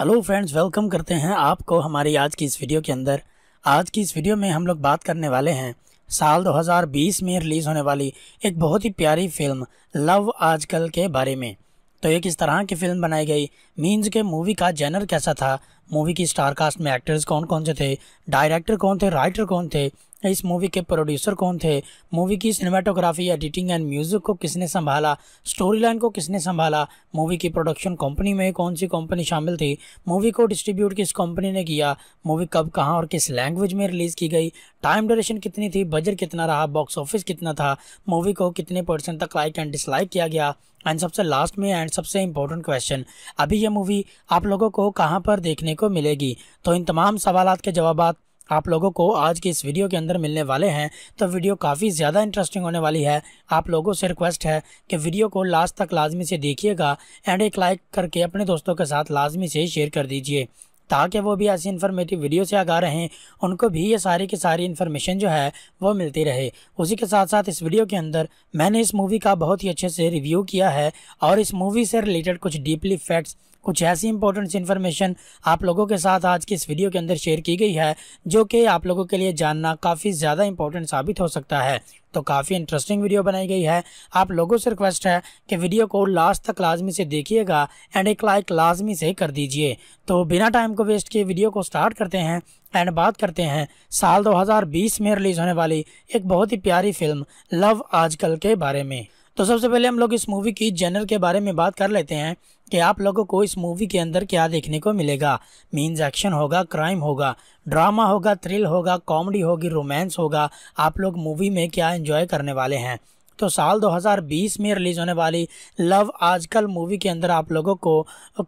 hello friends welcome करते हैं आपको हमारी आज की इस वीडियो के अंदर आज की इस वीडियो में हम लोग बात करने वाले हैं साल 2020 में रिलीज़ होने वाली एक बहुत ही प्यारी फिल्म लव आजकल के बारे में तो ये किस तरह की फिल्म बनाई गई मीन्स के मूवी का जेनर कैसा था मूवी की स्टार कास्ट में एक्टर्स कौन कौन से थे डायरेक्टर कौन थे राइटर कौन थे इस मूवी के प्रोड्यूसर कौन थे मूवी की सिनेमाटोग्राफी एडिटिंग एंड म्यूजिक को किसने संभाला स्टोरी लाइन को किसने संभाला मूवी की प्रोडक्शन कंपनी में कौन सी कंपनी शामिल थी मूवी को डिस्ट्रीब्यूट किस कंपनी ने किया मूवी कब कहाँ और किस लैंग्वेज में रिलीज़ की गई टाइम ड्यूरेशन कितनी थी बजट कितना रहा बॉक्स ऑफिस कितना था मूवी को कितने परसेंट तक लाइक एंड डिसलाइक किया गया एंड सबसे लास्ट में एंड सबसे इम्पोर्टेंट क्वेश्चन अभी यह मूवी आप लोगों को कहाँ पर देखने को मिलेगी तो इन तमाम सवाल के जवाब आप लोगों को आज की इस वीडियो के अंदर मिलने वाले हैं तो वीडियो काफ़ी ज़्यादा इंटरेस्टिंग होने वाली है आप लोगों से रिक्वेस्ट है कि वीडियो को लास्ट तक लाजमी से देखिएगा एंड एक लाइक करके अपने दोस्तों के साथ लाजमी से शेयर कर दीजिए ताकि वो भी ऐसी इन्फॉर्मेटिव वीडियो से आगा रहें उनको भी ये सारी की सारी इन्फॉर्मेशन जो है वो मिलती रहे उसी के साथ साथ इस वीडियो के अंदर मैंने इस मूवी का बहुत ही अच्छे से रिव्यू किया है और इस मूवी से रिलेटेड कुछ डीपली फैक्ट्स कुछ ऐसी इंपॉर्टेंट इन्फॉर्मेशन आप लोगों के साथ आज की इस वीडियो के अंदर शेयर की गई है जो कि आप लोगों के लिए जानना काफ़ी ज़्यादा इंपॉर्टेंट साबित हो सकता है तो काफ़ी इंटरेस्टिंग वीडियो बनाई गई है आप लोगों से रिक्वेस्ट है कि वीडियो को लास्ट तक लाजमी से देखिएगा एंड एक लाइक लाजमी से कर दीजिए तो बिना टाइम को वेस्ट किए वीडियो को स्टार्ट करते हैं एंड बात करते हैं साल 2020 में रिलीज़ होने वाली एक बहुत ही प्यारी फिल्म लव आजकल के बारे में तो सबसे पहले हम लोग इस मूवी की जनरल के बारे में बात कर लेते हैं कि आप लोगों को इस मूवी के अंदर क्या देखने को मिलेगा मीन्स एक्शन होगा क्राइम होगा ड्रामा होगा थ्रिल होगा कॉमेडी होगी रोमांस होगा आप लोग मूवी में क्या एंजॉय करने वाले हैं तो साल 2020 में रिलीज़ होने वाली लव आजकल मूवी के अंदर आप लोगों को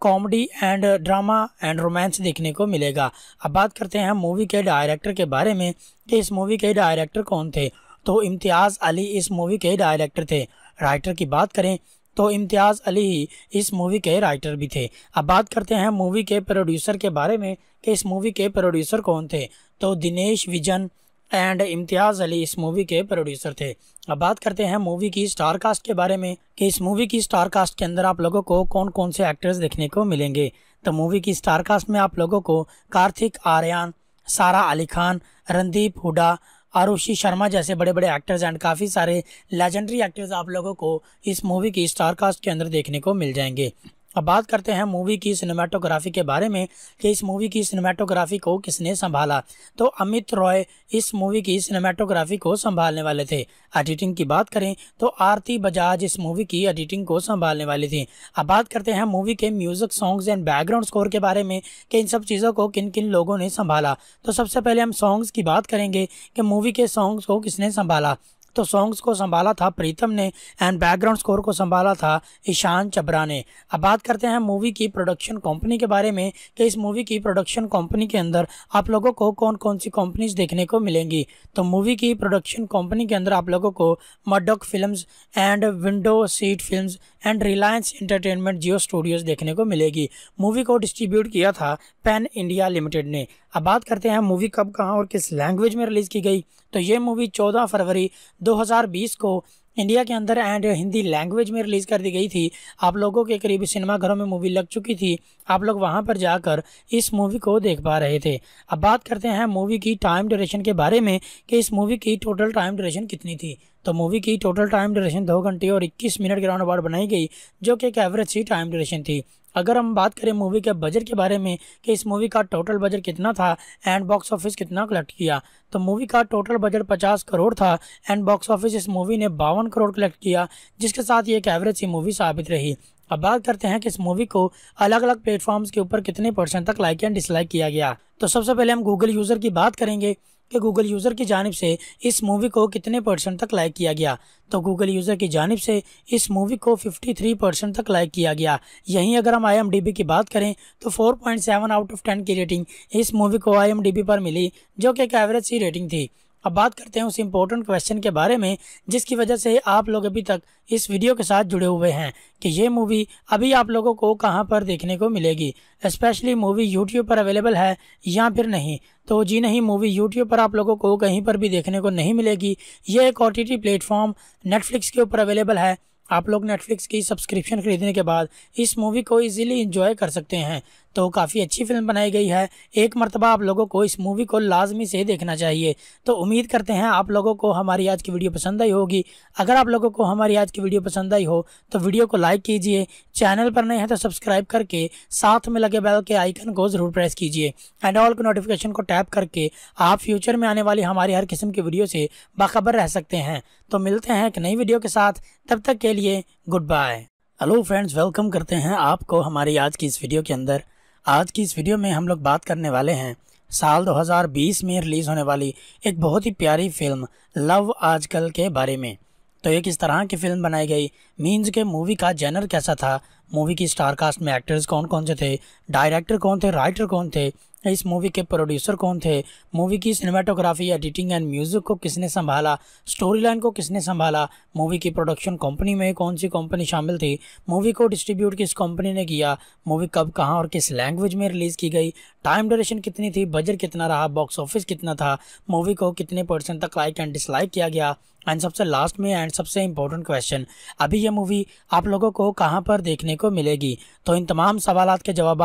comedy and drama and romance देखने को मिलेगा अब बात करते हैं मूवी के डायरेक्टर के बारे में कि इस मूवी के डायरेक्टर कौन थे तो इम्तियाज़ अली इस मूवी के डायरेक्टर थे राइटर की बात करें तो इम्तियाज़ अली ही इस मूवी के राइटर भी थे अब बात करते हैं मूवी के प्रोड्यूसर के बारे में कि इस मूवी के प्रोड्यूसर कौन थे तो दिनेश विजन एंड इम्तियाज़ अली इस मूवी के प्रोड्यूसर थे अब बात करते हैं मूवी की स्टार कास्ट के बारे में कि इस मूवी की स्टार कास्ट के अंदर आप लोगों को कौन कौन से एक्टर्स देखने को मिलेंगे तो मूवी की स्टार कास्ट में आप लोगों को कार्तिक आर्यन सारा अली खान रणदीप हुडा आरुषि शर्मा जैसे बड़े बड़े एक्टर्स एंड काफ़ी सारे लेजेंडरी एक्टर्स आप लोगों को इस मूवी की स्टार कास्ट के अंदर देखने को मिल जाएंगे अब बात करते हैं मूवी की सिनेमाटोग्राफी के बारे में कि इस मूवी की सिनेमाटोग्राफी को किसने संभाला तो अमित रॉय इस मूवी की सिनेमाटोग्राफी को संभालने वाले थे एडिटिंग की बात करें तो आरती बजाज इस मूवी की एडिटिंग को संभालने वाली थी अब बात करते हैं मूवी के music songs and background score के बारे में कि इन सब चीज़ों को किन किन लोगों ने संभाला तो सबसे पहले हम सॉन्ग्स की बात करेंगे कि मूवी के सॉन्ग्स को किसने संभाला तो सॉन्ग्स को संभाला था प्रीतम ने एंड बैकग्राउंड स्कोर को संभाला था ईशान चबरा ने अब बात करते हैं मूवी की प्रोडक्शन कंपनी के बारे में कि इस मूवी की प्रोडक्शन कंपनी के अंदर आप लोगों को कौन कौन सी कंपनीज देखने को मिलेंगी तो मूवी की प्रोडक्शन कंपनी के अंदर आप लोगों को Maddock film and window seat film and Reliance entertainment Jio studios देखने को मिलेगी मूवी को डिस्ट्रीब्यूट किया था पैन इंडिया लिमिटेड ने अब बात करते हैं मूवी कब कहाँ और किस लैंग्वेज में रिलीज़ की गई तो ये मूवी 14 फरवरी 2020 को इंडिया के अंदर एंड हिंदी लैंग्वेज में रिलीज़ कर दी गई थी आप लोगों के करीब सिनेमाघरों में मूवी लग चुकी थी आप लोग वहाँ पर जाकर इस मूवी को देख पा रहे थे अब बात करते हैं मूवी की टाइम ड्यूरेशन के बारे में कि इस मूवी की टोटल टाइम ड्यूरेशन कितनी थी तो मूवी की टोटल टाइम ड्यूरेशन दो घंटे और इक्कीस मिनट के राउंड अबाउट बनाई गई जो कि एक एवरेज सी टाइम ड्यूरेशन थी अगर हम बात करें मूवी के बजट के बारे में कि इस मूवी का टोटल बजट कितना था एंड बॉक्स ऑफिस कितना कलेक्ट किया तो मूवी का टोटल बजट 50 करोड़ था एंड बॉक्स ऑफिस इस मूवी ने बावन करोड़ कलेक्ट किया जिसके साथ ये एक एवरेज सी मूवी साबित रही अब बात करते हैं कि इस मूवी को अलग अलग प्लेटफॉर्म्स के ऊपर कितने परसेंट तक लाइक एंड डिसलाइक किया गया तो सबसे पहले हम गूगल यूज़र की बात करेंगे कि गूगल यूज़र की जानब से इस मूवी को कितने परसेंट तक लाइक किया गया तो गूगल यूज़र की जानब से इस मूवी को 53 परसेंट तक लाइक किया गया यहीं अगर हम आई की बात करें तो 4.7 आउट ऑफ 10 की रेटिंग इस मूवी को आई पर मिली जो कि एक एवरेज सी रेटिंग थी अब बात करते हैं उस इम्पोर्टेंट क्वेश्चन के बारे में जिसकी वजह से आप लोग अभी तक इस वीडियो के साथ जुड़े हुए हैं कि ये मूवी अभी आप लोगों को कहाँ पर देखने को मिलेगी स्पेशली मूवी यूट्यूब पर अवेलेबल है या फिर नहीं तो जी नहीं मूवी यूट्यूब पर आप लोगों को कहीं पर भी देखने को नहीं मिलेगी ये एक ओ टी प्लेटफॉर्म नेटफ्लिक्स के ऊपर अवेलेबल है आप लोग नेटफ्लिक्स की सब्सक्रिप्शन खरीदने के बाद इस मूवी को इजीली एंजॉय कर सकते हैं तो काफ़ी अच्छी फिल्म बनाई गई है एक मरतबा आप लोगों को इस मूवी को लाजमी से देखना चाहिए तो उम्मीद करते हैं आप लोगों को हमारी आज की वीडियो पसंद आई होगी अगर आप लोगों को हमारी आज की वीडियो पसंद आई हो तो वीडियो को लाइक कीजिए चैनल पर नए हैं तो सब्सक्राइब करके साथ में लगे बैल के आइकन को ज़रूर प्रेस कीजिए एंड ऑल के नोटिफिकेशन को टैप करके आप फ्यूचर में आने वाली हमारी हर किस्म की वीडियो से बाखबर रह सकते हैं तो मिलते हैं एक नई वीडियो के साथ तब तक के लिए good bye hello friends welcome करते हैं आपको हमारी आज की इस वीडियो के अंदर आज की इस वीडियो में हम लोग बात करने वाले हैं साल 2020 में रिलीज़ होने वाली एक बहुत ही प्यारी फिल्म लव आजकल के बारे में तो ये किस तरह की फिल्म बनाई गई मीन्स के मूवी का जेनर कैसा था मूवी की स्टार कास्ट में एक्टर्स कौन कौन से थे डायरेक्टर कौन थे राइटर कौन थे इस मूवी के प्रोड्यूसर कौन थे मूवी की सिनेमाटोग्राफी एडिटिंग एंड म्यूजिक को किसने संभाला स्टोरी लाइन को किसने संभाला मूवी की प्रोडक्शन कंपनी में कौन सी कंपनी शामिल थी मूवी को डिस्ट्रीब्यूट किस कंपनी ने किया मूवी कब कहाँ और किस लैंग्वेज में रिलीज़ की गई टाइम ड्यूरेशन कितनी थी बजट कितना रहा बॉक्स ऑफिस कितना था मूवी को कितने परसेंट तक लाइक एंड डिसलाइक किया गया एंड सबसे लास्ट में एंड सबसे इम्पोर्टेंट क्वेश्चन अभी यह मूवी आप लोगों को कहाँ पर देखने को मिलेगी तो इन तमाम सवाल के जवाब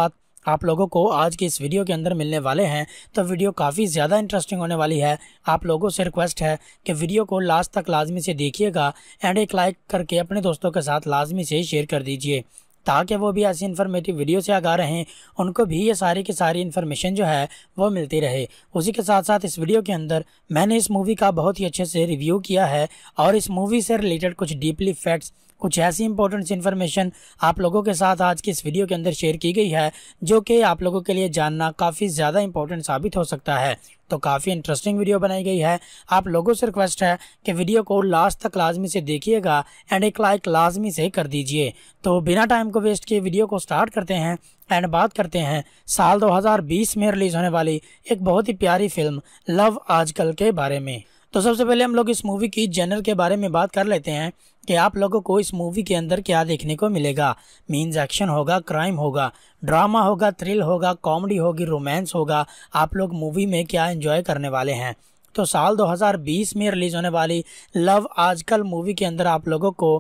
आप लोगों को आज की इस वीडियो के अंदर मिलने वाले हैं तो वीडियो काफ़ी ज़्यादा इंटरेस्टिंग होने वाली है आप लोगों से रिक्वेस्ट है कि वीडियो को लास्ट तक लाजमी से देखिएगा एंड एक लाइक करके अपने दोस्तों के साथ लाजमी से शेयर कर दीजिए ताकि वो भी ऐसी इन्फॉर्मेटिव वीडियो से आगा रहें उनको भी ये सारी की सारी इन्फॉर्मेशन जो है वो मिलती रहे उसी के साथ साथ इस वीडियो के अंदर मैंने इस मूवी का बहुत ही अच्छे से रिव्यू किया है और इस मूवी से रिलेटेड कुछ डीपली फैक्ट्स कुछ ऐसी इंपॉर्टेंट इन्फॉर्मेशन आप लोगों के साथ आज की इस वीडियो के अंदर शेयर की गई है जो कि आप लोगों के लिए जानना काफ़ी ज़्यादा इंपॉर्टेंट साबित हो सकता है तो काफ़ी इंटरेस्टिंग वीडियो बनाई गई है आप लोगों से रिक्वेस्ट है कि वीडियो को लास्ट तक लाजमी से देखिएगा एंड एक लाइक लाजमी से कर दीजिए तो बिना टाइम को वेस्ट किए वीडियो को स्टार्ट करते हैं एंड बात करते हैं साल 2020 में रिलीज़ होने वाली एक बहुत ही प्यारी फिल्म लव आजकल के बारे में तो सबसे पहले हम लोग इस मूवी की जनरल के बारे में बात कर लेते हैं कि आप लोगों को इस मूवी के अंदर क्या देखने को मिलेगा मीन्स एक्शन होगा क्राइम होगा ड्रामा होगा थ्रिल होगा कॉमेडी होगी रोमांस होगा आप लोग मूवी में क्या एंजॉय करने वाले हैं तो साल 2020 में रिलीज़ होने वाली लव आजकल मूवी के अंदर आप लोगों को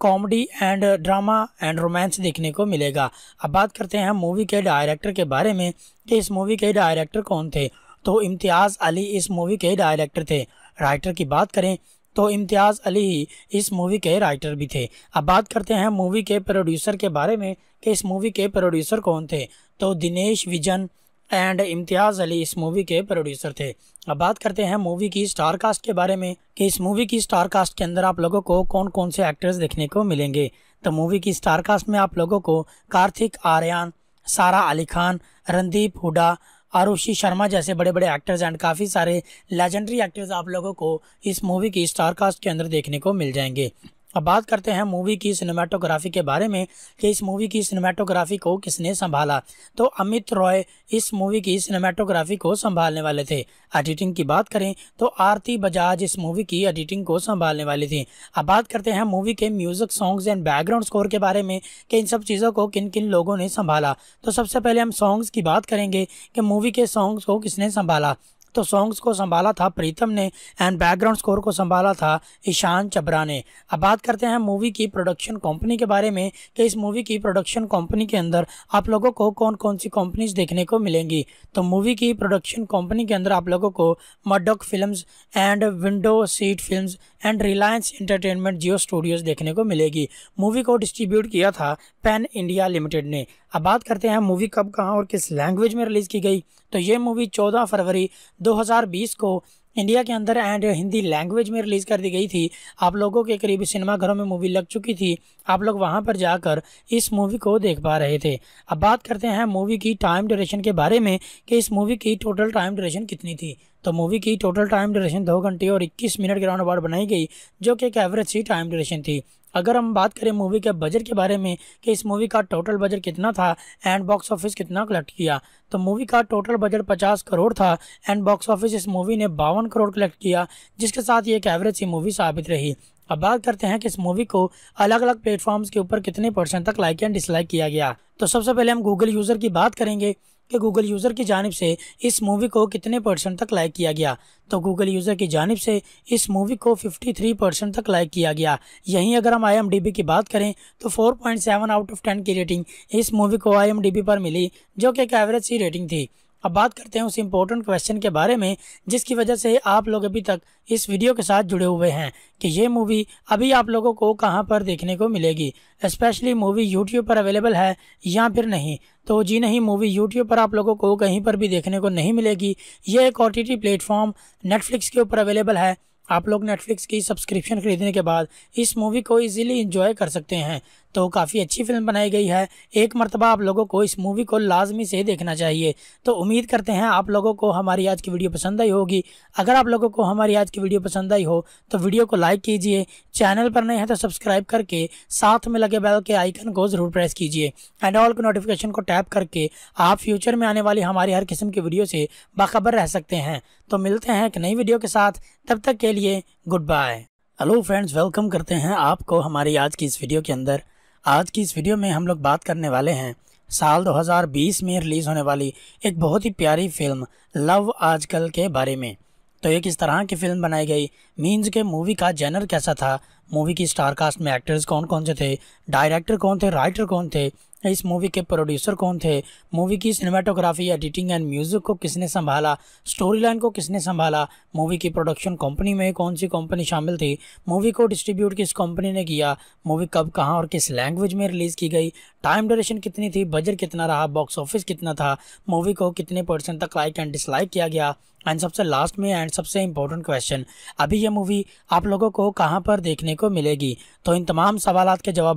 comedy and drama and romance देखने को मिलेगा अब बात करते हैं मूवी के डायरेक्टर के बारे में कि इस मूवी के डायरेक्टर कौन थे तो इम्तियाज़ अली इस मूवी के डायरेक्टर थे राइटर की बात करें तो इम्तियाज़ अली ही इस मूवी के राइटर भी थे अब बात करते हैं मूवी के प्रोड्यूसर के बारे में कि इस मूवी के प्रोड्यूसर कौन थे तो दिनेश विजन एंड इम्तियाज़ अली इस मूवी के प्रोड्यूसर थे अब बात करते हैं मूवी की स्टार कास्ट के बारे में कि इस मूवी की स्टार कास्ट के अंदर आप लोगों को कौन कौन से एक्टर्स देखने को मिलेंगे तो मूवी की स्टार कास्ट में आप लोगों को कार्तिक आर्यन सारा अली खान रणदीप हुडा आरुषि शर्मा जैसे बड़े बड़े एक्टर्स एंड काफ़ी सारे लेजेंडरी एक्टर्स आप लोगों को इस मूवी की स्टारकास्ट के अंदर देखने को मिल जाएंगे अब बात करते हैं मूवी की सिनेमाटोग्राफी के बारे में कि इस मूवी की सिनेमाटोग्राफी को किसने संभाला तो अमित रॉय इस मूवी की सिनेमाटोग्राफी को संभालने वाले थे एडिटिंग की बात करें तो आरती बजाज इस मूवी की एडिटिंग को संभालने वाली थी अब बात करते हैं मूवी के music songs and background score के बारे में कि इन सब चीज़ों को किन किन लोगों ने संभाला तो सबसे पहले हम सॉन्ग्स की बात करेंगे कि मूवी के सॉन्ग्स को किसने संभाला तो सॉन्ग्स को संभाला था प्रीतम ने एंड बैकग्राउंड स्कोर को संभाला था ईशान चबरा ने अब बात करते हैं मूवी की प्रोडक्शन कंपनी के बारे में कि इस मूवी की प्रोडक्शन कंपनी के अंदर आप लोगों को कौन कौन सी कंपनीज देखने को मिलेंगी तो मूवी की प्रोडक्शन कंपनी के अंदर आप लोगों को Maddock films and window seat film and Reliance entertainment Jio studios देखने को मिलेगी मूवी को डिस्ट्रीब्यूट किया था पैन इंडिया लिमिटेड ने अब बात करते हैं मूवी कब कहाँ और किस लैंग्वेज में रिलीज़ की गई तो ये मूवी 14 फरवरी 2020 को इंडिया के अंदर एंड हिंदी लैंग्वेज में रिलीज़ कर दी गई थी आप लोगों के करीब सिनेमाघरों में मूवी लग चुकी थी आप लोग वहाँ पर जाकर इस मूवी को देख पा रहे थे अब बात करते हैं मूवी की टाइम ड्यूरेशन के बारे में कि इस मूवी की टोटल टाइम ड्यूरेशन कितनी थी तो मूवी की टोटल टाइम ड्यूरेशन दो घंटे और इक्कीस मिनट के राउंड अबाउट बनाई गई जो कि एक एवरेज सी टाइम ड्यूरेशन थी अगर हम बात करें मूवी के बजट के बारे में कि इस मूवी का टोटल बजट कितना था एंड बॉक्स ऑफिस कितना कलेक्ट किया तो मूवी का टोटल बजट 50 करोड़ था एंड बॉक्स ऑफिस इस मूवी ने बावन करोड़ कलेक्ट किया जिसके साथ ये एक एवरेज सी मूवी साबित रही अब बात करते हैं कि इस मूवी को अलग अलग प्लेटफॉर्म्स के ऊपर कितने परसेंट तक लाइक एंड डिसलाइक किया गया तो सबसे पहले हम गूगल यूज़र की बात करेंगे कि गूगल यूज़र की जानब से इस मूवी को कितने परसेंट तक लाइक किया गया तो गूगल यूज़र की जानब से इस मूवी को 53 परसेंट तक लाइक किया गया यहीं अगर हम आई की बात करें तो 4.7 आउट ऑफ 10 की रेटिंग इस मूवी को आई पर मिली जो कि एक एवरेज सी रेटिंग थी अब बात करते हैं उस इम्पोर्टेंट क्वेश्चन के बारे में जिसकी वजह से आप लोग अभी तक इस वीडियो के साथ जुड़े हुए हैं कि ये मूवी अभी आप लोगों को कहाँ पर देखने को मिलेगी स्पेशली मूवी यूट्यूब पर अवेलेबल है या फिर नहीं तो जी नहीं मूवी यूट्यूब पर आप लोगों को कहीं पर भी देखने को नहीं मिलेगी ये एक ओ टी प्लेटफॉर्म नेटफ्लिक्स के ऊपर अवेलेबल है आप लोग नेटफ्लिक्स की सब्सक्रिप्शन खरीदने के बाद इस मूवी को इजीली एंजॉय कर सकते हैं तो काफ़ी अच्छी फिल्म बनाई गई है एक मरतबा आप लोगों को इस मूवी को लाजमी से देखना चाहिए तो उम्मीद करते हैं आप लोगों को हमारी आज की वीडियो पसंद आई होगी अगर आप लोगों को हमारी आज की वीडियो पसंद आई हो तो वीडियो को लाइक कीजिए चैनल पर नए हैं तो सब्सक्राइब करके साथ में लगे बैल के आइकन को ज़रूर प्रेस कीजिए एंड ऑल के नोटिफिकेशन को टैप करके आप फ्यूचर में आने वाली हमारी हर किस्म की वीडियो से बाखबर रह सकते हैं तो मिलते हैं एक नई वीडियो के साथ तब तक के लिए good bye hello friends welcome करते हैं आपको हमारी आज की इस वीडियो के अंदर आज की इस वीडियो में हम लोग बात करने वाले हैं साल 2020 में रिलीज़ होने वाली एक बहुत ही प्यारी फिल्म लव आजकल के बारे में तो ये किस तरह की फिल्म बनाई गई मीन्स के मूवी का जेनर कैसा था मूवी की स्टार कास्ट में एक्टर्स कौन कौन से थे डायरेक्टर कौन थे राइटर कौन थे इस मूवी के प्रोड्यूसर कौन थे मूवी की सिनेमाटोग्राफी एडिटिंग एंड म्यूजिक को किसने संभाला स्टोरी लाइन को किसने संभाला मूवी की प्रोडक्शन कंपनी में कौन सी कंपनी शामिल थी मूवी को डिस्ट्रीब्यूट किस कंपनी ने किया मूवी कब कहाँ और किस लैंग्वेज में रिलीज़ की गई टाइम ड्यूरेशन कितनी थी बजट कितना रहा बॉक्स ऑफिस कितना था मूवी को कितने परसेंट तक लाइक एंड डिसलाइक किया गया एंड सबसे लास्ट में एंड सबसे इम्पोर्टेंट क्वेश्चन अभी ये मूवी आप लोगों को कहाँ पर देखने को मिलेगी तो इन तमाम सवाल के जवाब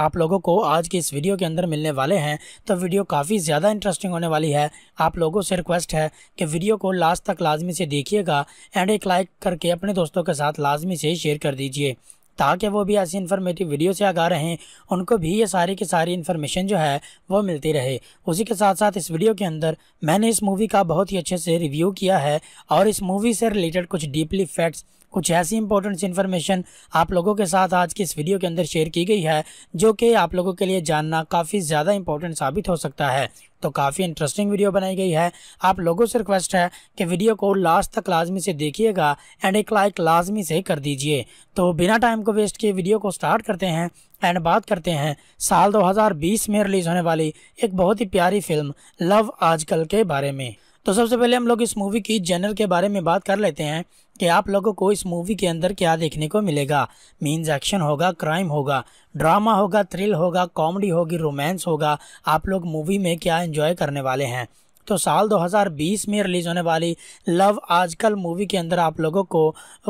आप लोगों को आज की इस वीडियो के अंदर मिलने वाले हैं तो वीडियो काफ़ी ज़्यादा इंटरेस्टिंग होने वाली है आप लोगों से रिक्वेस्ट है कि वीडियो को लास्ट तक लाजमी से देखिएगा एंड एक लाइक करके अपने दोस्तों के साथ लाजमी से शेयर कर दीजिए ताकि वो भी ऐसी इन्फॉर्मेटिव वीडियो से आगा रहें उनको भी ये सारी की सारी इन्फॉर्मेशन जो है वो मिलती रहे उसी के साथ साथ इस वीडियो के अंदर मैंने इस मूवी का बहुत ही अच्छे से रिव्यू किया है और इस मूवी से रिलेटेड कुछ डीपली फैक्ट्स कुछ ऐसी इंपॉर्टेंट इन्फॉर्मेशन आप लोगों के साथ आज की इस वीडियो के अंदर शेयर की गई है जो कि आप लोगों के लिए जानना काफ़ी ज़्यादा इंपॉर्टेंट साबित हो सकता है तो काफ़ी इंटरेस्टिंग वीडियो बनाई गई है आप लोगों से रिक्वेस्ट है कि वीडियो को लास्ट तक लाजमी से देखिएगा एंड एक लाइक लाजमी से कर दीजिए तो बिना टाइम को वेस्ट किए वीडियो को स्टार्ट करते हैं एंड बात करते हैं साल 2020 में रिलीज़ होने वाली एक बहुत ही प्यारी फिल्म लव आजकल के बारे में तो सबसे पहले हम लोग इस मूवी की जनरल के बारे में बात कर लेते हैं कि आप लोगों को इस मूवी के अंदर क्या देखने को मिलेगा मीन्स एक्शन होगा क्राइम होगा ड्रामा होगा थ्रिल होगा कॉमेडी होगी रोमांस होगा आप लोग मूवी में क्या एंजॉय करने वाले हैं तो साल 2020 में रिलीज़ होने वाली लव आजकल मूवी के अंदर आप लोगों को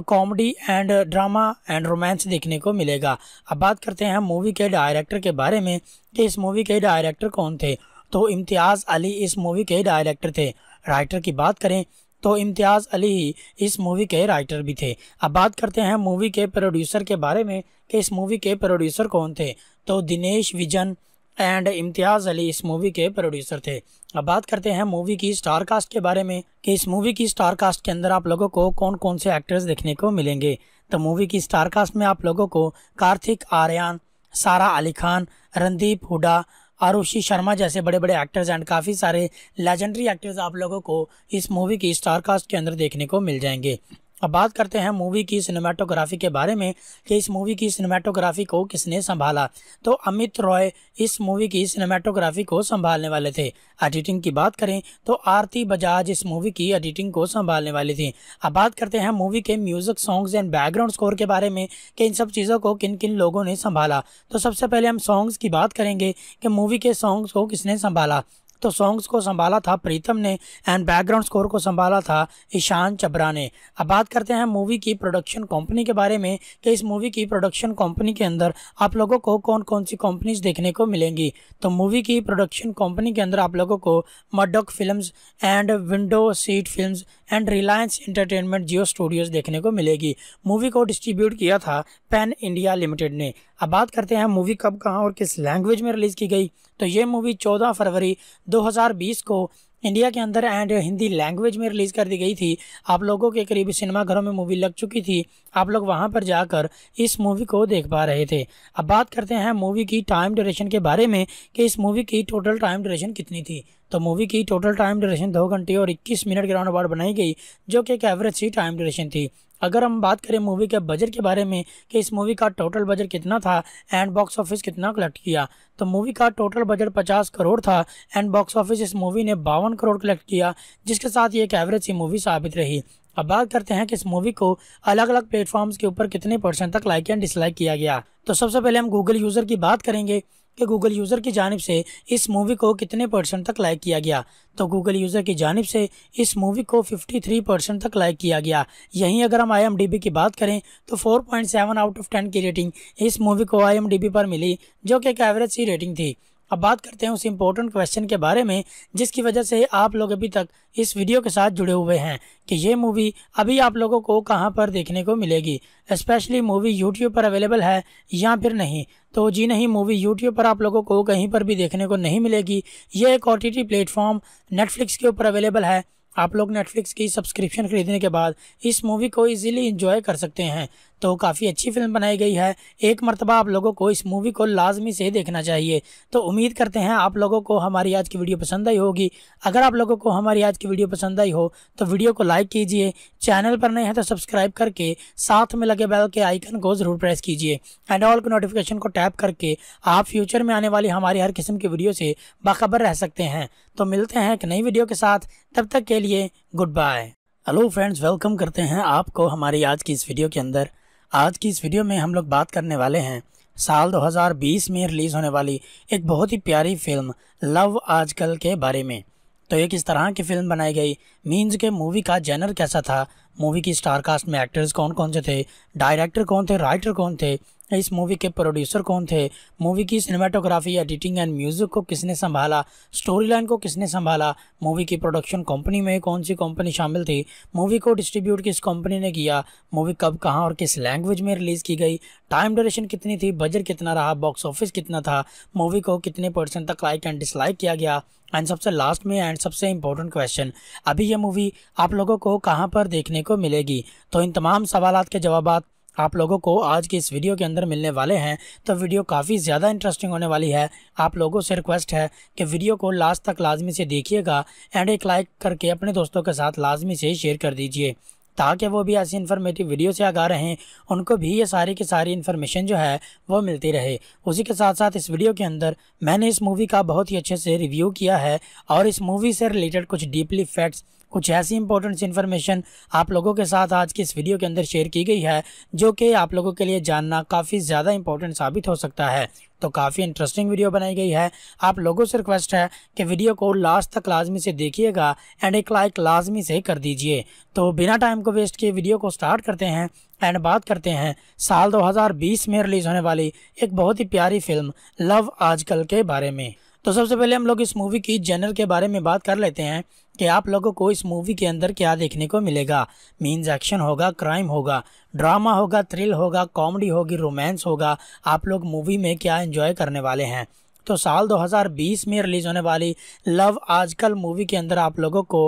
comedy and drama and romance देखने को मिलेगा अब बात करते हैं मूवी के डायरेक्टर के बारे में कि इस मूवी के डायरेक्टर कौन थे तो इम्तियाज़ अली इस मूवी के डायरेक्टर थे राइटर की बात करें तो इम्तियाज़ अली ही इस मूवी के राइटर भी थे अब बात करते हैं मूवी के प्रोड्यूसर के बारे में कि इस मूवी के प्रोड्यूसर कौन थे तो दिनेश विजन एंड इम्तियाज़ अली इस मूवी के प्रोड्यूसर थे अब बात करते हैं मूवी की स्टार कास्ट के बारे में कि इस मूवी की स्टार कास्ट के अंदर आप लोगों को कौन कौन से एक्टर्स देखने को मिलेंगे तो मूवी की स्टार कास्ट में आप लोगों को कार्तिक आर्यन सारा अली खान रणदीप हुडा आरुषि शर्मा जैसे बड़े बड़े एक्टर्स एंड काफ़ी सारे लेजेंडरी एक्टर्स आप लोगों को इस मूवी की स्टारकास्ट के अंदर देखने को मिल जाएंगे अब बात करते हैं मूवी की सिनेमाटोग्राफी के बारे में कि इस मूवी की सिनेमाटोग्राफी को किसने संभाला तो अमित रॉय इस मूवी की सिनेमाटोग्राफी को संभालने वाले थे एडिटिंग की बात करें तो आरती बजाज इस मूवी की एडिटिंग को संभालने वाली थी अब बात करते हैं मूवी के music songs and background score के बारे में कि इन सब चीज़ों को किन किन लोगों ने संभाला तो सबसे पहले हम सॉन्ग्स की बात करेंगे कि मूवी के सॉन्ग्स को किसने संभाला तो सॉन्ग्स को संभाला था प्रीतम ने एंड बैकग्राउंड स्कोर को संभाला था ईशान चबरा ने अब बात करते हैं मूवी की प्रोडक्शन कंपनी के बारे में कि इस मूवी की प्रोडक्शन कंपनी के अंदर आप लोगों को कौन कौन सी कंपनीज देखने को मिलेंगी तो मूवी की प्रोडक्शन कंपनी के अंदर आप लोगों को Maddock film and window seat film and Reliance entertainment Jio studios देखने को मिलेगी मूवी को डिस्ट्रीब्यूट किया था पैन इंडिया लिमिटेड ने अब बात करते हैं मूवी कब कहाँ और किस लैंग्वेज में रिलीज़ की गई तो ये मूवी 14 फरवरी 2020 को इंडिया के अंदर एंड हिंदी लैंग्वेज में रिलीज़ कर दी गई थी आप लोगों के करीब सिनेमाघरों में मूवी लग चुकी थी आप लोग वहां पर जाकर इस मूवी को देख पा रहे थे अब बात करते हैं मूवी की टाइम ड्यूरेशन के बारे में कि इस मूवी की टोटल टाइम ड्यूरेशन कितनी थी तो मूवी की टोटल टाइम ड्यूरेशन दो घंटे और इक्कीस मिनट के राउंड अबाउट बनाई गई जो कि एक एवरेज सी टाइम ड्यूरेशन थी अगर हम बात करें मूवी के बजट के बारे में कि इस मूवी का टोटल बजट कितना था एंड बॉक्स ऑफिस कितना कलेक्ट किया तो मूवी का टोटल बजट 50 करोड़ था एंड बॉक्स ऑफिस इस मूवी ने बावन करोड़ कलेक्ट किया जिसके साथ ये एक एवरेज सी मूवी साबित रही अब बात करते हैं कि इस मूवी को अलग अलग प्लेटफॉर्म्स के ऊपर कितने परसेंट तक लाइक एंड डिसलाइक किया गया तो सबसे पहले हम गूगल यूज़र की बात करेंगे कि गूगल यूज़र की जानब से इस मूवी को कितने परसेंट तक लाइक किया गया तो गूगल यूज़र की जानब से इस मूवी को 53 परसेंट तक लाइक किया गया यहीं अगर हम आई की बात करें तो 4.7 आउट ऑफ 10 की रेटिंग इस मूवी को आई पर मिली जो कि एक एवरेज सी रेटिंग थी अब बात करते हैं उस इम्पोर्टेंट क्वेश्चन के बारे में जिसकी वजह से आप लोग अभी तक इस वीडियो के साथ जुड़े हुए हैं कि ये मूवी अभी आप लोगों को कहाँ पर देखने को मिलेगी स्पेशली मूवी यूट्यूब पर अवेलेबल है या फिर नहीं तो जी नहीं मूवी यूट्यूब पर आप लोगों को कहीं पर भी देखने को नहीं मिलेगी ये एक ओ टी प्लेटफॉर्म नेटफ्लिक्स के ऊपर अवेलेबल है आप लोग नेटफ्लिक्स की सब्सक्रिप्शन खरीदने के बाद इस मूवी को इजीली एंजॉय कर सकते हैं तो काफ़ी अच्छी फिल्म बनाई गई है एक मरतबा आप लोगों को इस मूवी को लाजमी से देखना चाहिए तो उम्मीद करते हैं आप लोगों को हमारी आज की वीडियो पसंद आई होगी अगर आप लोगों को हमारी आज की वीडियो पसंद आई हो तो वीडियो को लाइक कीजिए चैनल पर नए हैं तो सब्सक्राइब करके साथ में लगे बैल के आइकन को ज़रूर प्रेस कीजिए एंड ऑल के नोटिफिकेशन को टैप करके आप फ्यूचर में आने वाली हमारी हर किस्म की वीडियो से बाखबर रह सकते हैं तो मिलते हैं एक नई वीडियो के साथ तब तक के लिए good bye hello friends welcome करते हैं आपको हमारी आज की इस वीडियो के अंदर आज की इस वीडियो में हम लोग बात करने वाले हैं साल 2020 में रिलीज़ होने वाली एक बहुत ही प्यारी फिल्म लव आजकल के बारे में तो ये किस तरह की फिल्म बनाई गई मीन्स के मूवी का जेनर कैसा था मूवी की स्टार कास्ट में एक्टर्स कौन कौन से थे डायरेक्टर कौन थे राइटर कौन थे इस मूवी के प्रोड्यूसर कौन थे मूवी की सिनेमाटोग्राफी एडिटिंग एंड म्यूजिक को किसने संभाला स्टोरी लाइन को किसने संभाला मूवी की प्रोडक्शन कंपनी में कौन सी कंपनी शामिल थी मूवी को डिस्ट्रीब्यूट किस कंपनी ने किया मूवी कब कहाँ और किस लैंग्वेज में रिलीज़ की गई टाइम ड्यूरेशन कितनी थी बजट कितना रहा बॉक्स ऑफिस कितना था मूवी को कितने परसेंट तक लाइक एंड डिसलाइक किया गया एंड सबसे लास्ट में एंड सबसे इम्पोर्टेंट क्वेश्चन अभी यह मूवी आप लोगों को कहाँ पर देखने को मिलेगी तो इन तमाम सवाल के जवाब आप लोगों को आज की इस वीडियो के अंदर मिलने वाले हैं तो वीडियो काफ़ी ज़्यादा इंटरेस्टिंग होने वाली है आप लोगों से रिक्वेस्ट है कि वीडियो को लास्ट तक लाजमी से देखिएगा एंड एक लाइक करके अपने दोस्तों के साथ लाजमी से शेयर कर दीजिए ताकि वो भी ऐसी इन्फॉर्मेटिव वीडियो से आगा रहें उनको भी ये सारी की सारी इन्फॉर्मेशन जो है वो मिलती रहे उसी के साथ साथ इस वीडियो के अंदर मैंने इस मूवी का बहुत ही अच्छे से रिव्यू किया है और इस मूवी से रिलेटेड कुछ डीपली फैक्ट्स कुछ ऐसी इंपॉर्टेंट इन्फॉर्मेशन आप लोगों के साथ आज की इस वीडियो के अंदर शेयर की गई है जो कि आप लोगों के लिए जानना काफ़ी ज़्यादा इंपॉर्टेंट साबित हो सकता है तो काफ़ी इंटरेस्टिंग वीडियो बनाई गई है आप लोगों से रिक्वेस्ट है कि वीडियो को लास्ट तक लाजमी से देखिएगा एंड एक लाइक लाजमी से कर दीजिए तो बिना टाइम को वेस्ट किए वीडियो को स्टार्ट करते हैं एंड बात करते हैं साल 2020 में रिलीज़ होने वाली एक बहुत ही प्यारी फिल्म लव आजकल के बारे में तो सबसे पहले हम लोग इस मूवी की जनरल के बारे में बात कर लेते हैं कि आप लोगों को इस मूवी के अंदर क्या देखने को मिलेगा मीन्स एक्शन होगा क्राइम होगा ड्रामा होगा थ्रिल होगा कॉमेडी होगी रोमांस होगा आप लोग मूवी में क्या एंजॉय करने वाले हैं तो साल 2020 में रिलीज़ होने वाली लव आजकल मूवी के अंदर आप लोगों को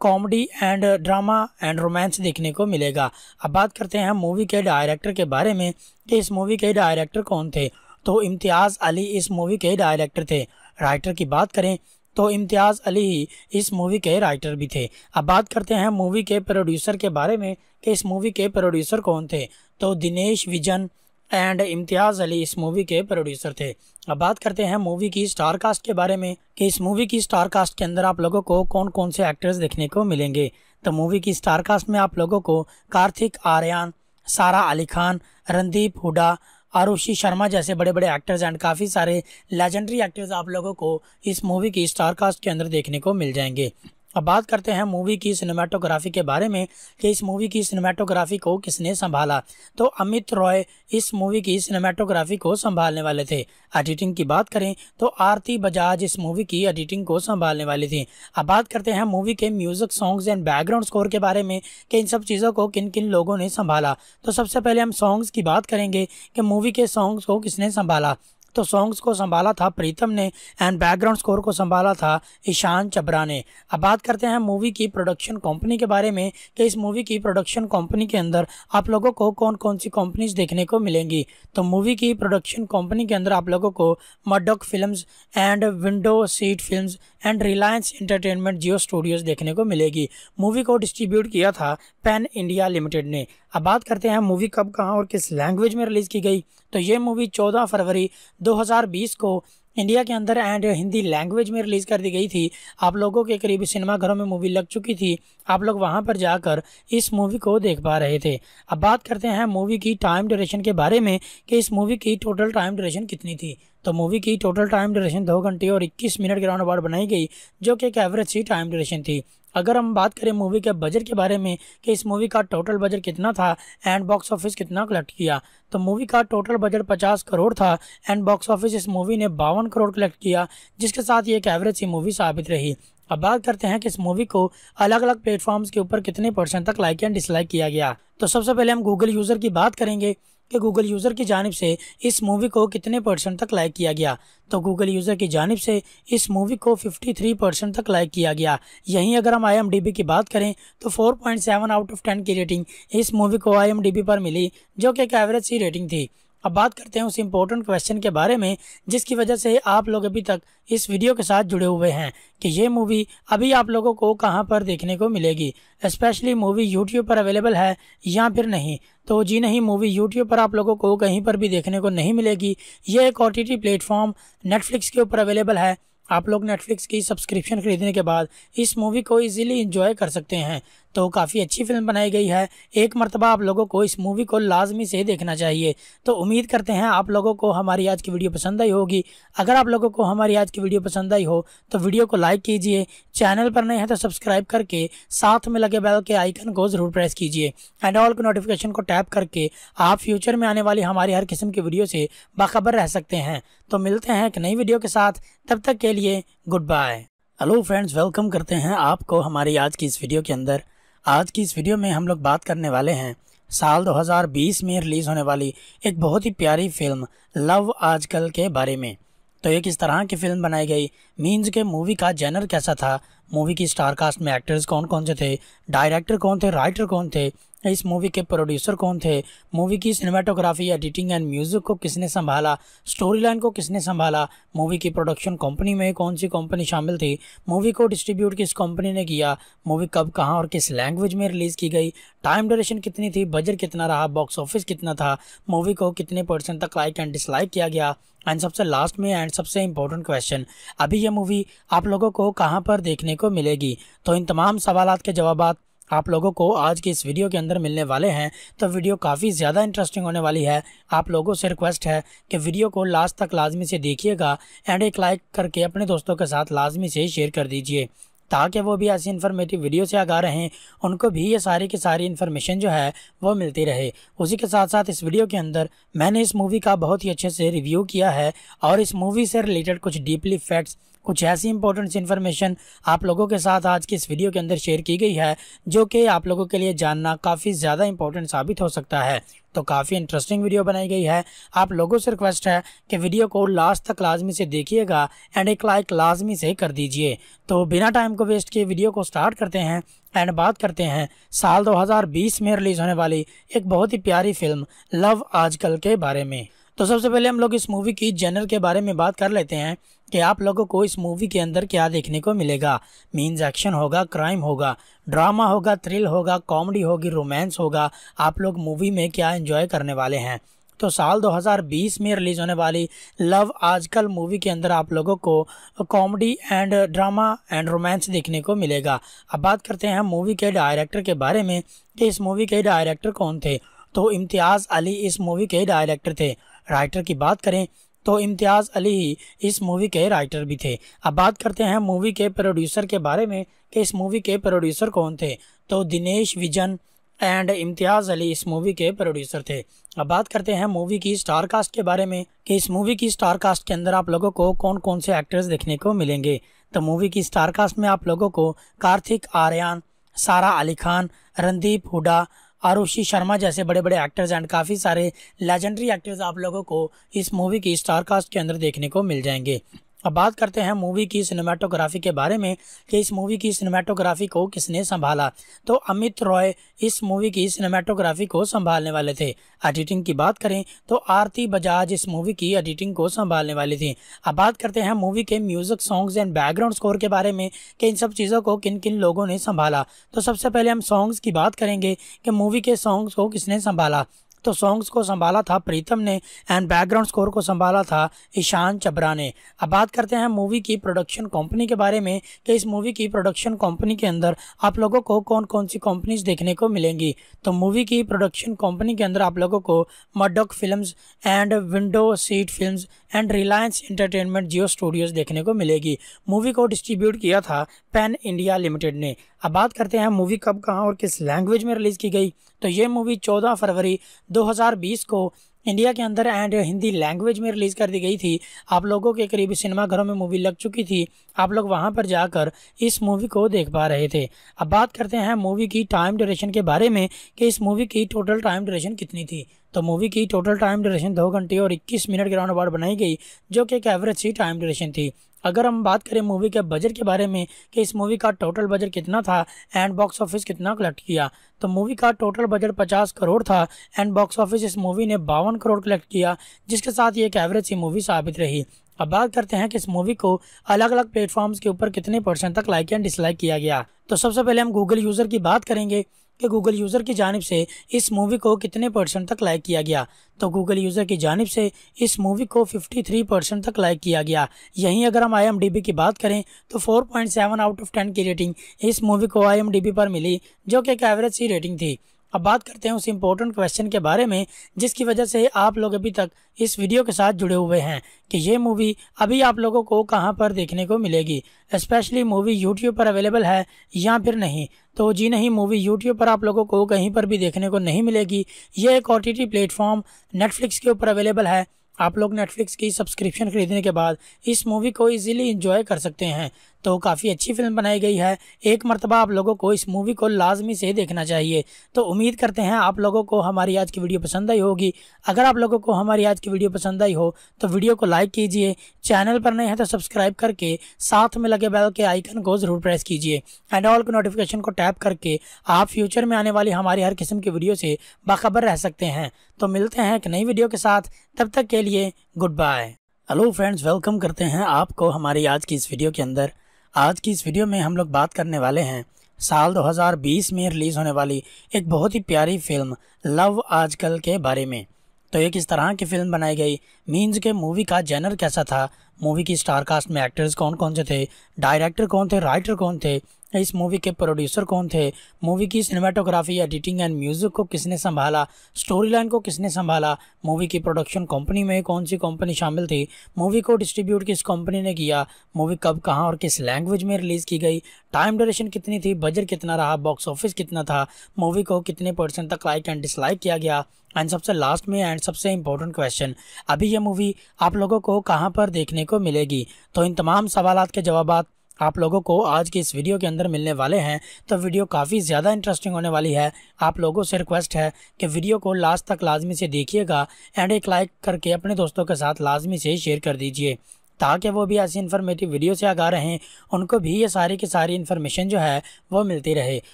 comedy and drama and romance देखने को मिलेगा अब बात करते हैं मूवी के डायरेक्टर के बारे में कि इस मूवी के डायरेक्टर कौन थे तो इम्तियाज़ अली इस मूवी के डायरेक्टर थे राइटर की बात करें तो इम्तियाज़ अली ही इस मूवी के राइटर भी थे अब बात करते हैं मूवी के प्रोड्यूसर के बारे में कि इस मूवी के प्रोड्यूसर कौन थे तो दिनेश विजन एंड इम्तियाज़ अली इस मूवी के प्रोड्यूसर थे अब बात करते हैं मूवी की स्टार कास्ट के बारे में कि इस मूवी की स्टार कास्ट के अंदर आप लोगों को कौन कौन से एक्टर्स देखने को मिलेंगे तो मूवी की स्टार कास्ट में आप लोगों को कार्तिक आर्यन सारा अली खान रणदीप हुडा आरुषि शर्मा जैसे बड़े बड़े एक्टर्स एंड काफ़ी सारे लेजेंडरी एक्टर्स आप लोगों को इस मूवी की स्टारकास्ट के अंदर देखने को मिल जाएंगे अब बात करते हैं मूवी की सिनेमाटोग्राफी के बारे में कि इस मूवी की सिनेमाटोग्राफी को किसने संभाला तो अमित रॉय इस मूवी की सिनेमाटोग्राफी को संभालने वाले थे एडिटिंग की बात करें तो आरती बजाज इस मूवी की एडिटिंग को संभालने वाली थी अब बात करते हैं मूवी के music songs and background score के बारे में कि इन सब चीज़ों को किन किन लोगों ने संभाला तो सबसे पहले हम सॉन्ग्स की बात करेंगे कि मूवी के सॉन्ग्स को किसने संभाला तो सॉन्ग्स को संभाला था प्रीतम ने एंड बैकग्राउंड स्कोर को संभाला था ईशान चबरा ने अब बात करते हैं मूवी की प्रोडक्शन कंपनी के बारे में कि इस मूवी की प्रोडक्शन कंपनी के अंदर आप लोगों को कौन कौन सी कंपनीज देखने को मिलेंगी तो मूवी की प्रोडक्शन कंपनी के अंदर आप लोगों को Maddock film and window seat film and Reliance entertainment Jio studios देखने को मिलेगी मूवी को डिस्ट्रीब्यूट किया था पैन इंडिया लिमिटेड ने अब बात करते हैं मूवी कब कहाँ और किस लैंग्वेज में रिलीज़ की गई तो ये मूवी 14 फरवरी 2020 को इंडिया के अंदर एंड हिंदी लैंग्वेज में रिलीज़ कर दी गई थी आप लोगों के करीब सिनेमाघरों में मूवी लग चुकी थी आप लोग वहां पर जाकर इस मूवी को देख पा रहे थे अब बात करते हैं मूवी की टाइम ड्यूरेशन के बारे में कि इस मूवी की टोटल टाइम ड्यूरेशन कितनी थी तो मूवी की टोटल टाइम ड्यूरेशन दो घंटे और इक्कीस मिनट के राउंड अबाउट बनाई गई जो कि एक एवरेज सी टाइम ड्यूरेशन थी अगर हम बात करें मूवी के बजट के बारे में कि इस मूवी का टोटल बजट कितना था एंड बॉक्स ऑफिस कितना कलेक्ट किया तो मूवी का टोटल बजट 50 करोड़ था एंड बॉक्स ऑफिस इस मूवी ने बावन करोड़ कलेक्ट किया जिसके साथ ये एक एवरेज सी मूवी साबित रही अब बात करते हैं कि इस मूवी को अलग अलग प्लेटफॉर्म्स के ऊपर कितने परसेंट तक लाइक एंड डिसलाइक किया गया तो सबसे पहले हम गूगल यूज़र की बात करेंगे कि गूगल यूज़र की जानब से इस मूवी को कितने परसेंट तक लाइक किया गया तो गूगल यूज़र की जानब से इस मूवी को 53 परसेंट तक लाइक किया गया यहीं अगर हम आई की बात करें तो 4.7 आउट ऑफ 10 की रेटिंग इस मूवी को आई पर मिली जो कि एक एवरेज सी रेटिंग थी अब बात करते हैं उस इम्पोर्टेंट क्वेश्चन के बारे में जिसकी वजह से आप लोग अभी तक इस वीडियो के साथ जुड़े हुए हैं कि ये मूवी अभी आप लोगों को कहाँ पर देखने को मिलेगी स्पेशली मूवी यूट्यूब पर अवेलेबल है या फिर नहीं तो जी नहीं मूवी यूट्यूब पर आप लोगों को कहीं पर भी देखने को नहीं मिलेगी ये एक ओ प्लेटफॉर्म नेटफ्लिक्स के ऊपर अवेलेबल है आप लोग नेटफ्लिक्स की सब्सक्रिप्शन खरीदने के बाद इस मूवी को इजीली एंजॉय कर सकते हैं तो काफ़ी अच्छी फिल्म बनाई गई है एक मरतबा आप लोगों को इस मूवी को लाजमी से देखना चाहिए तो उम्मीद करते हैं आप लोगों को हमारी आज की वीडियो पसंद आई होगी अगर आप लोगों को हमारी आज की वीडियो पसंद आई हो तो वीडियो को लाइक कीजिए चैनल पर नए हैं तो सब्सक्राइब करके साथ में लगे बैल के आइकन को ज़रूर प्रेस कीजिए एंड ऑल के नोटिफिकेशन को टैप करके आप फ्यूचर में आने वाली हमारी हर किस्म की वीडियो से बाखबर रह सकते हैं तो मिलते हैं एक नई वीडियो के साथ तब तक के लिए good bye hello friends welcome करते हैं आपको हमारी आज की इस वीडियो के अंदर आज की इस वीडियो में हम लोग बात करने वाले हैं साल 2020 में रिलीज़ होने वाली एक बहुत ही प्यारी फिल्म लव आजकल के बारे में तो ये किस तरह की फिल्म बनाई गई मीन्स के मूवी का जेनर कैसा था मूवी की स्टार कास्ट में एक्टर्स कौन कौन से थे डायरेक्टर कौन थे राइटर कौन थे इस मूवी के प्रोड्यूसर कौन थे मूवी की सिनेमाटोग्राफी एडिटिंग एंड म्यूजिक को किसने संभाला स्टोरी लाइन को किसने संभाला मूवी की प्रोडक्शन कंपनी में कौन सी कंपनी शामिल थी मूवी को डिस्ट्रीब्यूट किस कंपनी ने किया मूवी कब कहाँ और किस लैंग्वेज में रिलीज़ की गई टाइम ड्यूरेशन कितनी थी बजट कितना रहा बॉक्स ऑफिस कितना था मूवी को कितने परसेंट तक लाइक एंड डिसलाइक किया गया एंड सबसे लास्ट में एंड सबसे इम्पोर्टेंट क्वेश्चन अभी ये मूवी आप लोगों को कहाँ पर देखने को मिलेगी तो इन तमाम सवाल के जवाब आप लोगों को आज की इस वीडियो के अंदर मिलने वाले हैं तो वीडियो काफ़ी ज़्यादा इंटरेस्टिंग होने वाली है आप लोगों से रिक्वेस्ट है कि वीडियो को लास्ट तक लाजमी से देखिएगा एंड एक लाइक करके अपने दोस्तों के साथ लाजमी से शेयर कर दीजिए ताकि वो भी ऐसी इन्फॉर्मेटिव वीडियो से आगा रहें उनको भी ये सारी की सारी इन्फॉर्मेशन जो है वो मिलती रहे उसी के साथ साथ इस वीडियो के अंदर मैंने इस मूवी का बहुत ही अच्छे से रिव्यू किया है और इस मूवी से रिलेटेड कुछ डीपली फैक्ट्स कुछ ऐसी इंपॉर्टेंट इन्फॉर्मेशन आप लोगों के साथ आज की इस वीडियो के अंदर शेयर की गई है जो कि आप लोगों के लिए जानना काफ़ी ज़्यादा इंपॉर्टेंट साबित हो सकता है तो काफ़ी इंटरेस्टिंग वीडियो बनाई गई है आप लोगों से रिक्वेस्ट है कि वीडियो को लास्ट तक लाजमी से देखिएगा एंड एक लाइक लाजमी से कर दीजिए तो बिना टाइम को वेस्ट किए वीडियो को स्टार्ट करते हैं एंड बात करते हैं साल 2020 में रिलीज़ होने वाली एक बहुत ही प्यारी फिल्म लव आजकल के बारे में तो सबसे पहले हम लोग इस मूवी की जनरल के बारे में बात कर लेते हैं कि आप लोगों को इस मूवी के अंदर क्या देखने को मिलेगा मीन्स एक्शन होगा क्राइम होगा ड्रामा होगा थ्रिल होगा कॉमेडी होगी रोमांस होगा आप लोग मूवी में क्या एंजॉय करने वाले हैं तो साल 2020 में रिलीज़ होने वाली लव आजकल मूवी के अंदर आप लोगों को comedy and drama and romance देखने को मिलेगा अब बात करते हैं मूवी के डायरेक्टर के बारे में कि इस मूवी के डायरेक्टर कौन थे तो इम्तियाज़ अली इस मूवी के डायरेक्टर थे राइटर की बात करें तो इम्तियाज़ अली ही इस मूवी के राइटर भी थे अब बात करते हैं मूवी के प्रोड्यूसर के बारे में कि इस मूवी के प्रोड्यूसर कौन थे तो दिनेश विजन एंड इम्तियाज़ अली इस मूवी के प्रोड्यूसर थे अब बात करते हैं मूवी की स्टार कास्ट के बारे में कि इस मूवी की स्टार कास्ट के अंदर आप लोगों को कौन कौन से एक्टर्स देखने को मिलेंगे तो मूवी की स्टार कास्ट में आप लोगों को कार्तिक आर्यन सारा अली खान रणदीप हुडा आरुषि शर्मा जैसे बड़े बड़े एक्टर्स एंड काफ़ी सारे लेजेंडरी एक्टर्स आप लोगों को इस मूवी की स्टारकास्ट के अंदर देखने को मिल जाएंगे अब बात करते हैं मूवी की सिनेमाटोग्राफी के बारे में कि इस मूवी की सिनेमाटोग्राफी को किसने संभाला तो अमित रॉय इस मूवी की सिनेमाटोग्राफी को संभालने वाले थे एडिटिंग की बात करें तो आरती बजाज इस मूवी की एडिटिंग को संभालने वाली थी अब बात करते हैं मूवी के music songs and background score के बारे में कि इन सब चीज़ों को किन किन लोगों ने संभाला तो सबसे पहले हम सॉन्ग्स की बात करेंगे कि मूवी के सॉन्ग्स को किसने संभाला तो सॉन्ग्स को संभाला था प्रीतम ने एंड बैकग्राउंड स्कोर को संभाला था ईशान चबरा ने अब बात करते हैं मूवी की प्रोडक्शन कंपनी के बारे में कि इस मूवी की प्रोडक्शन कंपनी के अंदर आप लोगों को कौन कौन सी कंपनीज देखने को मिलेंगी तो मूवी की प्रोडक्शन कंपनी के अंदर आप लोगों को Maddock film and window seat film and Reliance entertainment Jio studios देखने को मिलेगी मूवी को डिस्ट्रीब्यूट किया था पैन इंडिया लिमिटेड ने अब बात करते हैं मूवी कब कहाँ और किस लैंग्वेज में रिलीज़ की गई तो ये मूवी 14 फरवरी 2020 को इंडिया के अंदर एंड हिंदी लैंग्वेज में रिलीज़ कर दी गई थी आप लोगों के करीब सिनेमाघरों में मूवी लग चुकी थी आप लोग वहां पर जाकर इस मूवी को देख पा रहे थे अब बात करते हैं मूवी की टाइम ड्यूरेशन के बारे में कि इस मूवी की टोटल टाइम ड्यूरेशन कितनी थी तो मूवी की टोटल टाइम ड्यूरेशन दो घंटे और इक्कीस मिनट के राउंड अबाउट बनाई गई जो कि एक एवरेज सी टाइम ड्यूरेशन थी अगर हम बात करें मूवी के बजट के बारे में कि इस मूवी का टोटल बजट कितना था एंड बॉक्स ऑफिस कितना कलेक्ट किया तो मूवी का टोटल बजट 50 करोड़ था एंड बॉक्स ऑफिस इस मूवी ने बावन करोड़ कलेक्ट किया जिसके साथ ये एक एवरेज सी मूवी साबित रही अब बात करते हैं कि इस मूवी को अलग अलग प्लेटफॉर्म्स के ऊपर कितने परसेंट तक लाइक एंड डिसलाइक किया गया तो सबसे पहले हम गूगल यूज़र की बात करेंगे कि गूगल यूज़र की जानब से इस मूवी को कितने परसेंट तक लाइक किया गया तो गूगल यूज़र की जानब से इस मूवी को 53 परसेंट तक लाइक किया गया यहीं अगर हम आई की बात करें तो 4.7 आउट ऑफ 10 की रेटिंग इस मूवी को आई पर मिली जो कि एक एवरेज सी रेटिंग थी अब बात करते हैं उस इम्पोर्टेंट क्वेश्चन के बारे में जिसकी वजह से आप लोग अभी तक इस वीडियो के साथ जुड़े हुए हैं कि ये मूवी अभी आप लोगों को कहाँ पर देखने को मिलेगी स्पेशली मूवी यूट्यूब पर अवेलेबल है या फिर नहीं तो जी नहीं मूवी यूट्यूब पर आप लोगों को कहीं पर भी देखने को नहीं मिलेगी ये एक ओ प्लेटफॉर्म नेटफ्लिक्स के ऊपर अवेलेबल है आप लोग नेटफ्लिक्स की सब्सक्रिप्शन खरीदने के बाद इस मूवी को इजीली एंजॉय कर सकते हैं तो काफ़ी अच्छी फिल्म बनाई गई है एक मरतबा आप लोगों को इस मूवी को लाजमी से देखना चाहिए तो उम्मीद करते हैं आप लोगों को हमारी आज की वीडियो पसंद आई होगी अगर आप लोगों को हमारी आज की वीडियो पसंद आई हो तो वीडियो को लाइक कीजिए चैनल पर नए हैं तो सब्सक्राइब करके साथ में लगे बैल के आइकन को ज़रूर प्रेस कीजिए एंड ऑल के नोटिफिकेशन को टैप करके आप फ्यूचर में आने वाली हमारी हर किस्म की वीडियो से बाखबर रह सकते हैं तो मिलते हैं एक नई वीडियो के साथ तब तक के लिए good bye hello friends welcome करते हैं आपको हमारी आज की इस वीडियो के अंदर आज की इस वीडियो में हम लोग बात करने वाले हैं साल 2020 में रिलीज़ होने वाली एक बहुत ही प्यारी फिल्म लव आजकल के बारे में तो ये किस तरह की फिल्म बनाई गई मीन्स के मूवी का जेनर कैसा था मूवी की स्टार कास्ट में एक्टर्स कौन कौन से थे डायरेक्टर कौन थे राइटर कौन थे इस मूवी के प्रोड्यूसर कौन थे मूवी की सिनेमाटोग्राफी एडिटिंग एंड म्यूजिक को किसने संभाला स्टोरी लाइन को किसने संभाला मूवी की प्रोडक्शन कंपनी में कौन सी कंपनी शामिल थी मूवी को डिस्ट्रीब्यूट किस कंपनी ने किया मूवी कब कहाँ और किस लैंग्वेज में रिलीज़ की गई टाइम ड्यूरेशन कितनी थी बजट कितना रहा बॉक्स ऑफिस कितना था मूवी को कितने परसेंट तक लाइक एंड डिसलाइक किया गया एंड सबसे लास्ट में एंड सबसे इम्पोर्टेंट क्वेश्चन अभी यह मूवी आप लोगों को कहाँ पर देखने को मिलेगी तो इन तमाम सवाल के जवाब आप लोगों को आज की इस वीडियो के अंदर मिलने वाले हैं तो वीडियो काफ़ी ज़्यादा इंटरेस्टिंग होने वाली है आप लोगों से रिक्वेस्ट है कि वीडियो को लास्ट तक लाजमी से देखिएगा एंड एक लाइक करके अपने दोस्तों के साथ लाजमी से शेयर कर दीजिए ताकि वो भी ऐसी इन्फॉर्मेटिव वीडियो से आगा रहें उनको भी ये सारी की सारी इन्फॉर्मेशन जो है वो मिलती रहे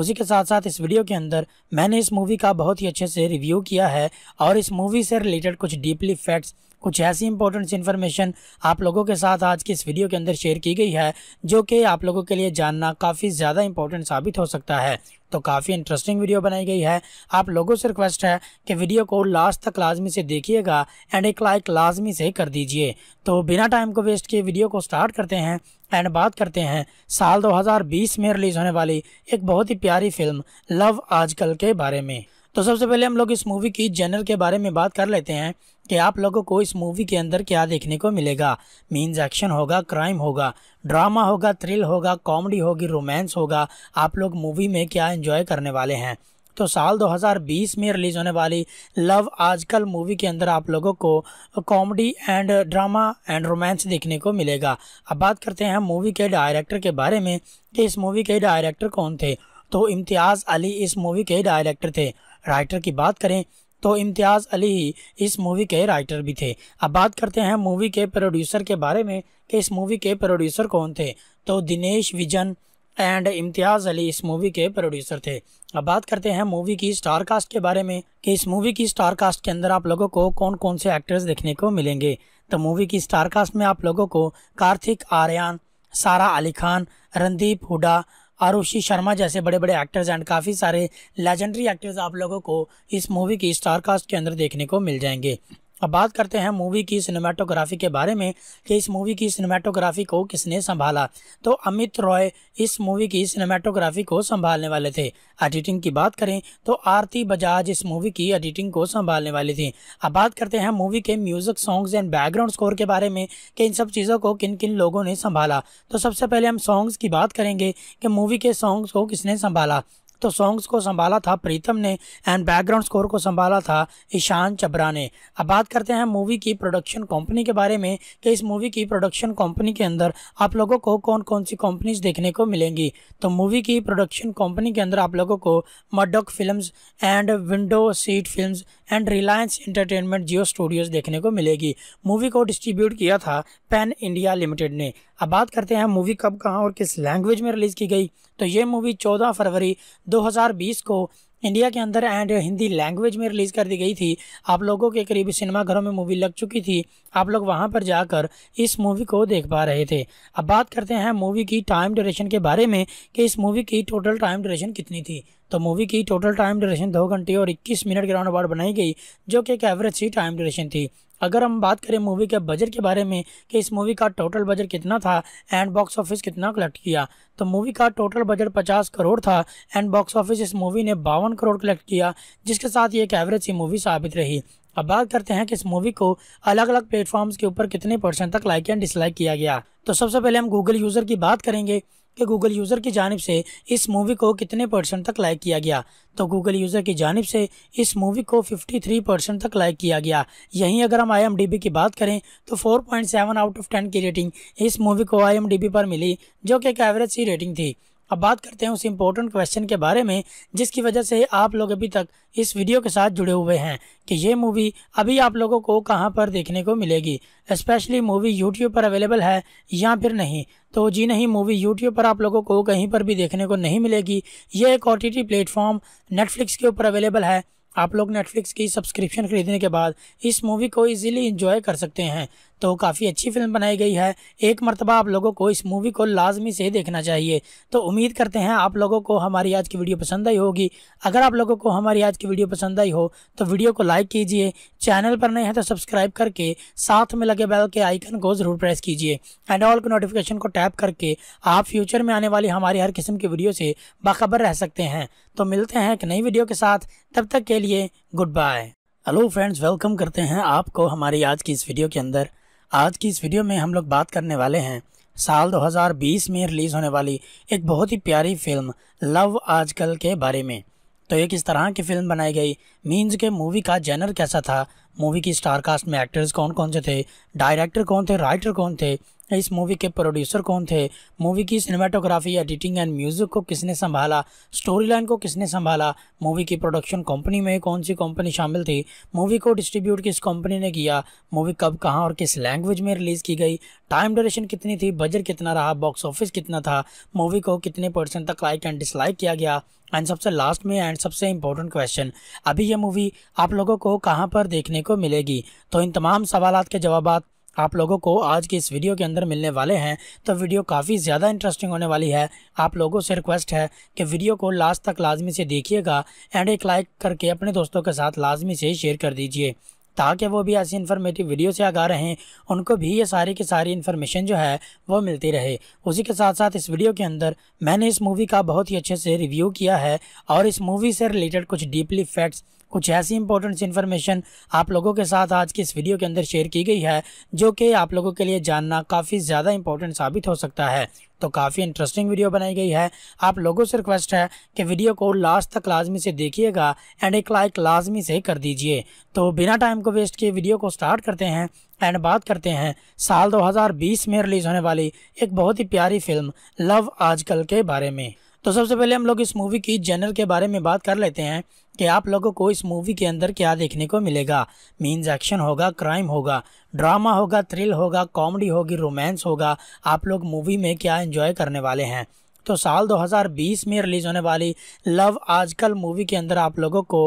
उसी के साथ साथ इस वीडियो के अंदर मैंने इस मूवी का बहुत ही अच्छे से रिव्यू किया है और इस मूवी से रिलेटेड कुछ डीपली फैक्ट्स कुछ ऐसी इंपॉर्टेंट इन्फॉर्मेशन आप लोगों के साथ आज की इस वीडियो के अंदर शेयर की गई है जो कि आप लोगों के लिए जानना काफ़ी ज़्यादा इंपॉर्टेंट साबित हो सकता है तो काफ़ी इंटरेस्टिंग वीडियो बनाई गई है आप लोगों से रिक्वेस्ट है कि वीडियो को लास्ट तक लाजमी से देखिएगा एंड एक लाइक लाजमी से कर दीजिए तो बिना टाइम को वेस्ट किए वीडियो को स्टार्ट करते हैं एंड बात करते हैं साल 2020 में रिलीज़ होने वाली एक बहुत ही प्यारी फिल्म लव आजकल के बारे में तो सबसे पहले हम लोग इस मूवी की जनर के बारे में बात कर लेते हैं कि आप लोगों को इस मूवी के अंदर क्या देखने को मिलेगा मीन्स एक्शन होगा क्राइम होगा ड्रामा होगा थ्रिल होगा कॉमेडी होगी रोमांस होगा आप लोग मूवी में क्या एंजॉय करने वाले हैं तो साल 2020 में रिलीज़ होने वाली लव आजकल मूवी के अंदर आप लोगों को comedy and drama and romance देखने को मिलेगा अब बात करते हैं मूवी के डायरेक्टर के बारे में कि इस मूवी के डायरेक्टर कौन थे तो इम्तियाज़ अली इस मूवी के डायरेक्टर थे राइटर की बात करें तो इम्तियाज़ अली ही इस मूवी के राइटर भी थे अब बात करते हैं मूवी के प्रोड्यूसर के बारे में कि इस मूवी के प्रोड्यूसर कौन थे तो दिनेश विजन एंड इम्तियाज़ अली इस मूवी के प्रोड्यूसर थे अब बात करते हैं मूवी की स्टार कास्ट के बारे में कि इस मूवी की स्टार कास्ट के अंदर आप लोगों को कौन कौन से एक्टर्स देखने को मिलेंगे तो मूवी की स्टार कास्ट में आप लोगों को कार्तिक आर्यन सारा अली खान रणदीप हुडा आरुषि शर्मा जैसे बड़े बड़े एक्टर्स एंड काफ़ी सारे लेजेंडरी एक्टर्स आप लोगों को इस मूवी की स्टारकास्ट के अंदर देखने को मिल जाएंगे अब बात करते हैं मूवी की सिनेमाटोग्राफी के बारे में कि इस मूवी की सिनेमाटोग्राफी को किसने संभाला तो अमित रॉय इस मूवी की सिनेमाटोग्राफी को संभालने वाले थे एडिटिंग की बात करें तो आरती बजाज इस मूवी की एडिटिंग को संभालने वाली थी अब बात करते हैं मूवी के music songs and background score के बारे में कि इन सब चीज़ों को किन किन लोगों ने संभाला तो सबसे पहले हम सॉन्ग्स की बात करेंगे कि मूवी के सॉन्ग्स को किसने संभाला तो सॉन्ग्स को संभाला था प्रीतम ने एंड बैकग्राउंड स्कोर को संभाला था ईशान चबरा ने अब बात करते हैं मूवी की प्रोडक्शन कंपनी के बारे में कि इस मूवी की प्रोडक्शन कंपनी के अंदर आप लोगों को कौन कौन सी कंपनीज देखने को मिलेंगी तो मूवी की प्रोडक्शन कंपनी के अंदर आप लोगों को Maddock film and window seat film and Reliance entertainment Jio studios देखने को मिलेगी मूवी को डिस्ट्रीब्यूट किया था पैन इंडिया लिमिटेड ने अब बात करते हैं मूवी कब कहाँ और किस लैंग्वेज में रिलीज़ की गई तो ये मूवी 14 फरवरी 2020 को इंडिया के अंदर एंड हिंदी लैंग्वेज में रिलीज़ कर दी गई थी आप लोगों के करीब सिनेमाघरों में मूवी लग चुकी थी आप लोग वहां पर जाकर इस मूवी को देख पा रहे थे अब बात करते हैं मूवी की टाइम ड्यूरेशन के बारे में कि इस मूवी की टोटल टाइम ड्यूरेशन कितनी थी तो मूवी की टोटल टाइम ड्यूरेशन दो घंटे और इक्कीस मिनट के राउंड अबाउट बनाई गई जो कि एक एवरेज सी टाइम ड्यूरेशन थी अगर हम बात करें मूवी के बजट के बारे में कि इस मूवी का टोटल बजट कितना था एंड बॉक्स ऑफिस कितना कलेक्ट किया तो मूवी का टोटल बजट 50 करोड़ था एंड बॉक्स ऑफिस इस मूवी ने बावन करोड़ कलेक्ट किया जिसके साथ ये एक एवरेज सी मूवी साबित रही अब बात करते हैं कि इस मूवी को अलग अलग प्लेटफॉर्म्स के ऊपर कितने परसेंट तक लाइक एंड डिसलाइक किया गया तो सबसे पहले हम गूगल यूज़र की बात करेंगे कि गूगल यूज़र की जानब से इस मूवी को कितने परसेंट तक लाइक किया गया तो गूगल यूज़र की जानब से इस मूवी को 53 परसेंट तक लाइक किया गया यहीं अगर हम आई की बात करें तो 4.7 आउट ऑफ 10 की रेटिंग इस मूवी को आई पर मिली जो कि एक एवरेज सी रेटिंग थी अब बात करते हैं उस इम्पोर्टेंट क्वेश्चन के बारे में जिसकी वजह से आप लोग अभी तक इस वीडियो के साथ जुड़े हुए हैं कि ये मूवी अभी आप लोगों को कहाँ पर देखने को मिलेगी स्पेशली मूवी यूट्यूब पर अवेलेबल है या फिर नहीं तो जी नहीं मूवी यूट्यूब पर आप लोगों को कहीं पर भी देखने को नहीं मिलेगी ये एक ओ टी प्लेटफॉर्म नेटफ्लिक्स के ऊपर अवेलेबल है आप लोग नेटफ्लिक्स की सब्सक्रिप्शन खरीदने के बाद इस मूवी को इजीली एंजॉय कर सकते हैं तो काफ़ी अच्छी फिल्म बनाई गई है एक मरतबा आप लोगों को इस मूवी को लाजमी से देखना चाहिए तो उम्मीद करते हैं आप लोगों को हमारी आज की वीडियो पसंद आई होगी अगर आप लोगों को हमारी आज की वीडियो पसंद आई हो तो वीडियो को लाइक कीजिए चैनल पर नए हैं तो सब्सक्राइब करके साथ में लगे बेल के आइकन को ज़रूर प्रेस कीजिए एंड ऑल के नोटिफिकेशन को टैप करके आप फ्यूचर में आने वाली हमारी हर किस्म की वीडियो से बाखबर रह सकते हैं तो मिलते हैं एक नई वीडियो के साथ तब तक के लिए good bye hello friends welcome करते हैं आपको हमारी आज की इस वीडियो के अंदर आज की इस वीडियो में हम लोग बात करने वाले हैं साल 2020 में रिलीज़ होने वाली एक बहुत ही प्यारी फिल्म लव आजकल के बारे में तो ये किस तरह की फिल्म बनाई गई मीन्स के मूवी का जेनर कैसा था मूवी की स्टार कास्ट में एक्टर्स कौन कौन से थे डायरेक्टर कौन थे राइटर कौन थे इस मूवी के प्रोड्यूसर कौन थे मूवी की सिनेमाटोग्राफी एडिटिंग एंड म्यूज़िक को किसने संभाला स्टोरी लाइन को किसने संभाला मूवी की प्रोडक्शन कंपनी में कौन सी कंपनी शामिल थी मूवी को डिस्ट्रीब्यूट किस कंपनी ने किया मूवी कब कहाँ और किस लैंग्वेज में रिलीज़ की गई टाइम ड्यूरेशन कितनी थी बजट कितना रहा बॉक्स ऑफिस कितना था मूवी को कितने परसेंट तक लाइक एंड डिसलाइक किया गया एंड सबसे लास्ट में एंड सबसे इम्पोर्टेंट क्वेश्चन अभी यह मूवी आप लोगों को कहाँ पर देखने को मिलेगी तो इन तमाम सवाल के जवाब आप लोगों को आज की इस वीडियो के अंदर मिलने वाले हैं तो वीडियो काफ़ी ज़्यादा इंटरेस्टिंग होने वाली है आप लोगों से रिक्वेस्ट है कि वीडियो को लास्ट तक लाजमी से देखिएगा एंड एक लाइक करके अपने दोस्तों के साथ लाजमी से शेयर कर दीजिए ताकि वो भी ऐसी इन्फॉर्मेटिव वीडियो से आगा रहें उनको भी ये सारी की सारी इन्फॉर्मेशन जो है वो मिलती रहे उसी के साथ साथ इस वीडियो के अंदर मैंने इस मूवी का बहुत ही अच्छे से रिव्यू किया है और इस मूवी से रिलेटेड कुछ डीपली फैक्ट्स कुछ ऐसी इंपॉर्टेंट इन्फॉर्मेशन आप लोगों के साथ आज की इस वीडियो के अंदर शेयर की गई है जो कि आप लोगों के लिए जानना काफ़ी ज़्यादा इंपॉर्टेंट साबित हो सकता है तो काफ़ी इंटरेस्टिंग वीडियो बनाई गई है आप लोगों से रिक्वेस्ट है कि वीडियो को लास्ट तक लाजमी से देखिएगा एंड एक लाइक लाजमी से कर दीजिए तो बिना टाइम को वेस्ट किए वीडियो को स्टार्ट करते हैं एंड बात करते हैं साल 2020 में रिलीज़ होने वाली एक बहुत ही प्यारी फिल्म लव आजकल के बारे में तो सबसे पहले हम लोग इस मूवी की जनरल के बारे में बात कर लेते हैं कि आप लोगों को इस मूवी के अंदर क्या देखने को मिलेगा मीन्स एक्शन होगा क्राइम होगा ड्रामा होगा थ्रिल होगा कॉमेडी होगी रोमांस होगा आप लोग मूवी में क्या एंजॉय करने वाले हैं तो साल 2020 में रिलीज़ होने वाली लव आजकल मूवी के अंदर आप लोगों को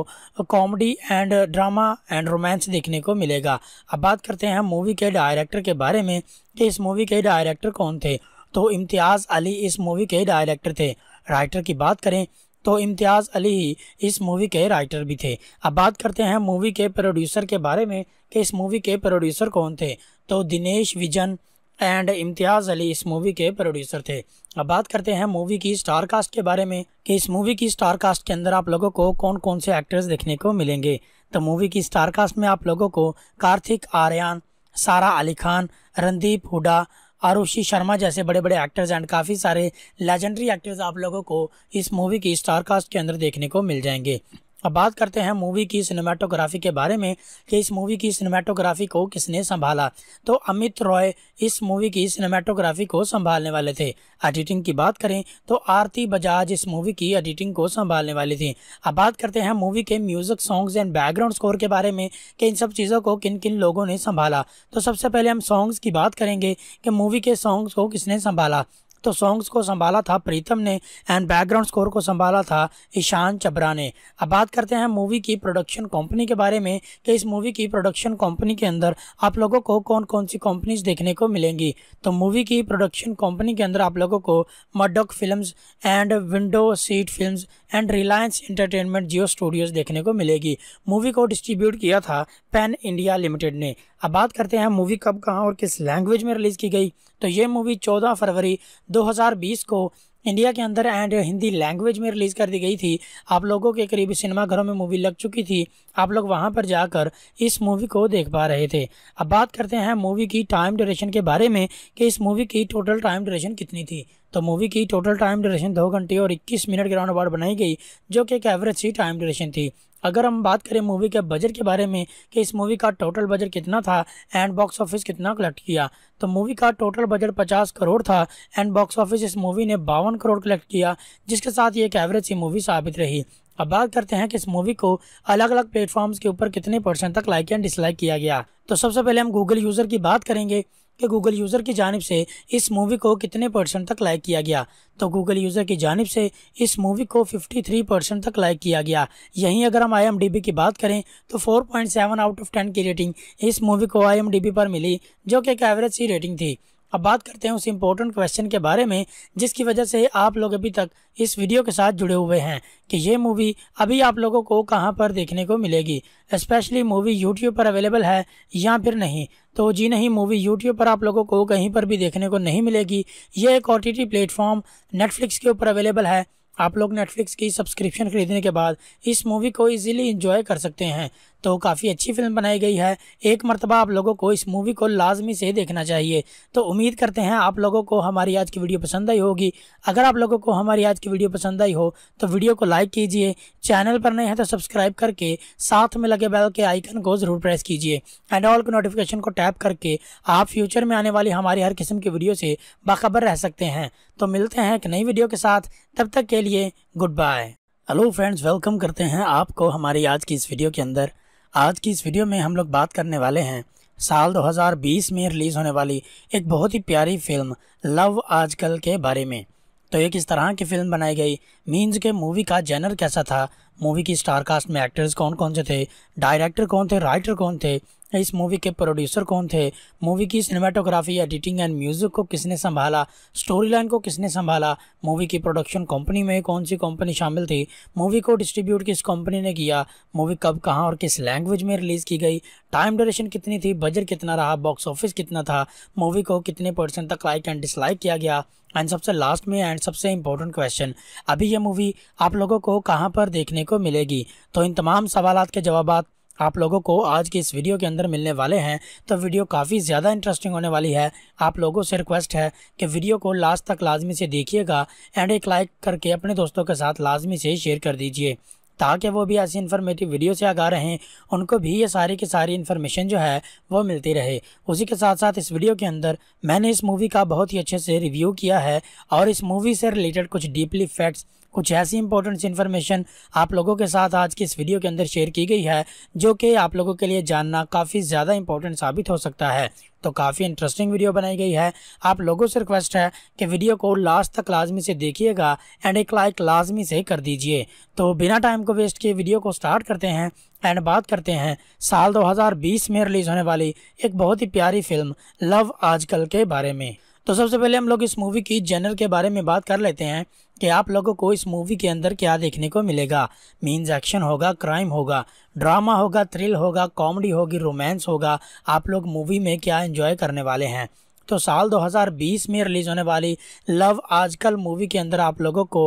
comedy and drama and romance देखने को मिलेगा अब बात करते हैं मूवी के डायरेक्टर के बारे में कि इस मूवी के डायरेक्टर कौन थे तो इम्तियाज़ अली इस मूवी के डायरेक्टर थे राइटर की बात करें तो इम्तियाज़ अली ही इस मूवी के राइटर भी थे अब बात करते हैं मूवी के प्रोड्यूसर के बारे में कि इस मूवी के प्रोड्यूसर कौन थे तो दिनेश विजन एंड इम्तियाज़ अली इस मूवी के प्रोड्यूसर थे अब बात करते हैं मूवी की स्टार कास्ट के बारे में कि इस मूवी की स्टार कास्ट के अंदर आप लोगों को कौन कौन से एक्टर्स देखने को मिलेंगे तो मूवी की स्टार कास्ट में आप लोगों को कार्तिक आर्यन सारा अली खान रणदीप हुडा आरुषि शर्मा जैसे बड़े बड़े एक्टर्स एंड काफ़ी सारे लेजेंडरी एक्टर्स आप लोगों को इस मूवी की स्टारकास्ट के अंदर देखने को मिल जाएंगे अब बात करते हैं मूवी की सिनेमाटोग्राफी के बारे में कि इस मूवी की सिनेमाटोग्राफी को किसने संभाला तो अमित रॉय इस मूवी की सिनेमाटोग्राफी को संभालने वाले थे एडिटिंग की बात करें तो आरती बजाज इस मूवी की एडिटिंग को संभालने वाली थी अब बात करते हैं मूवी के music songs and background score के बारे में कि इन सब चीज़ों को किन किन लोगों ने संभाला तो सबसे पहले हम सॉन्ग्स की बात करेंगे कि मूवी के सॉन्ग्स को किसने संभाला तो सॉन्ग्स को संभाला था प्रीतम ने एंड बैकग्राउंड स्कोर को संभाला था ईशान चबरा ने अब बात करते हैं मूवी की प्रोडक्शन कंपनी के बारे में कि इस मूवी की प्रोडक्शन कंपनी के अंदर आप लोगों को कौन कौन सी कंपनीज देखने को मिलेंगी तो मूवी की प्रोडक्शन कंपनी के अंदर आप लोगों को Maddock film and window seat film and Reliance entertainment Jio studios देखने को मिलेगी मूवी को डिस्ट्रीब्यूट किया था पैन इंडिया लिमिटेड ने अब बात करते हैं मूवी कब कहाँ और किस लैंग्वेज में रिलीज़ की गई तो ये मूवी 14 फरवरी 2020 को इंडिया के अंदर एंड हिंदी लैंग्वेज में रिलीज़ कर दी गई थी आप लोगों के करीब सिनेमाघरों में मूवी लग चुकी थी आप लोग वहाँ पर जाकर इस मूवी को देख पा रहे थे अब बात करते हैं मूवी की टाइम ड्यूरेशन के बारे में कि इस मूवी की टोटल टाइम ड्यूरेशन कितनी थी तो मूवी की टोटल टाइम ड्यूरेशन दो घंटे और 21 मिनट के राउंड अबाउट बनाई गई जो कि एक एवरेज सी टाइम ड्यूरेशन थी अगर हम बात करें मूवी के बजट के बारे में कि इस मूवी का टोटल बजट कितना था एंड बॉक्स ऑफिस कितना कलेक्ट किया तो मूवी का टोटल बजट 50 करोड़ था एंड बॉक्स ऑफिस इस मूवी ने बावन करोड़ कलेक्ट किया जिसके साथ ये एक एवरेज सी मूवी साबित रही अब बात करते हैं कि इस मूवी को अलग अलग प्लेटफॉर्म्स के ऊपर कितने परसेंट तक लाइक एंड डिसलाइक किया गया तो सबसे पहले हम गूगल यूज़र की बात करेंगे कि गूगल यूज़र की जानब से इस मूवी को कितने परसेंट तक लाइक किया गया तो गूगल यूज़र की जानब से इस मूवी को 53 परसेंट तक लाइक किया गया यहीं अगर हम आई की बात करें तो 4.7 आउट ऑफ 10 की रेटिंग इस मूवी को आई पर मिली जो कि एक एवरेज सी रेटिंग थी अब बात करते हैं उस इम्पोर्टेंट क्वेश्चन के बारे में जिसकी वजह से आप लोग अभी तक इस वीडियो के साथ जुड़े हुए हैं कि ये मूवी अभी आप लोगों को कहाँ पर देखने को मिलेगी स्पेशली मूवी यूट्यूब पर अवेलेबल है या फिर नहीं तो जी नहीं मूवी यूट्यूब पर आप लोगों को कहीं पर भी देखने को नहीं मिलेगी ये एक ओ टी प्लेटफॉर्म नेटफ्लिक्स के ऊपर अवेलेबल है आप लोग नेटफ्लिक्स की सब्सक्रिप्शन खरीदने के बाद इस मूवी को इजीली एंजॉय कर सकते हैं तो काफ़ी अच्छी फिल्म बनाई गई है एक मरतबा आप लोगों को इस मूवी को लाजमी से देखना चाहिए तो उम्मीद करते हैं आप लोगों को हमारी आज की वीडियो पसंद आई होगी अगर आप लोगों को हमारी आज की वीडियो पसंद आई हो तो वीडियो को लाइक कीजिए चैनल पर नए हैं तो सब्सक्राइब करके साथ में लगे बेल के आइकन को ज़रूर प्रेस कीजिए एंड ऑल को नोटिफिकेशन को टैप करके आप फ्यूचर में आने वाली हमारी हर किस्म की वीडियो से बाखबर रह सकते हैं तो मिलते हैं एक नई वीडियो के साथ तब तक के लिए good bye hello friends welcome करते हैं आपको हमारी आज की इस वीडियो के अंदर आज की इस वीडियो में हम लोग बात करने वाले हैं साल 2020 में रिलीज़ होने वाली एक बहुत ही प्यारी फिल्म लव आजकल के बारे में तो एक इस तरह की फिल्म बनाई गई मीन्स के मूवी का जेनर कैसा था मूवी की स्टार कास्ट में एक्टर्स कौन कौन से थे डायरेक्टर कौन थे राइटर कौन थे इस मूवी के प्रोड्यूसर कौन थे मूवी की सिनेमाटोग्राफी एडिटिंग एंड म्यूजिक को किसने संभाला स्टोरी लाइन को किसने संभाला मूवी की प्रोडक्शन कंपनी में कौन सी कंपनी शामिल थी मूवी को डिस्ट्रीब्यूट किस कंपनी ने किया मूवी कब कहाँ और किस लैंग्वेज में रिलीज़ की गई टाइम ड्यूरेशन कितनी थी बजट कितना रहा बॉक्स ऑफिस कितना था मूवी को कितने परसेंट तक लाइक एंड डिसलाइक किया गया एंड सबसे लास्ट में एंड सबसे इम्पोर्टेंट क्वेश्चन अभी यह मूवी आप लोगों को कहाँ पर देखने को मिलेगी तो इन तमाम सवाल के जवाब आप लोगों को आज की इस वीडियो के अंदर मिलने वाले हैं तो वीडियो काफ़ी ज़्यादा इंटरेस्टिंग होने वाली है आप लोगों से रिक्वेस्ट है कि वीडियो को लास्ट तक लाजमी से देखिएगा एंड एक लाइक करके अपने दोस्तों के साथ लाजमी से शेयर कर दीजिए ताकि वो भी ऐसी इन्फॉर्मेटिव वीडियो से आगा रहें उनको भी ये सारी की सारी इन्फॉर्मेशन जो है वो मिलती रहे उसी के साथ साथ इस वीडियो के अंदर मैंने इस मूवी का बहुत ही अच्छे से रिव्यू किया है और इस मूवी से रिलेटेड कुछ डीपली फैक्ट्स कुछ ऐसी इंपॉर्टेंट इन्फॉर्मेशन आप लोगों के साथ आज की इस वीडियो के अंदर शेयर की गई है जो कि आप लोगों के लिए जानना काफ़ी ज़्यादा इंपॉर्टेंट साबित हो सकता है तो काफ़ी इंटरेस्टिंग वीडियो बनाई गई है आप लोगों से रिक्वेस्ट है कि वीडियो को लास्ट तक लाजमी से देखिएगा एंड एक लाइक लाजमी से कर दीजिए तो बिना टाइम को वेस्ट किए वीडियो को स्टार्ट करते हैं एंड बात करते हैं साल 2020 में रिलीज़ होने वाली एक बहुत ही प्यारी फिल्म लव आजकल के बारे में तो सबसे पहले हम लोग इस मूवी की जनरल के बारे में बात कर लेते हैं कि आप लोगों को इस मूवी के अंदर क्या देखने को मिलेगा मीन्स एक्शन होगा क्राइम होगा ड्रामा होगा थ्रिल होगा कॉमेडी होगी रोमांस होगा आप लोग मूवी में क्या एंजॉय करने वाले हैं तो साल 2020 में रिलीज़ होने वाली लव आजकल मूवी के अंदर आप लोगों को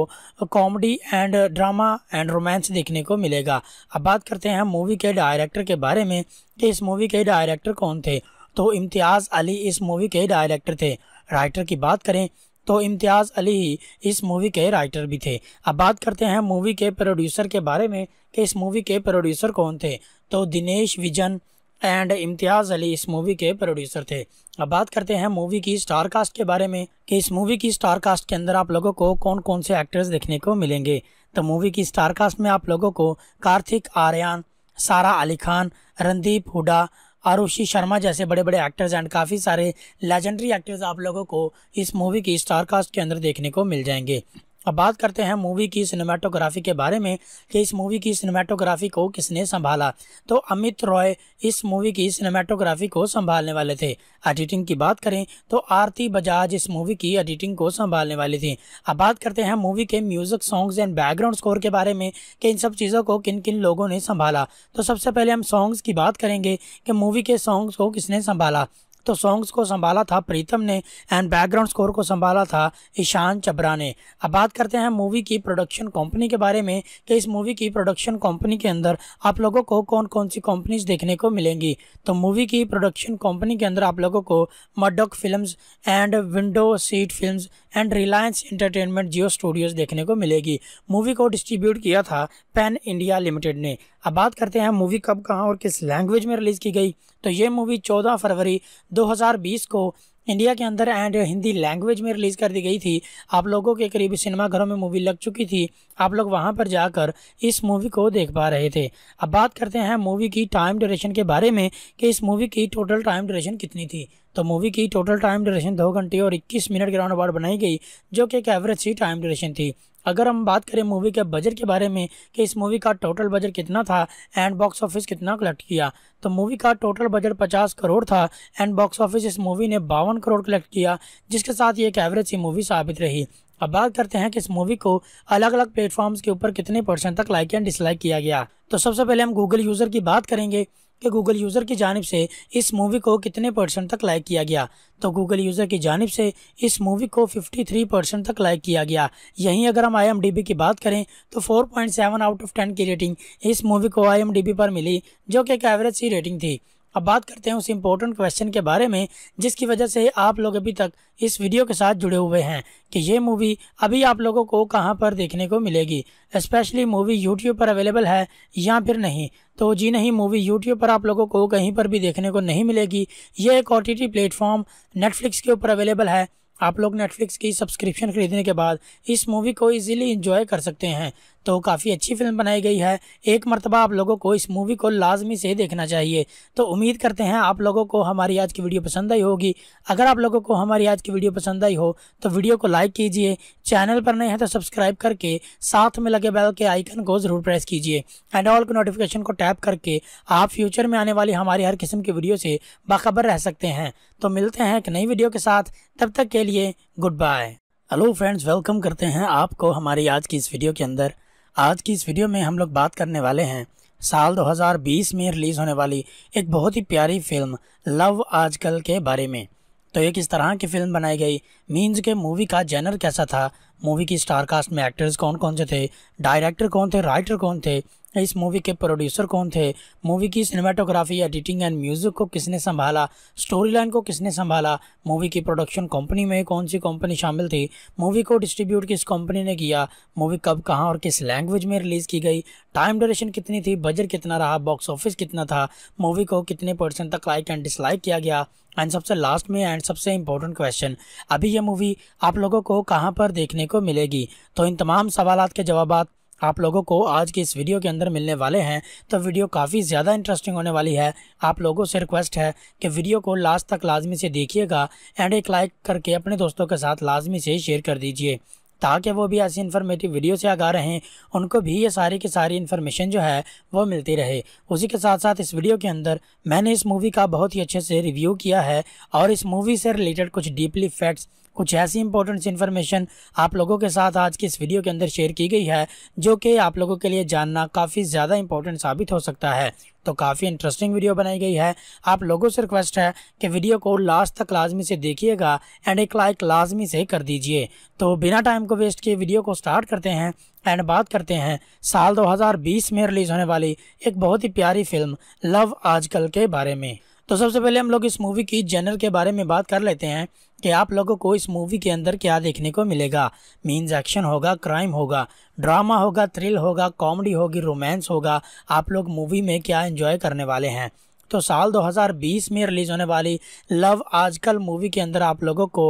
comedy and drama and romance देखने को मिलेगा अब बात करते हैं मूवी के डायरेक्टर के बारे में कि इस मूवी के डायरेक्टर कौन थे तो इम्तियाज़ अली इस मूवी के डायरेक्टर थे राइटर की बात करें तो इम्तियाज़ अली ही इस मूवी के राइटर भी थे अब बात करते हैं मूवी के प्रोड्यूसर के बारे में कि इस मूवी के प्रोड्यूसर कौन थे तो दिनेश विजन एंड इम्तियाज़ अली इस मूवी के प्रोड्यूसर थे अब बात करते हैं मूवी की स्टार कास्ट के बारे में कि इस मूवी की स्टार कास्ट के अंदर आप लोगों को कौन कौन से एक्टर्स देखने को मिलेंगे तो मूवी की स्टार कास्ट में आप लोगों को कार्तिक आर्यन सारा अली खान रणदीप हुडा आरुषि शर्मा जैसे बड़े बड़े एक्टर्स एंड काफ़ी सारे लेजेंडरी एक्टर्स आप लोगों को इस मूवी की स्टारकास्ट के अंदर देखने को मिल जाएंगे अब बात करते हैं मूवी की सिनेमाटोग्राफी के बारे में कि इस मूवी की सिनेमाटोग्राफी को किसने संभाला तो अमित रॉय इस मूवी की सिनेमाटोग्राफी को संभालने वाले थे एडिटिंग की बात करें तो आरती बजाज इस मूवी की एडिटिंग को संभालने वाली थी अब बात करते हैं मूवी के music songs and background score के बारे में कि इन सब चीज़ों को किन किन लोगों ने संभाला तो सबसे पहले हम सॉन्ग्स की बात करेंगे कि मूवी के सॉन्ग्स को किसने संभाला तो सॉन्ग्स को संभाला था प्रीतम ने एंड बैकग्राउंड स्कोर को संभाला था ईशान चबरा ने अब बात करते हैं मूवी की प्रोडक्शन कंपनी के बारे में कि इस मूवी की प्रोडक्शन कंपनी के अंदर आप लोगों को कौन कौन सी कंपनीज देखने को मिलेंगी तो मूवी की प्रोडक्शन कंपनी के अंदर आप लोगों को Maddock film and window seat film and Reliance entertainment Jio studios देखने को मिलेगी मूवी को डिस्ट्रीब्यूट किया था पैन इंडिया लिमिटेड ने अब बात करते हैं मूवी कब कहाँ और किस लैंग्वेज में रिलीज़ की गई तो ये मूवी 14 फरवरी 2020 को इंडिया के अंदर एंड हिंदी लैंग्वेज में रिलीज़ कर दी गई थी आप लोगों के करीब सिनेमाघरों में मूवी लग चुकी थी आप लोग वहां पर जाकर इस मूवी को देख पा रहे थे अब बात करते हैं मूवी की टाइम ड्यूरेशन के बारे में कि इस मूवी की टोटल टाइम ड्यूरेशन कितनी थी तो मूवी की टोटल टाइम ड्यूरेशन दो घंटे और 21 मिनट के राउंड अबाउट बनाई गई जो कि एक एवरेज सी टाइम ड्यूरेशन थी अगर हम बात करें मूवी के बजट के बारे में कि इस मूवी का टोटल बजट कितना था एंड बॉक्स ऑफिस कितना कलेक्ट किया तो मूवी का टोटल बजट 50 करोड़ था एंड बॉक्स ऑफिस इस मूवी ने बावन करोड़ कलेक्ट किया जिसके साथ ये एक एवरेज सी मूवी साबित रही अब बात करते हैं कि इस मूवी को अलग अलग प्लेटफॉर्म्स के ऊपर कितने परसेंट तक लाइक एंड डिसलाइक किया गया तो सबसे पहले हम गूगल यूज़र की बात करेंगे कि गूगल यूज़र की जानब से इस मूवी को कितने परसेंट तक लाइक किया गया तो गूगल यूज़र की जानब से इस मूवी को 53 परसेंट तक लाइक किया गया यहीं अगर हम आई की बात करें तो 4.7 आउट ऑफ 10 की रेटिंग इस मूवी को आई पर मिली जो कि एक एवरेज सी रेटिंग थी अब बात करते हैं उस इम्पोर्टेंट क्वेश्चन के बारे में जिसकी वजह से आप लोग अभी तक इस वीडियो के साथ जुड़े हुए हैं कि ये मूवी अभी आप लोगों को कहाँ पर देखने को मिलेगी स्पेशली मूवी यूट्यूब पर अवेलेबल है या फिर नहीं तो जी नहीं मूवी यूट्यूब पर आप लोगों को कहीं पर भी देखने को नहीं मिलेगी ये एक ओ टी प्लेटफॉर्म नेटफ्लिक्स के ऊपर अवेलेबल है आप लोग नेटफ्लिक्स की सब्सक्रिप्शन खरीदने के बाद इस मूवी को इजीली एंजॉय कर सकते हैं तो काफ़ी अच्छी फिल्म बनाई गई है एक मरतबा आप लोगों को इस मूवी को लाजमी से देखना चाहिए तो उम्मीद करते हैं आप लोगों को हमारी आज की वीडियो पसंद आई होगी अगर आप लोगों को हमारी आज की वीडियो पसंद आई हो तो वीडियो को लाइक कीजिए चैनल पर नए हैं तो सब्सक्राइब करके साथ में लगे बैल के आइकन को ज़रूर प्रेस कीजिए एंड ऑल को नोटिफिकेशन को टैप करके आप फ्यूचर में आने वाली हमारी हर किस्म की वीडियो से बाखबर रह सकते हैं तो मिलते हैं एक नई वीडियो के साथ तब तक के लिए good bye hello friends welcome करते हैं आपको हमारी आज की इस वीडियो के अंदर आज की इस वीडियो में हम लोग बात करने वाले हैं साल 2020 में रिलीज़ होने वाली एक बहुत ही प्यारी फिल्म लव आजकल के बारे में तो ये किस तरह की फिल्म बनाई गई मीन्स के मूवी का जेनर कैसा था मूवी की स्टार कास्ट में एक्टर्स कौन कौन से थे डायरेक्टर कौन थे राइटर कौन थे इस मूवी के प्रोड्यूसर कौन थे मूवी की सिनेमाटोग्राफी एडिटिंग एंड म्यूजिक को किसने संभाला स्टोरी लाइन को किसने संभाला मूवी की प्रोडक्शन कंपनी में कौन सी कंपनी शामिल थी मूवी को डिस्ट्रीब्यूट किस कंपनी ने किया मूवी कब कहाँ और किस लैंग्वेज में रिलीज़ की गई टाइम ड्यूरेशन कितनी थी बजट कितना रहा बॉक्स ऑफिस कितना था मूवी को कितने परसेंट तक लाइक एंड डिसलाइक किया गया एंड सबसे लास्ट में एंड सबसे इम्पोर्टेंट क्वेश्चन अभी यह मूवी आप लोगों को कहाँ पर देखने को मिलेगी तो इन तमाम सवाल के जवाब आप लोगों को आज की इस वीडियो के अंदर मिलने वाले हैं तो वीडियो काफ़ी ज़्यादा इंटरेस्टिंग होने वाली है आप लोगों से रिक्वेस्ट है कि वीडियो को लास्ट तक लाजमी से देखिएगा एंड एक लाइक करके अपने दोस्तों के साथ लाजमी से शेयर कर दीजिए ताकि वो भी ऐसी इन्फॉर्मेटिव वीडियो से आगा रहें उनको भी ये सारी की सारी इन्फॉर्मेशन जो है वो मिलती रहे उसी के साथ साथ इस वीडियो के अंदर मैंने इस मूवी का बहुत ही अच्छे से रिव्यू किया है और इस मूवी से रिलेटेड कुछ डीपली फैक्ट्स कुछ ऐसी इंपॉर्टेंट इन्फॉर्मेशन आप लोगों के साथ आज की इस वीडियो के अंदर शेयर की गई है जो कि आप लोगों के लिए जानना काफ़ी ज़्यादा इंपॉर्टेंट साबित हो सकता है तो काफ़ी इंटरेस्टिंग वीडियो बनाई गई है आप लोगों से रिक्वेस्ट है कि वीडियो को लास्ट तक लाजमी से देखिएगा एंड एक लाइक लाजमी से कर दीजिए तो बिना टाइम को वेस्ट किए वीडियो को स्टार्ट करते हैं एंड बात करते हैं साल 2020 में रिलीज़ होने वाली एक बहुत ही प्यारी फिल्म लव आजकल के बारे में तो सबसे पहले हम लोग इस मूवी की जनरल के बारे में बात कर लेते हैं कि आप लोगों को इस मूवी के अंदर क्या देखने को मिलेगा मीन्स एक्शन होगा क्राइम होगा ड्रामा होगा थ्रिल होगा कॉमेडी होगी रोमांस होगा आप लोग मूवी में क्या एंजॉय करने वाले हैं तो साल 2020 में रिलीज़ होने वाली लव आजकल मूवी के अंदर आप लोगों को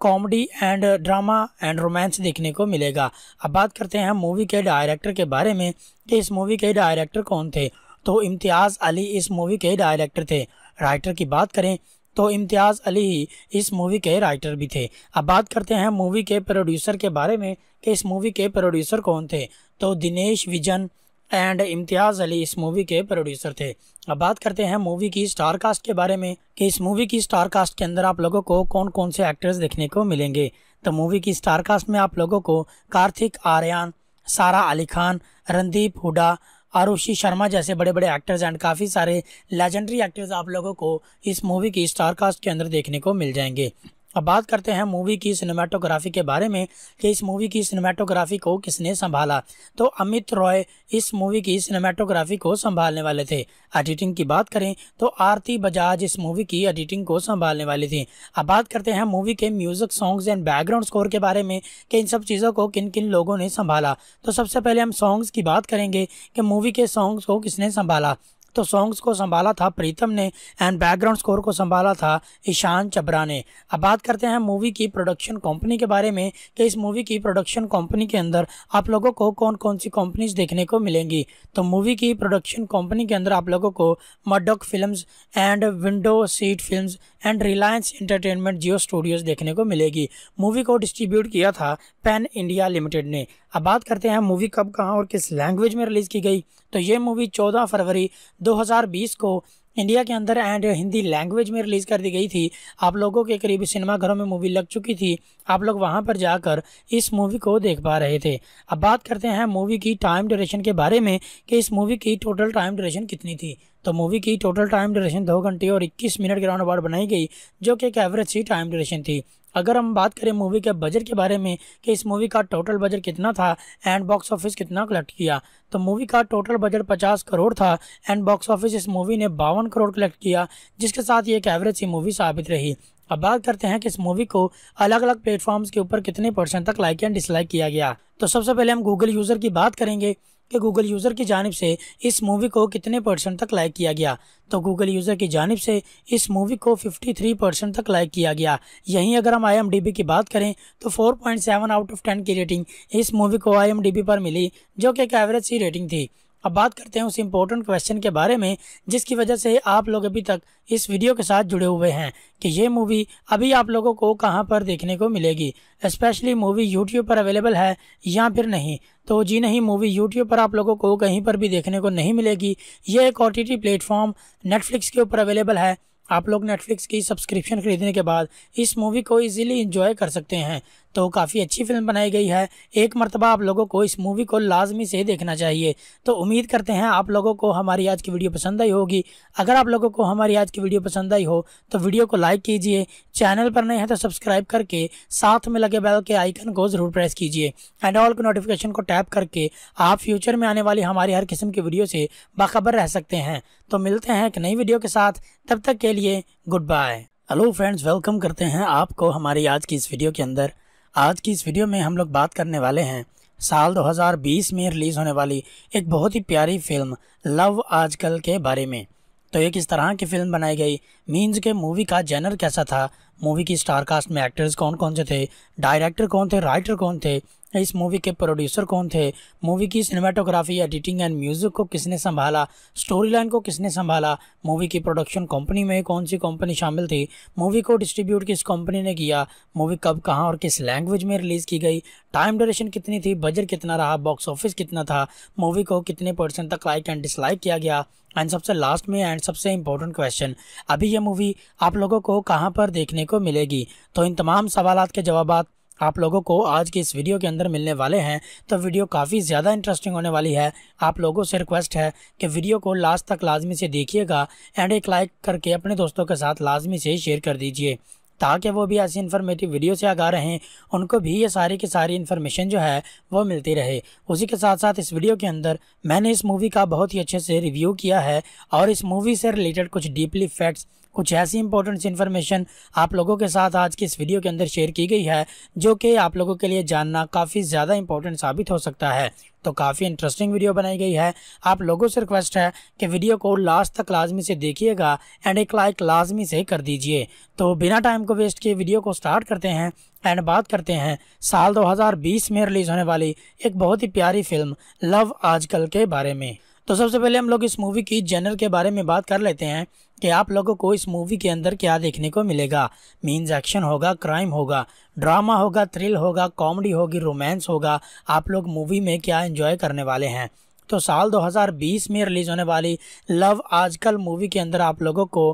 comedy and drama and romance देखने को मिलेगा अब बात करते हैं मूवी के डायरेक्टर के बारे में कि इस मूवी के डायरेक्टर कौन थे तो इम्तियाज़ अली इस मूवी के डायरेक्टर थे राइटर की बात करें तो इम्तियाज़ अली ही इस मूवी के राइटर भी थे अब बात करते हैं मूवी के प्रोड्यूसर के बारे में कि इस मूवी के प्रोड्यूसर कौन थे तो दिनेश विजन एंड इम्तियाज़ अली इस मूवी के प्रोड्यूसर थे अब बात करते हैं मूवी की स्टार कास्ट के बारे में कि इस मूवी की स्टार कास्ट के अंदर आप लोगों को कौन कौन से एक्टर्स देखने को मिलेंगे तो मूवी की स्टार कास्ट में आप लोगों को कार्तिक आर्यन सारा अली खान रणदीप हुडा आरुषि शर्मा जैसे बड़े बड़े एक्टर्स एंड काफ़ी सारे लेजेंडरी एक्टर्स आप लोगों को इस मूवी की स्टारकास्ट के अंदर देखने को मिल जाएंगे अब बात करते हैं मूवी की सिनेमाटोग्राफी के बारे में कि इस मूवी की सिनेमाटोग्राफी को किसने संभाला तो अमित रॉय इस मूवी की सिनेमाटोग्राफी को संभालने वाले थे एडिटिंग की बात करें तो आरती बजाज इस मूवी की एडिटिंग को संभालने वाली थी अब बात करते हैं मूवी के music songs and background score के बारे में कि इन सब चीज़ों को किन किन लोगों ने संभाला तो सबसे पहले हम सॉन्ग्स की बात करेंगे कि मूवी के सॉन्ग्स को किसने संभाला तो सॉन्ग्स को संभाला था प्रीतम ने एंड बैकग्राउंड स्कोर को संभाला था ईशान चबरा ने अब बात करते हैं मूवी की प्रोडक्शन कंपनी के बारे में कि इस मूवी की प्रोडक्शन कंपनी के अंदर आप लोगों को कौन कौन सी कंपनीज देखने को मिलेंगी तो मूवी की प्रोडक्शन कंपनी के अंदर आप लोगों को Maddock film and window seat film and Reliance entertainment Jio studios देखने को मिलेगी मूवी को डिस्ट्रीब्यूट किया था पैन इंडिया लिमिटेड ने अब बात करते हैं मूवी कब कहाँ और किस लैंग्वेज में रिलीज़ की गई तो ये मूवी 14 फरवरी 2020 को इंडिया के अंदर एंड हिंदी लैंग्वेज में रिलीज़ कर दी गई थी आप लोगों के करीब सिनेमाघरों में मूवी लग चुकी थी आप लोग वहां पर जाकर इस मूवी को देख पा रहे थे अब बात करते हैं मूवी की टाइम ड्यूरेशन के बारे में कि इस मूवी की टोटल टाइम ड्यूरेशन कितनी थी तो मूवी की टोटल टाइम ड्यूरेशन दो घंटे और इक्कीस मिनट के राउंड अबाउट बनाई गई जो कि एक एवरेज सी टाइम ड्यूरेशन थी अगर हम बात करें मूवी के बजट के बारे में कि इस मूवी का टोटल बजट कितना था एंड बॉक्स ऑफिस कितना कलेक्ट किया तो मूवी का टोटल बजट 50 करोड़ था एंड बॉक्स ऑफिस इस मूवी ने बावन करोड़ कलेक्ट किया जिसके साथ ये एक एवरेज सी मूवी साबित रही अब बात करते हैं कि इस मूवी को अलग अलग प्लेटफॉर्म्स के ऊपर कितने परसेंट तक लाइक एंड डिसलाइक किया गया तो सबसे पहले हम गूगल यूज़र की बात करेंगे कि गूगल यूज़र की जानब से इस मूवी को कितने परसेंट तक लाइक किया गया तो गूगल यूज़र की जानब से इस मूवी को 53 परसेंट तक लाइक किया गया यहीं अगर हम आई की बात करें तो 4.7 आउट ऑफ 10 की रेटिंग इस मूवी को आई पर मिली जो कि एक एवरेज सी रेटिंग थी अब बात करते हैं उस इम्पोर्टेंट क्वेश्चन के बारे में जिसकी वजह से आप लोग अभी तक इस वीडियो के साथ जुड़े हुए हैं कि ये मूवी अभी आप लोगों को कहाँ पर देखने को मिलेगी स्पेशली मूवी यूट्यूब पर अवेलेबल है या फिर नहीं तो जी नहीं मूवी यूट्यूब पर आप लोगों को कहीं पर भी देखने को नहीं मिलेगी ये एक ओ टी प्लेटफॉर्म नेटफ्लिक्स के ऊपर अवेलेबल है आप लोग नेटफ्लिक्स की सब्सक्रिप्शन खरीदने के बाद इस मूवी को इजीली एंजॉय कर सकते हैं तो काफ़ी अच्छी फिल्म बनाई गई है एक मरतबा आप लोगों को इस मूवी को लाजमी से देखना चाहिए तो उम्मीद करते हैं आप लोगों को हमारी आज की वीडियो पसंद आई होगी अगर आप लोगों को हमारी आज की वीडियो पसंद आई हो तो वीडियो को लाइक कीजिए चैनल पर नए हैं तो सब्सक्राइब करके साथ में लगे बैल के आइकन को ज़रूर प्रेस कीजिए एंड ऑल को नोटिफिकेशन को टैप करके आप फ्यूचर में आने वाली हमारी हर किस्म की वीडियो से बाखबर रह सकते हैं तो मिलते हैं एक नई वीडियो के साथ तब तक के लिए good bye hello friends welcome करते हैं आपको हमारी आज की इस वीडियो के अंदर आज की इस वीडियो में हम लोग बात करने वाले हैं साल 2020 में रिलीज़ होने वाली एक बहुत ही प्यारी फिल्म लव आजकल के बारे में तो ये किस तरह की फिल्म बनाई गई मीन्स के मूवी का जेनर कैसा था मूवी की स्टार कास्ट में एक्टर्स कौन कौन से थे डायरेक्टर कौन थे राइटर कौन थे इस मूवी के प्रोड्यूसर कौन थे मूवी की सिनेमाटोग्राफी एडिटिंग एंड म्यूज़िक को किसने संभाला स्टोरी लाइन को किसने संभाला मूवी की प्रोडक्शन कंपनी में कौन सी कंपनी शामिल थी मूवी को डिस्ट्रीब्यूट किस कंपनी ने किया मूवी कब कहाँ और किस लैंग्वेज में रिलीज़ की गई टाइम ड्यूरेशन कितनी थी बजट कितना रहा बॉक्स ऑफिस कितना था मूवी को कितने परसेंट तक लाइक एंड डिसलाइक किया गया एंड सबसे लास्ट में एंड सबसे इम्पोर्टेंट क्वेश्चन अभी ये मूवी आप लोगों को कहाँ पर देखने को मिलेगी तो इन तमाम सवाल के जवाब आप लोगों को आज की इस वीडियो के अंदर मिलने वाले हैं तो वीडियो काफ़ी ज़्यादा इंटरेस्टिंग होने वाली है आप लोगों से रिक्वेस्ट है कि वीडियो को लास्ट तक लाजमी से देखिएगा एंड एक लाइक करके अपने दोस्तों के साथ लाजमी से शेयर कर दीजिए ताकि वो भी ऐसी इन्फॉर्मेटिव वीडियो से आगा रहें उनको भी ये सारी की सारी इन्फॉर्मेशन जो है वो मिलती रहे उसी के साथ साथ इस वीडियो के अंदर मैंने इस मूवी का बहुत ही अच्छे से रिव्यू किया है और इस मूवी से रिलेटेड कुछ डीपली फैक्ट्स कुछ ऐसी इंपॉर्टेंट इन्फॉर्मेशन आप लोगों के साथ आज की इस वीडियो के अंदर शेयर की गई है जो कि आप लोगों के लिए जानना काफ़ी ज़्यादा इंपॉर्टेंट साबित हो सकता है तो काफ़ी इंटरेस्टिंग वीडियो बनाई गई है आप लोगों से रिक्वेस्ट है कि वीडियो को लास्ट तक लाजमी से देखिएगा एंड एक लाइक लाजमी से कर दीजिए तो बिना टाइम को वेस्ट किए वीडियो को स्टार्ट करते हैं एंड बात करते हैं साल 2020 में रिलीज़ होने वाली एक बहुत ही प्यारी फिल्म लव आजकल के बारे में तो सबसे पहले हम लोग इस मूवी की जनरल के बारे में बात कर लेते हैं कि आप लोगों को इस मूवी के अंदर क्या देखने को मिलेगा मीन्स एक्शन होगा क्राइम होगा ड्रामा होगा थ्रिल होगा कॉमेडी होगी रोमांस होगा आप लोग मूवी में क्या एंजॉय करने वाले हैं तो साल 2020 में रिलीज होने वाली लव आजकल मूवी के अंदर आप लोगों को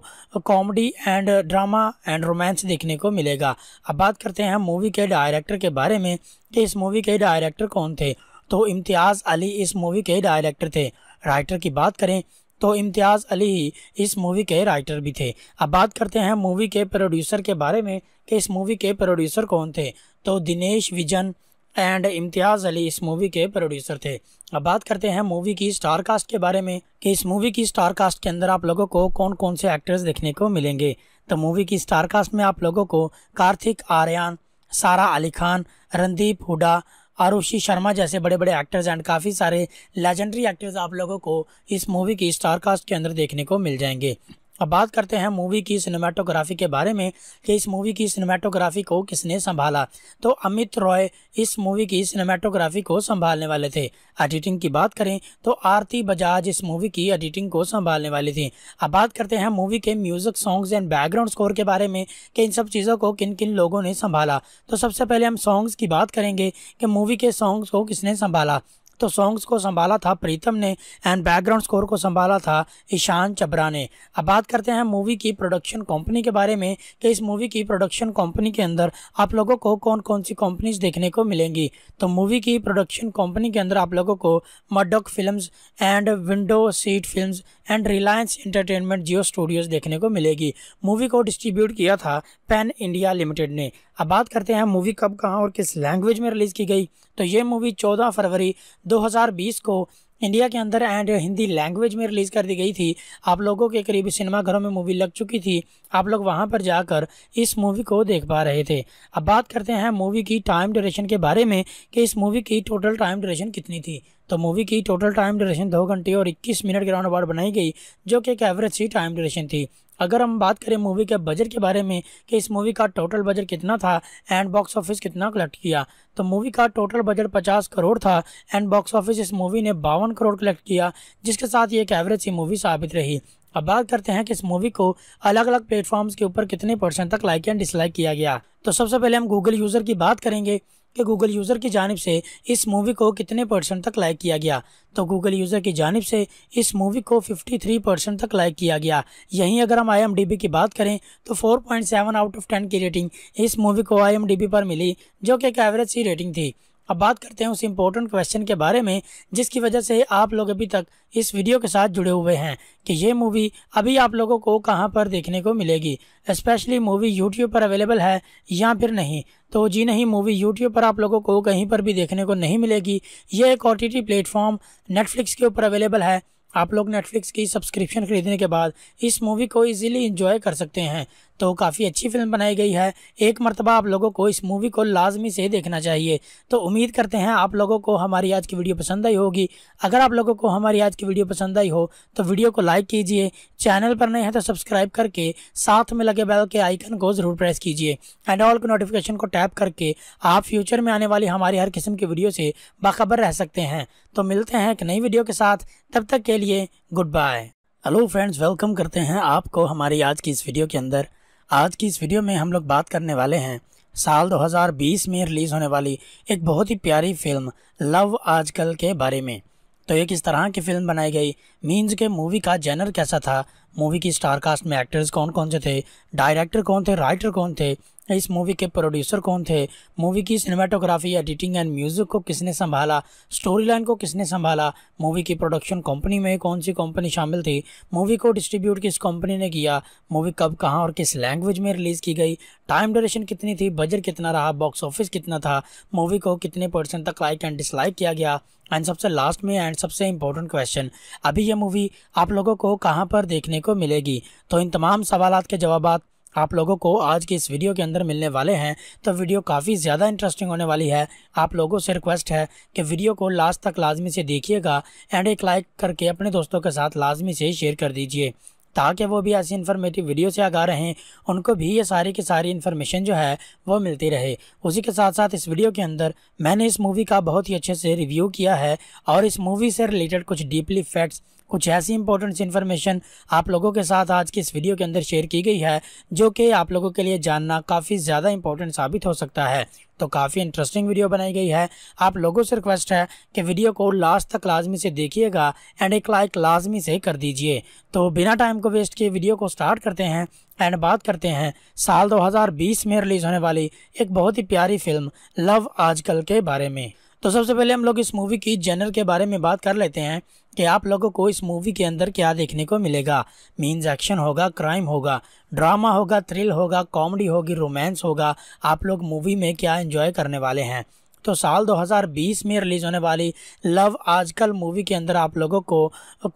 comedy and drama and romance देखने को मिलेगा अब बात करते हैं मूवी के डायरेक्टर के बारे में कि इस मूवी के डायरेक्टर कौन थे तो इम्तियाज़ अली इस मूवी के डायरेक्टर थे राइटर की बात करें तो इम्तियाज़ अली ही इस मूवी के राइटर भी थे अब बात करते हैं मूवी के प्रोड्यूसर के बारे में कि इस मूवी के प्रोड्यूसर कौन थे तो दिनेश विजन एंड इम्तियाज़ अली इस मूवी के प्रोड्यूसर थे अब बात करते हैं मूवी की स्टार कास्ट के बारे में कि इस मूवी की स्टार कास्ट के अंदर आप लोगों को कौन कौन से एक्टर्स देखने को मिलेंगे तो मूवी की स्टार कास्ट में आप लोगों को कार्तिक आर्यन सारा अली खान रणदीप हुडा आरुषि शर्मा जैसे बड़े बड़े एक्टर्स एंड काफ़ी सारे लेजेंडरी एक्टर्स आप लोगों को इस मूवी की स्टार कास्ट के अंदर देखने को मिल जाएंगे अब बात करते हैं मूवी की सिनेमाटोग्राफी के बारे में कि इस मूवी की सिनेमाटोग्राफी को किसने संभाला तो अमित रॉय इस मूवी की सिनेमाटोग्राफी को संभालने वाले थे एडिटिंग की बात करें तो आरती बजाज इस मूवी की एडिटिंग को संभालने वाली थी अब बात करते हैं मूवी के music songs and background score के बारे में कि इन सब चीज़ों को किन किन लोगों ने संभाला तो सबसे पहले हम सॉन्ग्स की बात करेंगे कि मूवी के सॉन्ग्स को किसने संभाला तो सॉन्ग्स को संभाला था प्रीतम ने एंड बैकग्राउंड स्कोर को संभाला था ईशान चबरा ने अब बात करते हैं मूवी की प्रोडक्शन कंपनी के बारे में कि इस मूवी की प्रोडक्शन कंपनी के अंदर आप लोगों को कौन कौन सी कंपनीज देखने को मिलेंगी तो मूवी की प्रोडक्शन कंपनी के अंदर आप लोगों को Maddock film and window seat film and Reliance entertainment Jio studios देखने को मिलेगी मूवी को डिस्ट्रीब्यूट किया था पैन इंडिया लिमिटेड ने अब बात करते हैं मूवी कब कहाँ और किस लैंग्वेज में रिलीज़ की गई तो ये मूवी 14 फरवरी 2020 को इंडिया के अंदर एंड हिंदी लैंग्वेज में रिलीज़ कर दी गई थी आप लोगों के करीब सिनेमाघरों में मूवी लग चुकी थी आप लोग वहां पर जाकर इस मूवी को देख पा रहे थे अब बात करते हैं मूवी की टाइम ड्यूरेशन के बारे में कि इस मूवी की टोटल टाइम ड्यूरेशन कितनी थी तो मूवी की टोटल टाइम ड्यूरेशन दो घंटे और 21 मिनट के राउंड अबाउट बनाई गई जो कि एक एवरेज सी टाइम ड्यूरेशन थी अगर हम बात करें मूवी के बजट के बारे में कि इस मूवी का टोटल बजट कितना था एंड बॉक्स ऑफिस कितना कलेक्ट किया तो मूवी का टोटल बजट 50 करोड़ था एंड बॉक्स ऑफिस इस मूवी ने बावन करोड़ कलेक्ट किया जिसके साथ ये एक एवरेज सी मूवी साबित रही अब बात करते हैं कि इस मूवी को अलग अलग प्लेटफॉर्म्स के ऊपर कितने परसेंट तक लाइक एंड डिसलाइक किया गया तो सबसे पहले हम गूगल यूज़र की बात करेंगे कि गूगल यूज़र की जानब से इस मूवी को कितने परसेंट तक लाइक किया गया तो गूगल यूज़र की जानब से इस मूवी को 53 परसेंट तक लाइक किया गया यहीं अगर हम आई की बात करें तो 4.7 आउट ऑफ 10 की रेटिंग इस मूवी को आई पर मिली जो कि एक एवरेज सी रेटिंग थी अब बात करते हैं उस इम्पोर्टेंट क्वेश्चन के बारे में जिसकी वजह से आप लोग अभी तक इस वीडियो के साथ जुड़े हुए हैं कि ये मूवी अभी आप लोगों को कहाँ पर देखने को मिलेगी स्पेशली मूवी यूट्यूब पर अवेलेबल है या फिर नहीं तो जी नहीं मूवी यूट्यूब पर आप लोगों को कहीं पर भी देखने को नहीं मिलेगी ये एक ओ टी प्लेटफॉर्म नेटफ्लिक्स के ऊपर अवेलेबल है आप लोग नेटफ्लिक्स की सब्सक्रिप्शन खरीदने के बाद इस मूवी को इजीली एंजॉय कर सकते हैं तो काफ़ी अच्छी फिल्म बनाई गई है एक मरतबा आप लोगों को इस मूवी को लाजमी से देखना चाहिए तो उम्मीद करते हैं आप लोगों को हमारी आज की वीडियो पसंद आई होगी अगर आप लोगों को हमारी आज की वीडियो पसंद आई हो तो वीडियो को लाइक कीजिए चैनल पर नए हैं तो सब्सक्राइब करके साथ में लगे बैल के आइकन को ज़रूर प्रेस कीजिए एंड ऑल के नोटिफिकेशन को टैप करके आप फ्यूचर में आने वाली हमारी हर किस्म की वीडियो से बाखबर रह सकते हैं तो मिलते हैं एक नई वीडियो के साथ तब तक के लिए good bye hello friends welcome करते हैं आपको हमारी आज की इस वीडियो के अंदर आज की इस वीडियो में हम लोग बात करने वाले हैं साल 2020 में रिलीज़ होने वाली एक बहुत ही प्यारी फिल्म लव आजकल के बारे में तो ये किस तरह की फिल्म बनाई गई मीन्स के मूवी का जेनर कैसा था मूवी की स्टार कास्ट में एक्टर्स कौन कौन से थे डायरेक्टर कौन थे राइटर कौन थे इस मूवी के प्रोड्यूसर कौन थे मूवी की सिनेमाटोग्राफी एडिटिंग एंड म्यूजिक को किसने संभाला स्टोरी लाइन को किसने संभाला मूवी की प्रोडक्शन कंपनी में कौन सी कंपनी शामिल थी मूवी को डिस्ट्रीब्यूट किस कंपनी ने किया मूवी कब कहाँ और किस लैंग्वेज में रिलीज़ की गई टाइम ड्यूरेशन कितनी थी बजट कितना रहा बॉक्स ऑफिस कितना था मूवी को कितने परसेंट तक लाइक एंड डिसलाइक किया गया एंड सबसे लास्ट में एंड सबसे इम्पोर्टेंट क्वेश्चन अभी यह मूवी आप लोगों को कहाँ पर देखने को मिलेगी तो इन तमाम सवाल के जवाब आप लोगों को आज की इस वीडियो के अंदर मिलने वाले हैं तो वीडियो काफ़ी ज़्यादा इंटरेस्टिंग होने वाली है आप लोगों से रिक्वेस्ट है कि वीडियो को लास्ट तक लाजमी से देखिएगा एंड एक लाइक करके अपने दोस्तों के साथ लाजमी से शेयर कर दीजिए ताकि वो भी ऐसी इन्फॉर्मेटिव वीडियो से आगा रहें उनको भी ये सारी की सारी इन्फॉर्मेशन जो है वो मिलती रहे उसी के साथ साथ इस वीडियो के अंदर मैंने इस मूवी का बहुत ही अच्छे से रिव्यू किया है और इस मूवी से रिलेटेड कुछ डीपली फैक्ट्स कुछ ऐसी इंपॉर्टेंट इन्फॉर्मेशन आप लोगों के साथ आज की इस वीडियो के अंदर शेयर की गई है जो कि आप लोगों के लिए जानना काफ़ी ज़्यादा इंपॉर्टेंट साबित हो सकता है तो काफ़ी इंटरेस्टिंग वीडियो बनाई गई है आप लोगों से रिक्वेस्ट है कि वीडियो को लास्ट तक लाजमी से देखिएगा एंड एक लाइक लाजमी से कर दीजिए तो बिना टाइम को वेस्ट किए वीडियो को स्टार्ट करते हैं एंड बात करते हैं साल 2020 में रिलीज़ होने वाली एक बहुत ही प्यारी फिल्म लव आजकल के बारे में तो सबसे पहले हम लोग इस मूवी की जनरल के बारे में बात कर लेते हैं कि आप लोगों को इस मूवी के अंदर क्या देखने को मिलेगा मीन्स एक्शन होगा क्राइम होगा ड्रामा होगा थ्रिल होगा कॉमेडी होगी रोमांस होगा आप लोग मूवी में क्या एंजॉय करने वाले हैं तो साल 2020 में रिलीज होने वाली लव आजकल मूवी के अंदर आप लोगों को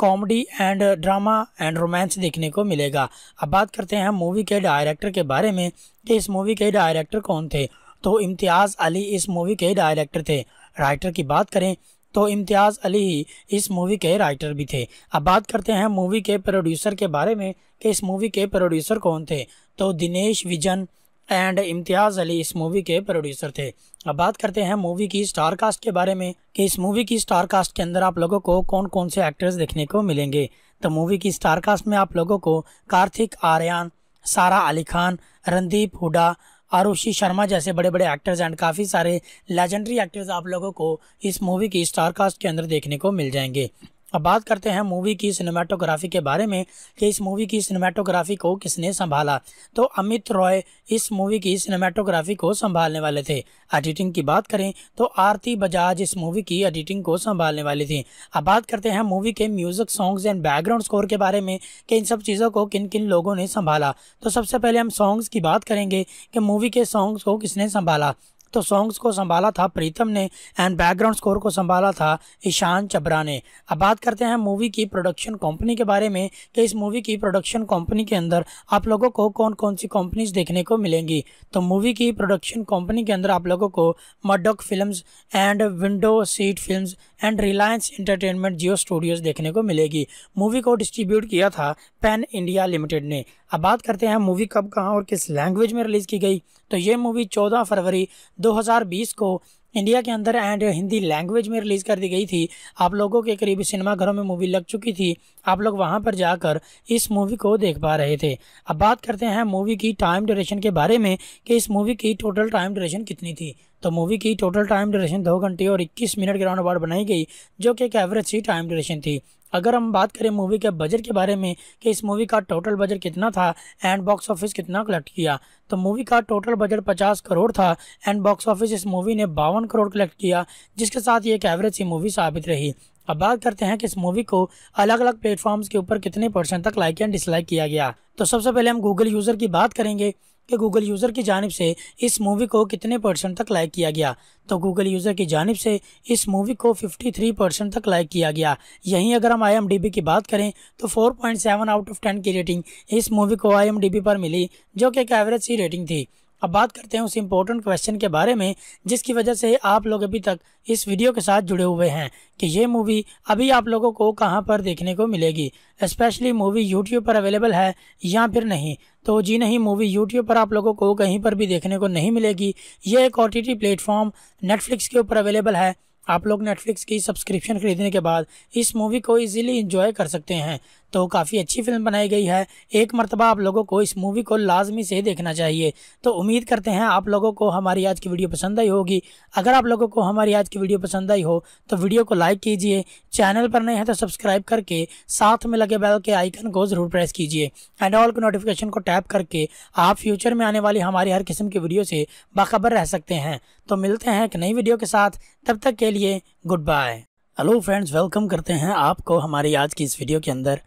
comedy and drama and romance देखने को मिलेगा अब बात करते हैं मूवी के डायरेक्टर के बारे में कि इस मूवी के डायरेक्टर कौन थे तो इम्तियाज़ अली इस मूवी के डायरेक्टर थे राइटर की बात करें तो इम्तियाज़ अली ही इस मूवी के राइटर भी थे अब बात करते हैं मूवी के प्रोड्यूसर के बारे में कि इस मूवी के प्रोड्यूसर कौन थे तो दिनेश विजन एंड इम्तियाज़ अली इस मूवी के प्रोड्यूसर थे अब बात करते हैं मूवी की स्टार कास्ट के बारे में कि इस मूवी की स्टार कास्ट के अंदर आप लोगों को कौन कौन से एक्टर्स देखने को मिलेंगे तो मूवी की स्टार कास्ट में आप लोगों को कार्तिक आर्यन सारा अली खान रणदीप हुडा आरुषि शर्मा जैसे बड़े बड़े एक्टर्स एंड काफ़ी सारे लेजेंडरी एक्टर्स आप लोगों को इस मूवी की स्टारकास्ट के अंदर देखने को मिल जाएंगे अब बात करते हैं मूवी की सिनेमाटोग्राफी के बारे में कि इस मूवी की सिनेमाटोग्राफी को किसने संभाला तो अमित रॉय इस मूवी की सिनेमाटोग्राफी को संभालने वाले थे एडिटिंग की बात करें तो आरती बजाज इस मूवी की एडिटिंग को संभालने वाली थी अब बात करते हैं मूवी के music songs and background score के बारे में कि इन सब चीज़ों को किन किन लोगों ने संभाला तो सबसे पहले हम सॉन्ग्स की बात करेंगे कि मूवी के सॉन्ग्स को किसने संभाला तो सॉन्ग्स को संभाला था प्रीतम ने एंड बैकग्राउंड स्कोर को संभाला था ईशान चबरा ने अब बात करते हैं मूवी की प्रोडक्शन कंपनी के बारे में कि इस मूवी की प्रोडक्शन कंपनी के अंदर आप लोगों को कौन कौन सी कंपनीज देखने को मिलेंगी तो मूवी की प्रोडक्शन कंपनी के अंदर आप लोगों को Maddock film and window seat film and Reliance entertainment Jio studios देखने को मिलेगी मूवी को डिस्ट्रीब्यूट किया था पैन इंडिया लिमिटेड ने अब बात करते हैं मूवी कब कहाँ और किस लैंग्वेज में रिलीज़ की गई तो ये मूवी 14 फरवरी 2020 को इंडिया के अंदर एंड हिंदी लैंग्वेज में रिलीज़ कर दी गई थी आप लोगों के करीब सिनेमाघरों में मूवी लग चुकी थी आप लोग वहां पर जाकर इस मूवी को देख पा रहे थे अब बात करते हैं मूवी की टाइम ड्यूरेशन के बारे में कि इस मूवी की टोटल टाइम ड्यूरेशन कितनी थी तो मूवी की टोटल टाइम ड्यूरेशन दो घंटे और इक्कीस मिनट के राउंड अबाउट बनाई गई जो कि एक एवरेज सी टाइम ड्यूरेशन थी अगर हम बात करें मूवी के बजट के बारे में कि इस मूवी का टोटल बजट कितना था एंड बॉक्स ऑफिस कितना कलेक्ट किया तो मूवी का टोटल बजट 50 करोड़ था एंड बॉक्स ऑफिस इस मूवी ने बावन करोड़ कलेक्ट किया जिसके साथ ये एक एवरेज सी मूवी साबित रही अब बात करते हैं कि इस मूवी को अलग अलग प्लेटफॉर्म्स के ऊपर कितने परसेंट तक लाइक एंड डिसलाइक किया गया तो सबसे पहले हम गूगल यूज़र की बात करेंगे कि गूगल यूज़र की जानब से इस मूवी को कितने परसेंट तक लाइक किया गया तो गूगल यूज़र की जानब से इस मूवी को 53 परसेंट तक लाइक किया गया यहीं अगर हम आई की बात करें तो 4.7 आउट ऑफ 10 की रेटिंग इस मूवी को आई पर मिली जो कि एक एवरेज सी रेटिंग थी अब बात करते हैं उस इम्पोर्टेंट क्वेश्चन के बारे में जिसकी वजह से आप लोग अभी तक इस वीडियो के साथ जुड़े हुए हैं कि ये मूवी अभी आप लोगों को कहाँ पर देखने को मिलेगी स्पेशली मूवी यूट्यूब पर अवेलेबल है या फिर नहीं तो जी नहीं मूवी यूट्यूब पर आप लोगों को कहीं पर भी देखने को नहीं मिलेगी ये एक ओ टी प्लेटफॉर्म नेटफ्लिक्स के ऊपर अवेलेबल है आप लोग नेटफ्लिक्स की सब्सक्रिप्शन खरीदने के बाद इस मूवी को इजीली एंजॉय कर सकते हैं तो काफ़ी अच्छी फिल्म बनाई गई है एक मरतबा आप लोगों को इस मूवी को लाजमी से देखना चाहिए तो उम्मीद करते हैं आप लोगों को हमारी आज की वीडियो पसंद आई होगी अगर आप लोगों को हमारी आज की वीडियो पसंद आई हो तो वीडियो को लाइक कीजिए चैनल पर नए हैं तो सब्सक्राइब करके साथ में लगे बैल के आइकन को ज़रूर प्रेस कीजिए एंड ऑल के नोटिफिकेशन को टैप करके आप फ्यूचर में आने वाली हमारी हर किस्म की वीडियो से बाखबर रह सकते हैं तो मिलते हैं एक नई वीडियो के साथ तब तक के लिए good bye hello friends welcome करते हैं आपको हमारी आज की इस वीडियो के अंदर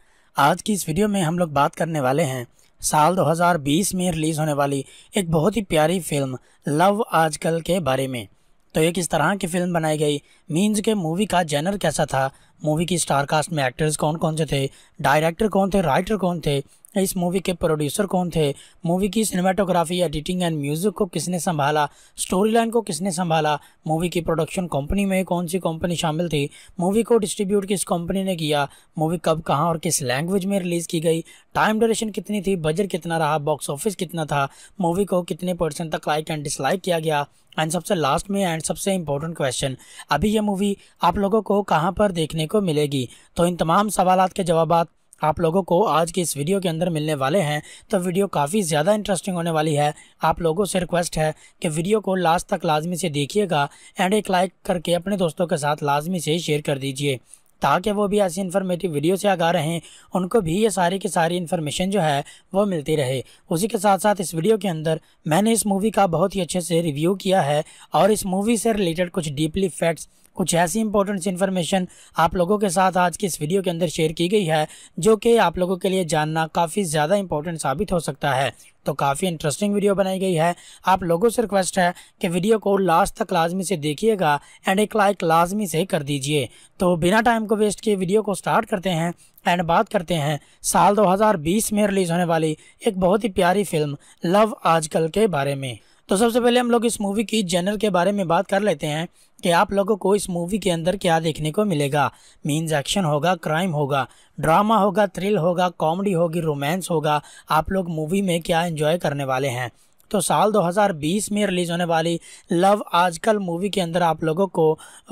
आज की इस वीडियो में हम लोग बात करने वाले हैं साल 2020 में रिलीज़ होने वाली एक बहुत ही प्यारी फिल्म लव आजकल के बारे में तो ये किस तरह की फिल्म बनाई गई मीन्स के मूवी का जेनर कैसा था मूवी की स्टार कास्ट में एक्टर्स कौन कौन से थे डायरेक्टर कौन थे राइटर कौन थे इस मूवी के प्रोड्यूसर कौन थे मूवी की सिनेमाटोग्राफी एडिटिंग एंड म्यूजिक को किसने संभाला स्टोरी लाइन को किसने संभाला मूवी की प्रोडक्शन कंपनी में कौन सी कंपनी शामिल थी मूवी को डिस्ट्रीब्यूट किस कंपनी ने किया मूवी कब कहाँ और किस लैंग्वेज में रिलीज़ की गई टाइम ड्यूरेशन कितनी थी बजट कितना रहा बॉक्स ऑफिस कितना था मूवी को कितने परसेंट तक लाइक एंड डिसलाइक किया गया एंड सबसे लास्ट में एंड सबसे इम्पोर्टेंट क्वेश्चन अभी ये मूवी आप लोगों को कहाँ पर देखने को मिलेगी तो इन तमाम सवाल के जवाब आप लोगों को आज की इस वीडियो के अंदर मिलने वाले हैं तो वीडियो काफ़ी ज़्यादा इंटरेस्टिंग होने वाली है आप लोगों से रिक्वेस्ट है कि वीडियो को लास्ट तक लाजमी से देखिएगा एंड एक लाइक करके अपने दोस्तों के साथ लाजमी से शेयर कर दीजिए ताकि वो भी ऐसी इन्फॉर्मेटिव वीडियो से आगा रहें उनको भी ये सारी की सारी इन्फॉर्मेशन जो है वो मिलती रहे उसी के साथ साथ इस वीडियो के अंदर मैंने इस मूवी का बहुत ही अच्छे से रिव्यू किया है और इस मूवी से रिलेटेड कुछ डीपली फैक्ट्स कुछ ऐसी इंपॉर्टेंट इन्फॉर्मेशन आप लोगों के साथ आज की इस वीडियो के अंदर शेयर की गई है जो कि आप लोगों के लिए जानना काफ़ी ज़्यादा इंपॉर्टेंट साबित हो सकता है तो काफ़ी इंटरेस्टिंग वीडियो बनाई गई है आप लोगों से रिक्वेस्ट है कि वीडियो को लास्ट तक लाजमी से देखिएगा एंड एक लाइक लाजमी से कर दीजिए तो बिना टाइम को वेस्ट किए वीडियो को स्टार्ट करते हैं एंड बात करते हैं साल 2020 में रिलीज़ होने वाली एक बहुत ही प्यारी फिल्म लव आजकल के बारे में तो सबसे पहले हम लोग इस मूवी की जनरल के बारे में बात कर लेते हैं कि आप लोगों को इस मूवी के अंदर क्या देखने को मिलेगा मीन्स एक्शन होगा क्राइम होगा ड्रामा होगा थ्रिल होगा कॉमेडी होगी रोमांस होगा आप लोग मूवी में क्या एंजॉय करने वाले हैं तो साल 2020 में रिलीज़ होने वाली लव आजकल मूवी के अंदर आप लोगों को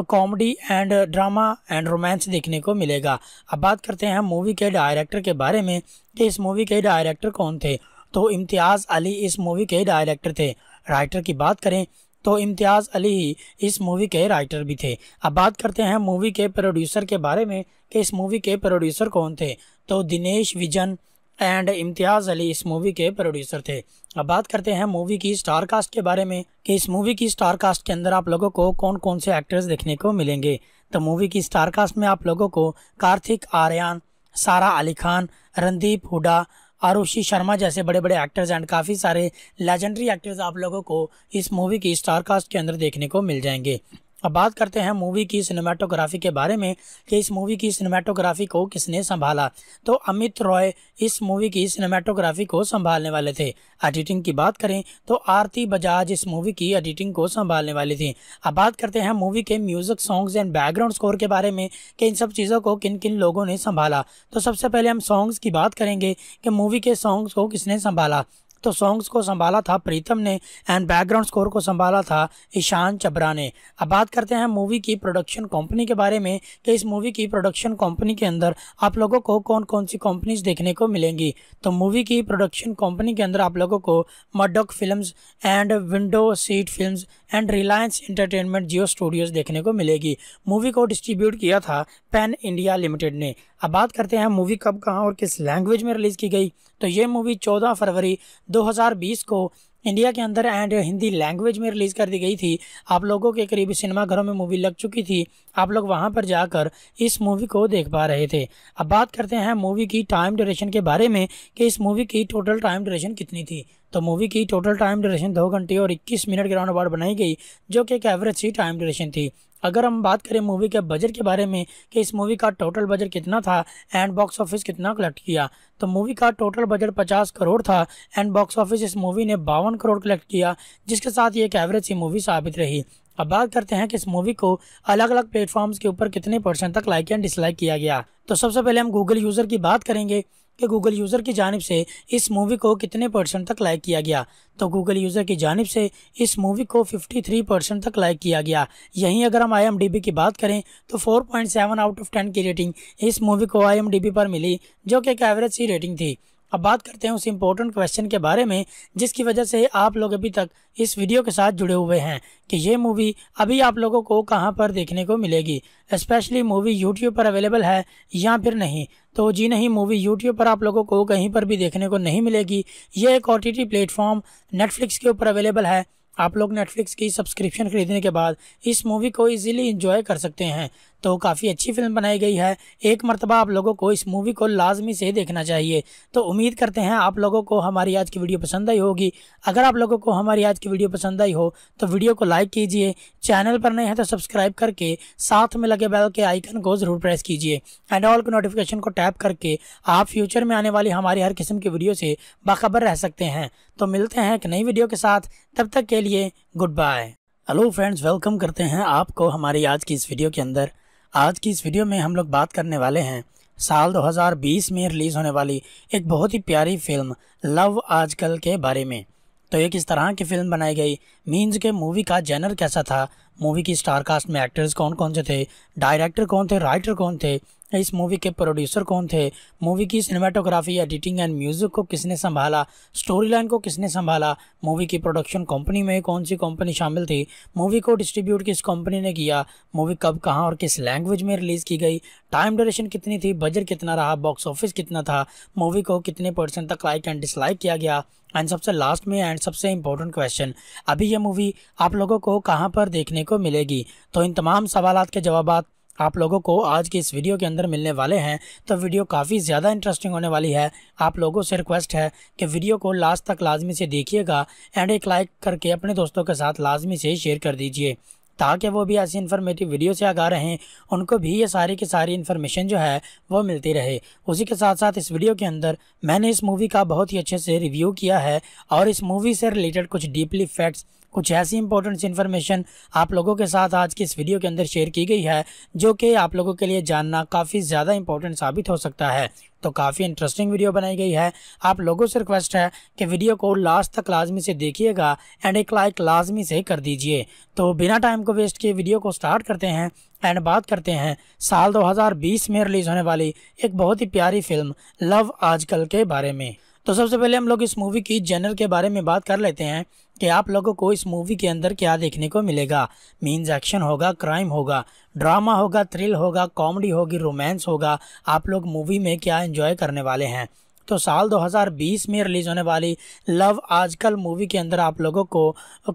comedy and drama and romance देखने को मिलेगा अब बात करते हैं मूवी के डायरेक्टर के बारे में कि इस मूवी के डायरेक्टर कौन थे तो इम्तियाज़ अली इस मूवी के डायरेक्टर थे राइटर की बात करें तो इम्तियाज़ अली ही इस मूवी के राइटर भी थे अब बात करते हैं मूवी के प्रोड्यूसर के बारे में कि इस मूवी के प्रोड्यूसर कौन थे तो दिनेश विजन एंड इम्तियाज़ अली इस मूवी के प्रोड्यूसर थे अब बात करते हैं मूवी की स्टार कास्ट के बारे में कि इस मूवी की स्टार कास्ट के अंदर आप लोगों को कौन कौन से एक्टर्स देखने को मिलेंगे तो मूवी की स्टार कास्ट में आप लोगों को कार्तिक आर्यन सारा अली खान रणदीप हुडा आरुषि शर्मा जैसे बड़े बड़े एक्टर्स एंड काफ़ी सारे लेजेंडरी एक्टर्स आप लोगों को इस मूवी की स्टारकास्ट के अंदर देखने को मिल जाएंगे अब बात करते हैं मूवी की सिनेमाटोग्राफी के बारे में कि इस मूवी की सिनेमाटोग्राफी को किसने संभाला तो अमित रॉय इस मूवी की सिनेमाटोग्राफी को संभालने वाले थे एडिटिंग की बात करें तो आरती बजाज इस मूवी की एडिटिंग को संभालने वाली थी अब बात करते हैं मूवी के music songs and background score के बारे में कि इन सब चीज़ों को किन किन लोगों ने संभाला तो सबसे पहले हम सॉन्ग्स की बात करेंगे कि मूवी के सॉन्ग्स को किसने संभाला तो सॉन्ग्स को संभाला था प्रीतम ने एंड बैकग्राउंड स्कोर को संभाला था ईशान चबरा ने अब बात करते हैं मूवी की प्रोडक्शन कंपनी के बारे में कि इस मूवी की प्रोडक्शन कंपनी के अंदर आप लोगों को कौन कौन सी कंपनीज देखने को मिलेंगी तो मूवी की प्रोडक्शन कंपनी के अंदर आप लोगों को Maddock film and window seat film and Reliance entertainment Jio studios देखने को मिलेगी मूवी को डिस्ट्रीब्यूट किया था पैन इंडिया लिमिटेड ने अब बात करते हैं मूवी कब कहाँ और किस लैंग्वेज में रिलीज़ की गई तो ये मूवी 14 फरवरी 2020 को इंडिया के अंदर एंड हिंदी लैंग्वेज में रिलीज़ कर दी गई थी आप लोगों के करीब सिनेमाघरों में मूवी लग चुकी थी आप लोग वहां पर जाकर इस मूवी को देख पा रहे थे अब बात करते हैं मूवी की टाइम ड्यूरेशन के बारे में कि इस मूवी की टोटल टाइम ड्यूरेशन कितनी थी तो मूवी की टोटल टाइम ड्यूरेशन दो घंटे और 21 मिनट के राउंड अबाउट बनाई गई जो कि एक एवरेज सी टाइम ड्यूरेशन थी अगर हम बात करें मूवी के बजट के बारे में कि इस मूवी का टोटल बजट कितना था एंड बॉक्स ऑफिस कितना कलेक्ट किया तो मूवी का टोटल बजट 50 करोड़ था एंड बॉक्स ऑफिस इस मूवी ने बावन करोड़ कलेक्ट किया जिसके साथ ये एक एवरेज सी मूवी साबित रही अब बात करते हैं कि इस मूवी को अलग अलग प्लेटफॉर्म्स के ऊपर कितने परसेंट तक लाइक एंड डिसलाइक किया गया तो सबसे पहले हम गूगल यूज़र की बात करेंगे कि गूगल यूज़र की जानब से इस मूवी को कितने परसेंट तक लाइक किया गया तो गूगल यूज़र की जानब से इस मूवी को 53 परसेंट तक लाइक किया गया यहीं अगर हम आई की बात करें तो 4.7 आउट ऑफ 10 की रेटिंग इस मूवी को आई पर मिली जो कि एक एवरेज सी रेटिंग थी अब बात करते हैं उस इम्पोर्टेंट क्वेश्चन के बारे में जिसकी वजह से आप लोग अभी तक इस वीडियो के साथ जुड़े हुए हैं कि ये मूवी अभी आप लोगों को कहाँ पर देखने को मिलेगी स्पेशली मूवी यूट्यूब पर अवेलेबल है या फिर नहीं तो जी नहीं मूवी यूट्यूब पर आप लोगों को कहीं पर भी देखने को नहीं मिलेगी ये एक ओ टी प्लेटफॉर्म नेटफ्लिक्स के ऊपर अवेलेबल है आप लोग नेटफ्लिक्स की सब्सक्रिप्शन खरीदने के बाद इस मूवी को इजीली एंजॉय कर सकते हैं तो काफ़ी अच्छी फिल्म बनाई गई है एक मरतबा आप लोगों को इस मूवी को लाजमी से देखना चाहिए तो उम्मीद करते हैं आप लोगों को हमारी आज की वीडियो पसंद आई होगी अगर आप लोगों को हमारी आज की वीडियो पसंद आई हो तो वीडियो को लाइक कीजिए चैनल पर नए हैं तो सब्सक्राइब करके साथ में लगे बैल के आइकन को ज़रूर प्रेस कीजिए एंड ऑल के नोटिफिकेशन को टैप करके आप फ्यूचर में आने वाली हमारी हर किस्म की वीडियो से बाखबर रह सकते हैं तो मिलते हैं एक नई वीडियो के साथ तब तक के लिए good bye hello friends welcome करते हैं आपको हमारी आज की इस वीडियो के अंदर आज की इस वीडियो में हम लोग बात करने वाले हैं साल 2020 में रिलीज़ होने वाली एक बहुत ही प्यारी फिल्म लव आजकल के बारे में तो ये किस तरह की फिल्म बनाई गई मीन्स के मूवी का जेनर कैसा था मूवी की स्टार कास्ट में एक्टर्स कौन कौन से थे डायरेक्टर कौन थे राइटर कौन थे इस मूवी के प्रोड्यूसर कौन थे मूवी की सिनेमाटोग्राफी एडिटिंग एंड म्यूजिक को किसने संभाला स्टोरी लाइन को किसने संभाला मूवी की प्रोडक्शन कंपनी में कौन सी कंपनी शामिल थी मूवी को डिस्ट्रीब्यूट किस कंपनी ने किया मूवी कब कहाँ और किस लैंग्वेज में रिलीज़ की गई टाइम ड्यूरेशन कितनी थी बजट कितना रहा बॉक्स ऑफिस कितना था मूवी को कितने परसेंट तक लाइक एंड डिसलाइक किया गया एंड सबसे लास्ट में एंड सबसे इम्पोर्टेंट क्वेश्चन अभी यह मूवी आप लोगों को कहाँ पर देखने को मिलेगी तो इन तमाम सवाल के जवाब आप लोगों को आज की इस वीडियो के अंदर मिलने वाले हैं तो वीडियो काफ़ी ज़्यादा इंटरेस्टिंग होने वाली है आप लोगों से रिक्वेस्ट है कि वीडियो को लास्ट तक लाजमी से देखिएगा एंड एक लाइक करके अपने दोस्तों के साथ लाजमी से शेयर कर दीजिए ताकि वो भी ऐसी इन्फॉर्मेटिव वीडियो से आगा रहें उनको भी ये सारी की सारी इन्फॉर्मेशन जो है वो मिलती रहे उसी के साथ साथ इस वीडियो के अंदर मैंने इस मूवी का बहुत ही अच्छे से रिव्यू किया है और इस मूवी से रिलेटेड कुछ डीपली फैक्ट्स कुछ ऐसी इंपॉर्टेंट इन्फॉर्मेशन आप लोगों के साथ आज की इस वीडियो के अंदर शेयर की गई है जो कि आप लोगों के लिए जानना काफ़ी ज़्यादा इंपॉर्टेंट साबित हो सकता है तो काफ़ी इंटरेस्टिंग वीडियो बनाई गई है आप लोगों से रिक्वेस्ट है कि वीडियो को लास्ट तक लाजमी से देखिएगा एंड एक लाइक लाजमी से कर दीजिए तो बिना टाइम को वेस्ट किए वीडियो को स्टार्ट करते हैं एंड बात करते हैं साल 2020 में रिलीज़ होने वाली एक बहुत ही प्यारी फिल्म लव आजकल के बारे में तो सबसे पहले हम लोग इस मूवी की जनरल के बारे में बात कर लेते हैं कि आप लोगों को इस मूवी के अंदर क्या देखने को मिलेगा मीन्स एक्शन होगा क्राइम होगा ड्रामा होगा थ्रिल होगा कॉमेडी होगी रोमांस होगा आप लोग मूवी में क्या एंजॉय करने वाले हैं तो साल 2020 में रिलीज़ होने वाली लव आजकल मूवी के अंदर आप लोगों को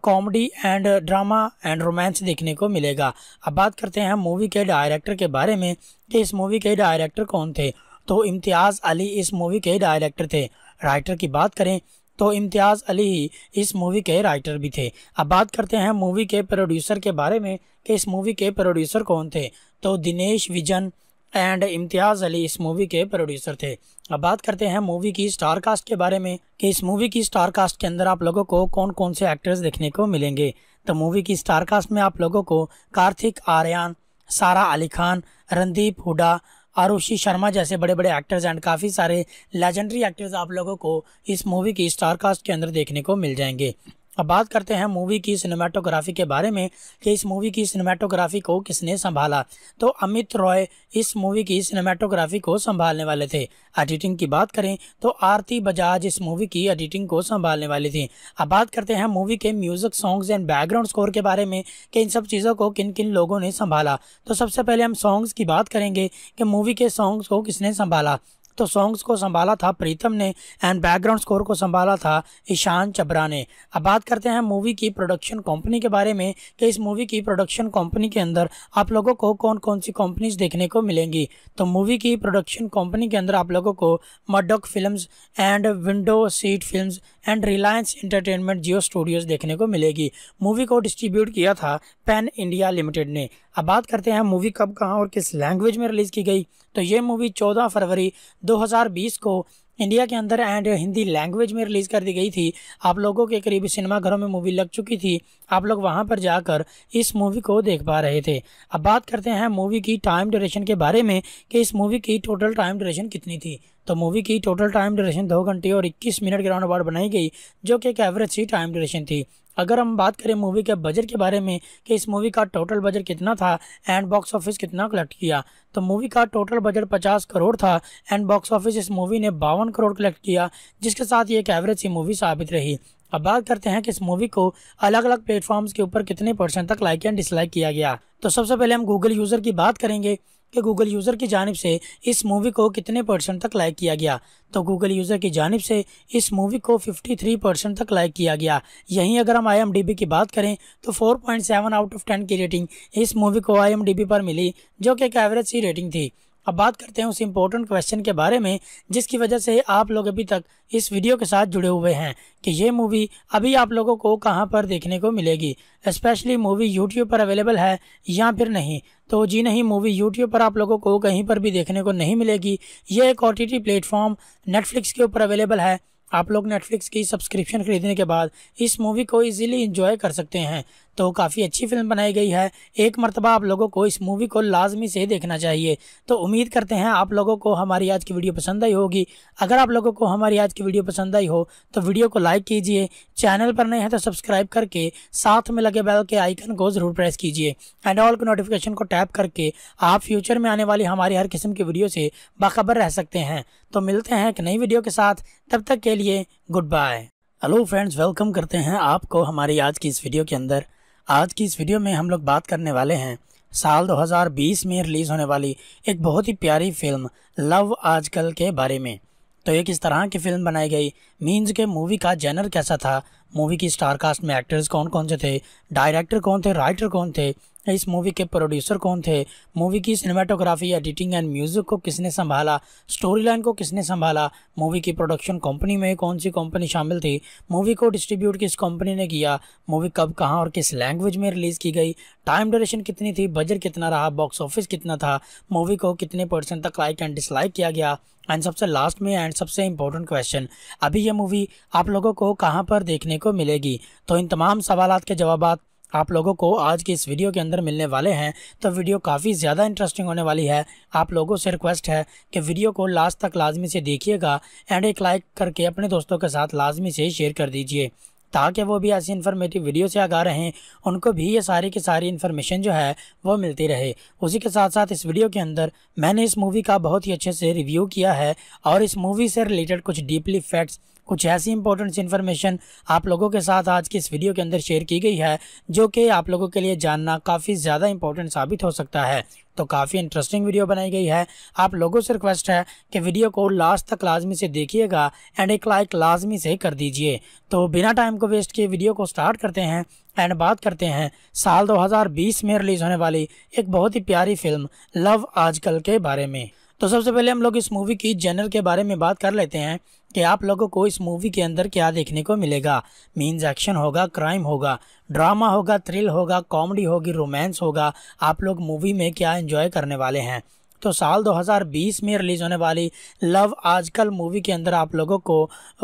comedy and drama and romance देखने को मिलेगा अब बात करते हैं मूवी के डायरेक्टर के बारे में कि इस मूवी के डायरेक्टर कौन थे तो इम्तियाज़ अली इस मूवी के डायरेक्टर थे राइटर की बात करें तो इम्तियाज़ अली ही इस मूवी के राइटर भी थे अब बात करते हैं मूवी के प्रोड्यूसर के बारे में कि इस मूवी के प्रोड्यूसर कौन थे तो दिनेश विजन एंड इम्तियाज़ अली इस मूवी के प्रोड्यूसर थे अब बात करते हैं मूवी की स्टार कास्ट के बारे में कि इस मूवी की स्टार कास्ट के अंदर आप लोगों को कौन कौन से एक्टर्स देखने को मिलेंगे तो मूवी की स्टार कास्ट में आप लोगों को कार्तिक आर्यन सारा अली खान रणदीप हुडा आरुषि शर्मा जैसे बड़े बड़े एक्टर्स एंड काफ़ी सारे लेजेंडरी एक्टर्स आप लोगों को इस मूवी की स्टार कास्ट के अंदर देखने को मिल जाएंगे अब बात करते हैं मूवी की सिनेमाटोग्राफी के बारे में कि इस मूवी की सिनेमाटोग्राफी को किसने संभाला तो अमित रॉय इस मूवी की सिनेमाटोग्राफी को संभालने वाले थे एडिटिंग की बात करें तो आरती बजाज इस मूवी की एडिटिंग को संभालने वाली थी अब बात करते हैं मूवी के music songs and background score के बारे में कि इन सब चीज़ों को किन किन लोगों ने संभाला तो सबसे पहले हम सॉन्ग्स की बात करेंगे कि मूवी के सॉन्ग्स को किसने संभाला तो सॉन्ग्स को संभाला था प्रीतम ने एंड बैकग्राउंड स्कोर को संभाला था ईशान चबरा ने अब बात करते हैं मूवी की प्रोडक्शन कंपनी के बारे में कि इस मूवी की प्रोडक्शन कंपनी के अंदर आप लोगों को कौन कौन सी कंपनीज देखने को मिलेंगी तो मूवी की प्रोडक्शन कंपनी के अंदर आप लोगों को Maddock film and window seat film and Reliance entertainment Jio studios देखने को मिलेगी मूवी को डिस्ट्रीब्यूट किया था पेन इंडिया लिमिटेड ने अब बात करते हैं मूवी कब कहाँ और किस लैंग्वेज में रिलीज़ की गई तो ये मूवी 14 फरवरी 2020 को इंडिया के अंदर एंड हिंदी लैंग्वेज में रिलीज़ कर दी गई थी आप लोगों के करीब सिनेमाघरों में मूवी लग चुकी थी आप लोग वहां पर जाकर इस मूवी को देख पा रहे थे अब बात करते हैं मूवी की टाइम ड्यूरेशन के बारे में कि इस मूवी की टोटल टाइम ड्यूरेशन कितनी थी तो मूवी की टोटल टाइम ड्यूरेशन दो घंटे और इक्कीस मिनट के राउंड अबाउट बनाई गई जो कि एक एवरेज सी टाइम ड्यूरेशन थी अगर हम बात करें मूवी के बजट के बारे में कि इस मूवी का टोटल बजट कितना था एंड बॉक्स ऑफिस कितना कलेक्ट किया तो मूवी का टोटल बजट 50 करोड़ था एंड बॉक्स ऑफिस इस मूवी ने बावन करोड़ कलेक्ट किया जिसके साथ ये एक एवरेज सी मूवी साबित रही अब बात करते हैं कि इस मूवी को अलग अलग प्लेटफॉर्म्स के ऊपर कितने परसेंट तक लाइक एंड डिसलाइक किया गया तो सबसे पहले हम गूगल यूज़र की बात करेंगे कि गूगल यूज़र की जानब से इस मूवी को कितने परसेंट तक लाइक किया गया तो गूगल यूज़र की जानब से इस मूवी को 53 परसेंट तक लाइक किया गया यहीं अगर हम आई की बात करें तो 4.7 आउट ऑफ 10 की रेटिंग इस मूवी को आई पर मिली जो कि एक एवरेज सी रेटिंग थी अब बात करते हैं उस इम्पोर्टेंट क्वेश्चन के बारे में जिसकी वजह से आप लोग अभी तक इस वीडियो के साथ जुड़े हुए हैं कि ये मूवी अभी आप लोगों को कहाँ पर देखने को मिलेगी स्पेशली मूवी यूट्यूब पर अवेलेबल है या फिर नहीं तो जी नहीं मूवी यूट्यूब पर आप लोगों को कहीं पर भी देखने को नहीं मिलेगी ये एक ओ टी प्लेटफॉर्म नेटफ्लिक्स के ऊपर अवेलेबल है आप लोग नेटफ्लिक्स की सब्सक्रिप्शन खरीदने के बाद इस मूवी को इजीली एंजॉय कर सकते हैं तो काफ़ी अच्छी फिल्म बनाई गई है एक मरतबा आप लोगों को इस मूवी को लाजमी से देखना चाहिए तो उम्मीद करते हैं आप लोगों को हमारी आज की वीडियो पसंद आई होगी अगर आप लोगों को हमारी आज की वीडियो पसंद आई हो तो वीडियो को लाइक कीजिए चैनल पर नए हैं तो सब्सक्राइब करके साथ में लगे बैल के आइकन को ज़रूर प्रेस कीजिए एंड ऑल के नोटिफिकेशन को टैप करके आप फ्यूचर में आने वाली हमारी हर किस्म की वीडियो से बाखबर रह सकते हैं तो मिलते हैं एक नई वीडियो के साथ तब तक के लिए good bye hello friends welcome करते हैं आपको हमारी आज की इस वीडियो के अंदर आज की इस वीडियो में हम लोग बात करने वाले हैं साल 2020 में रिलीज़ होने वाली एक बहुत ही प्यारी फिल्म लव आजकल के बारे में तो ये किस तरह की फिल्म बनाई गई मीन्स के मूवी का जेनर कैसा था मूवी की स्टार कास्ट में एक्टर्स कौन कौन से थे डायरेक्टर कौन थे राइटर कौन थे इस मूवी के प्रोड्यूसर कौन थे मूवी की सिनेमाटोग्राफी एडिटिंग एंड म्यूजिक को किसने संभाला स्टोरी लाइन को किसने संभाला मूवी की प्रोडक्शन कंपनी में कौन सी कंपनी शामिल थी मूवी को डिस्ट्रीब्यूट किस कंपनी ने किया मूवी कब कहाँ और किस लैंग्वेज में रिलीज़ की गई टाइम ड्यूरेशन कितनी थी बजट कितना रहा बॉक्स ऑफिस कितना था मूवी को कितने परसेंट तक लाइक एंड डिसलाइक किया गया एंड सबसे लास्ट में एंड सबसे इम्पोर्टेंट क्वेश्चन अभी ये मूवी आप लोगों को कहाँ पर देखने को मिलेगी तो इन तमाम सवाल के जवाब आप लोगों को आज की इस वीडियो के अंदर मिलने वाले हैं तो वीडियो काफ़ी ज़्यादा इंटरेस्टिंग होने वाली है आप लोगों से रिक्वेस्ट है कि वीडियो को लास्ट तक लाजमी से देखिएगा एंड एक लाइक करके अपने दोस्तों के साथ लाजमी से शेयर कर दीजिए ताकि वो भी ऐसी इन्फॉर्मेटिव वीडियो से आगा रहें उनको भी ये सारी की सारी इन्फॉर्मेशन जो है वो मिलती रहे उसी के साथ साथ इस वीडियो के अंदर मैंने इस मूवी का बहुत ही अच्छे से रिव्यू किया है और इस मूवी से रिलेटेड कुछ डीपली फैक्ट्स कुछ ऐसी इंपॉर्टेंट इन्फॉर्मेशन आप लोगों के साथ आज की इस वीडियो के अंदर शेयर की गई है जो कि आप लोगों के लिए जानना काफ़ी ज़्यादा इंपॉर्टेंट साबित हो सकता है तो काफ़ी इंटरेस्टिंग वीडियो बनाई गई है आप लोगों से रिक्वेस्ट है कि वीडियो को लास्ट तक लाजमी से देखिएगा एंड एक लाइक लाजमी से कर दीजिए तो बिना टाइम को वेस्ट किए वीडियो को स्टार्ट करते हैं एंड बात करते हैं साल 2020 में रिलीज़ होने वाली एक बहुत ही प्यारी फिल्म लव आजकल के बारे में तो सबसे पहले हम लोग इस मूवी की जनरल के बारे में बात कर लेते हैं कि आप लोगों को इस मूवी के अंदर क्या देखने को मिलेगा मीन्स एक्शन होगा क्राइम होगा ड्रामा होगा थ्रिल होगा कॉमेडी होगी रोमांस होगा आप लोग मूवी में क्या एंजॉय करने वाले हैं तो साल 2020 में रिलीज़ होने वाली लव आजकल मूवी के अंदर आप लोगों को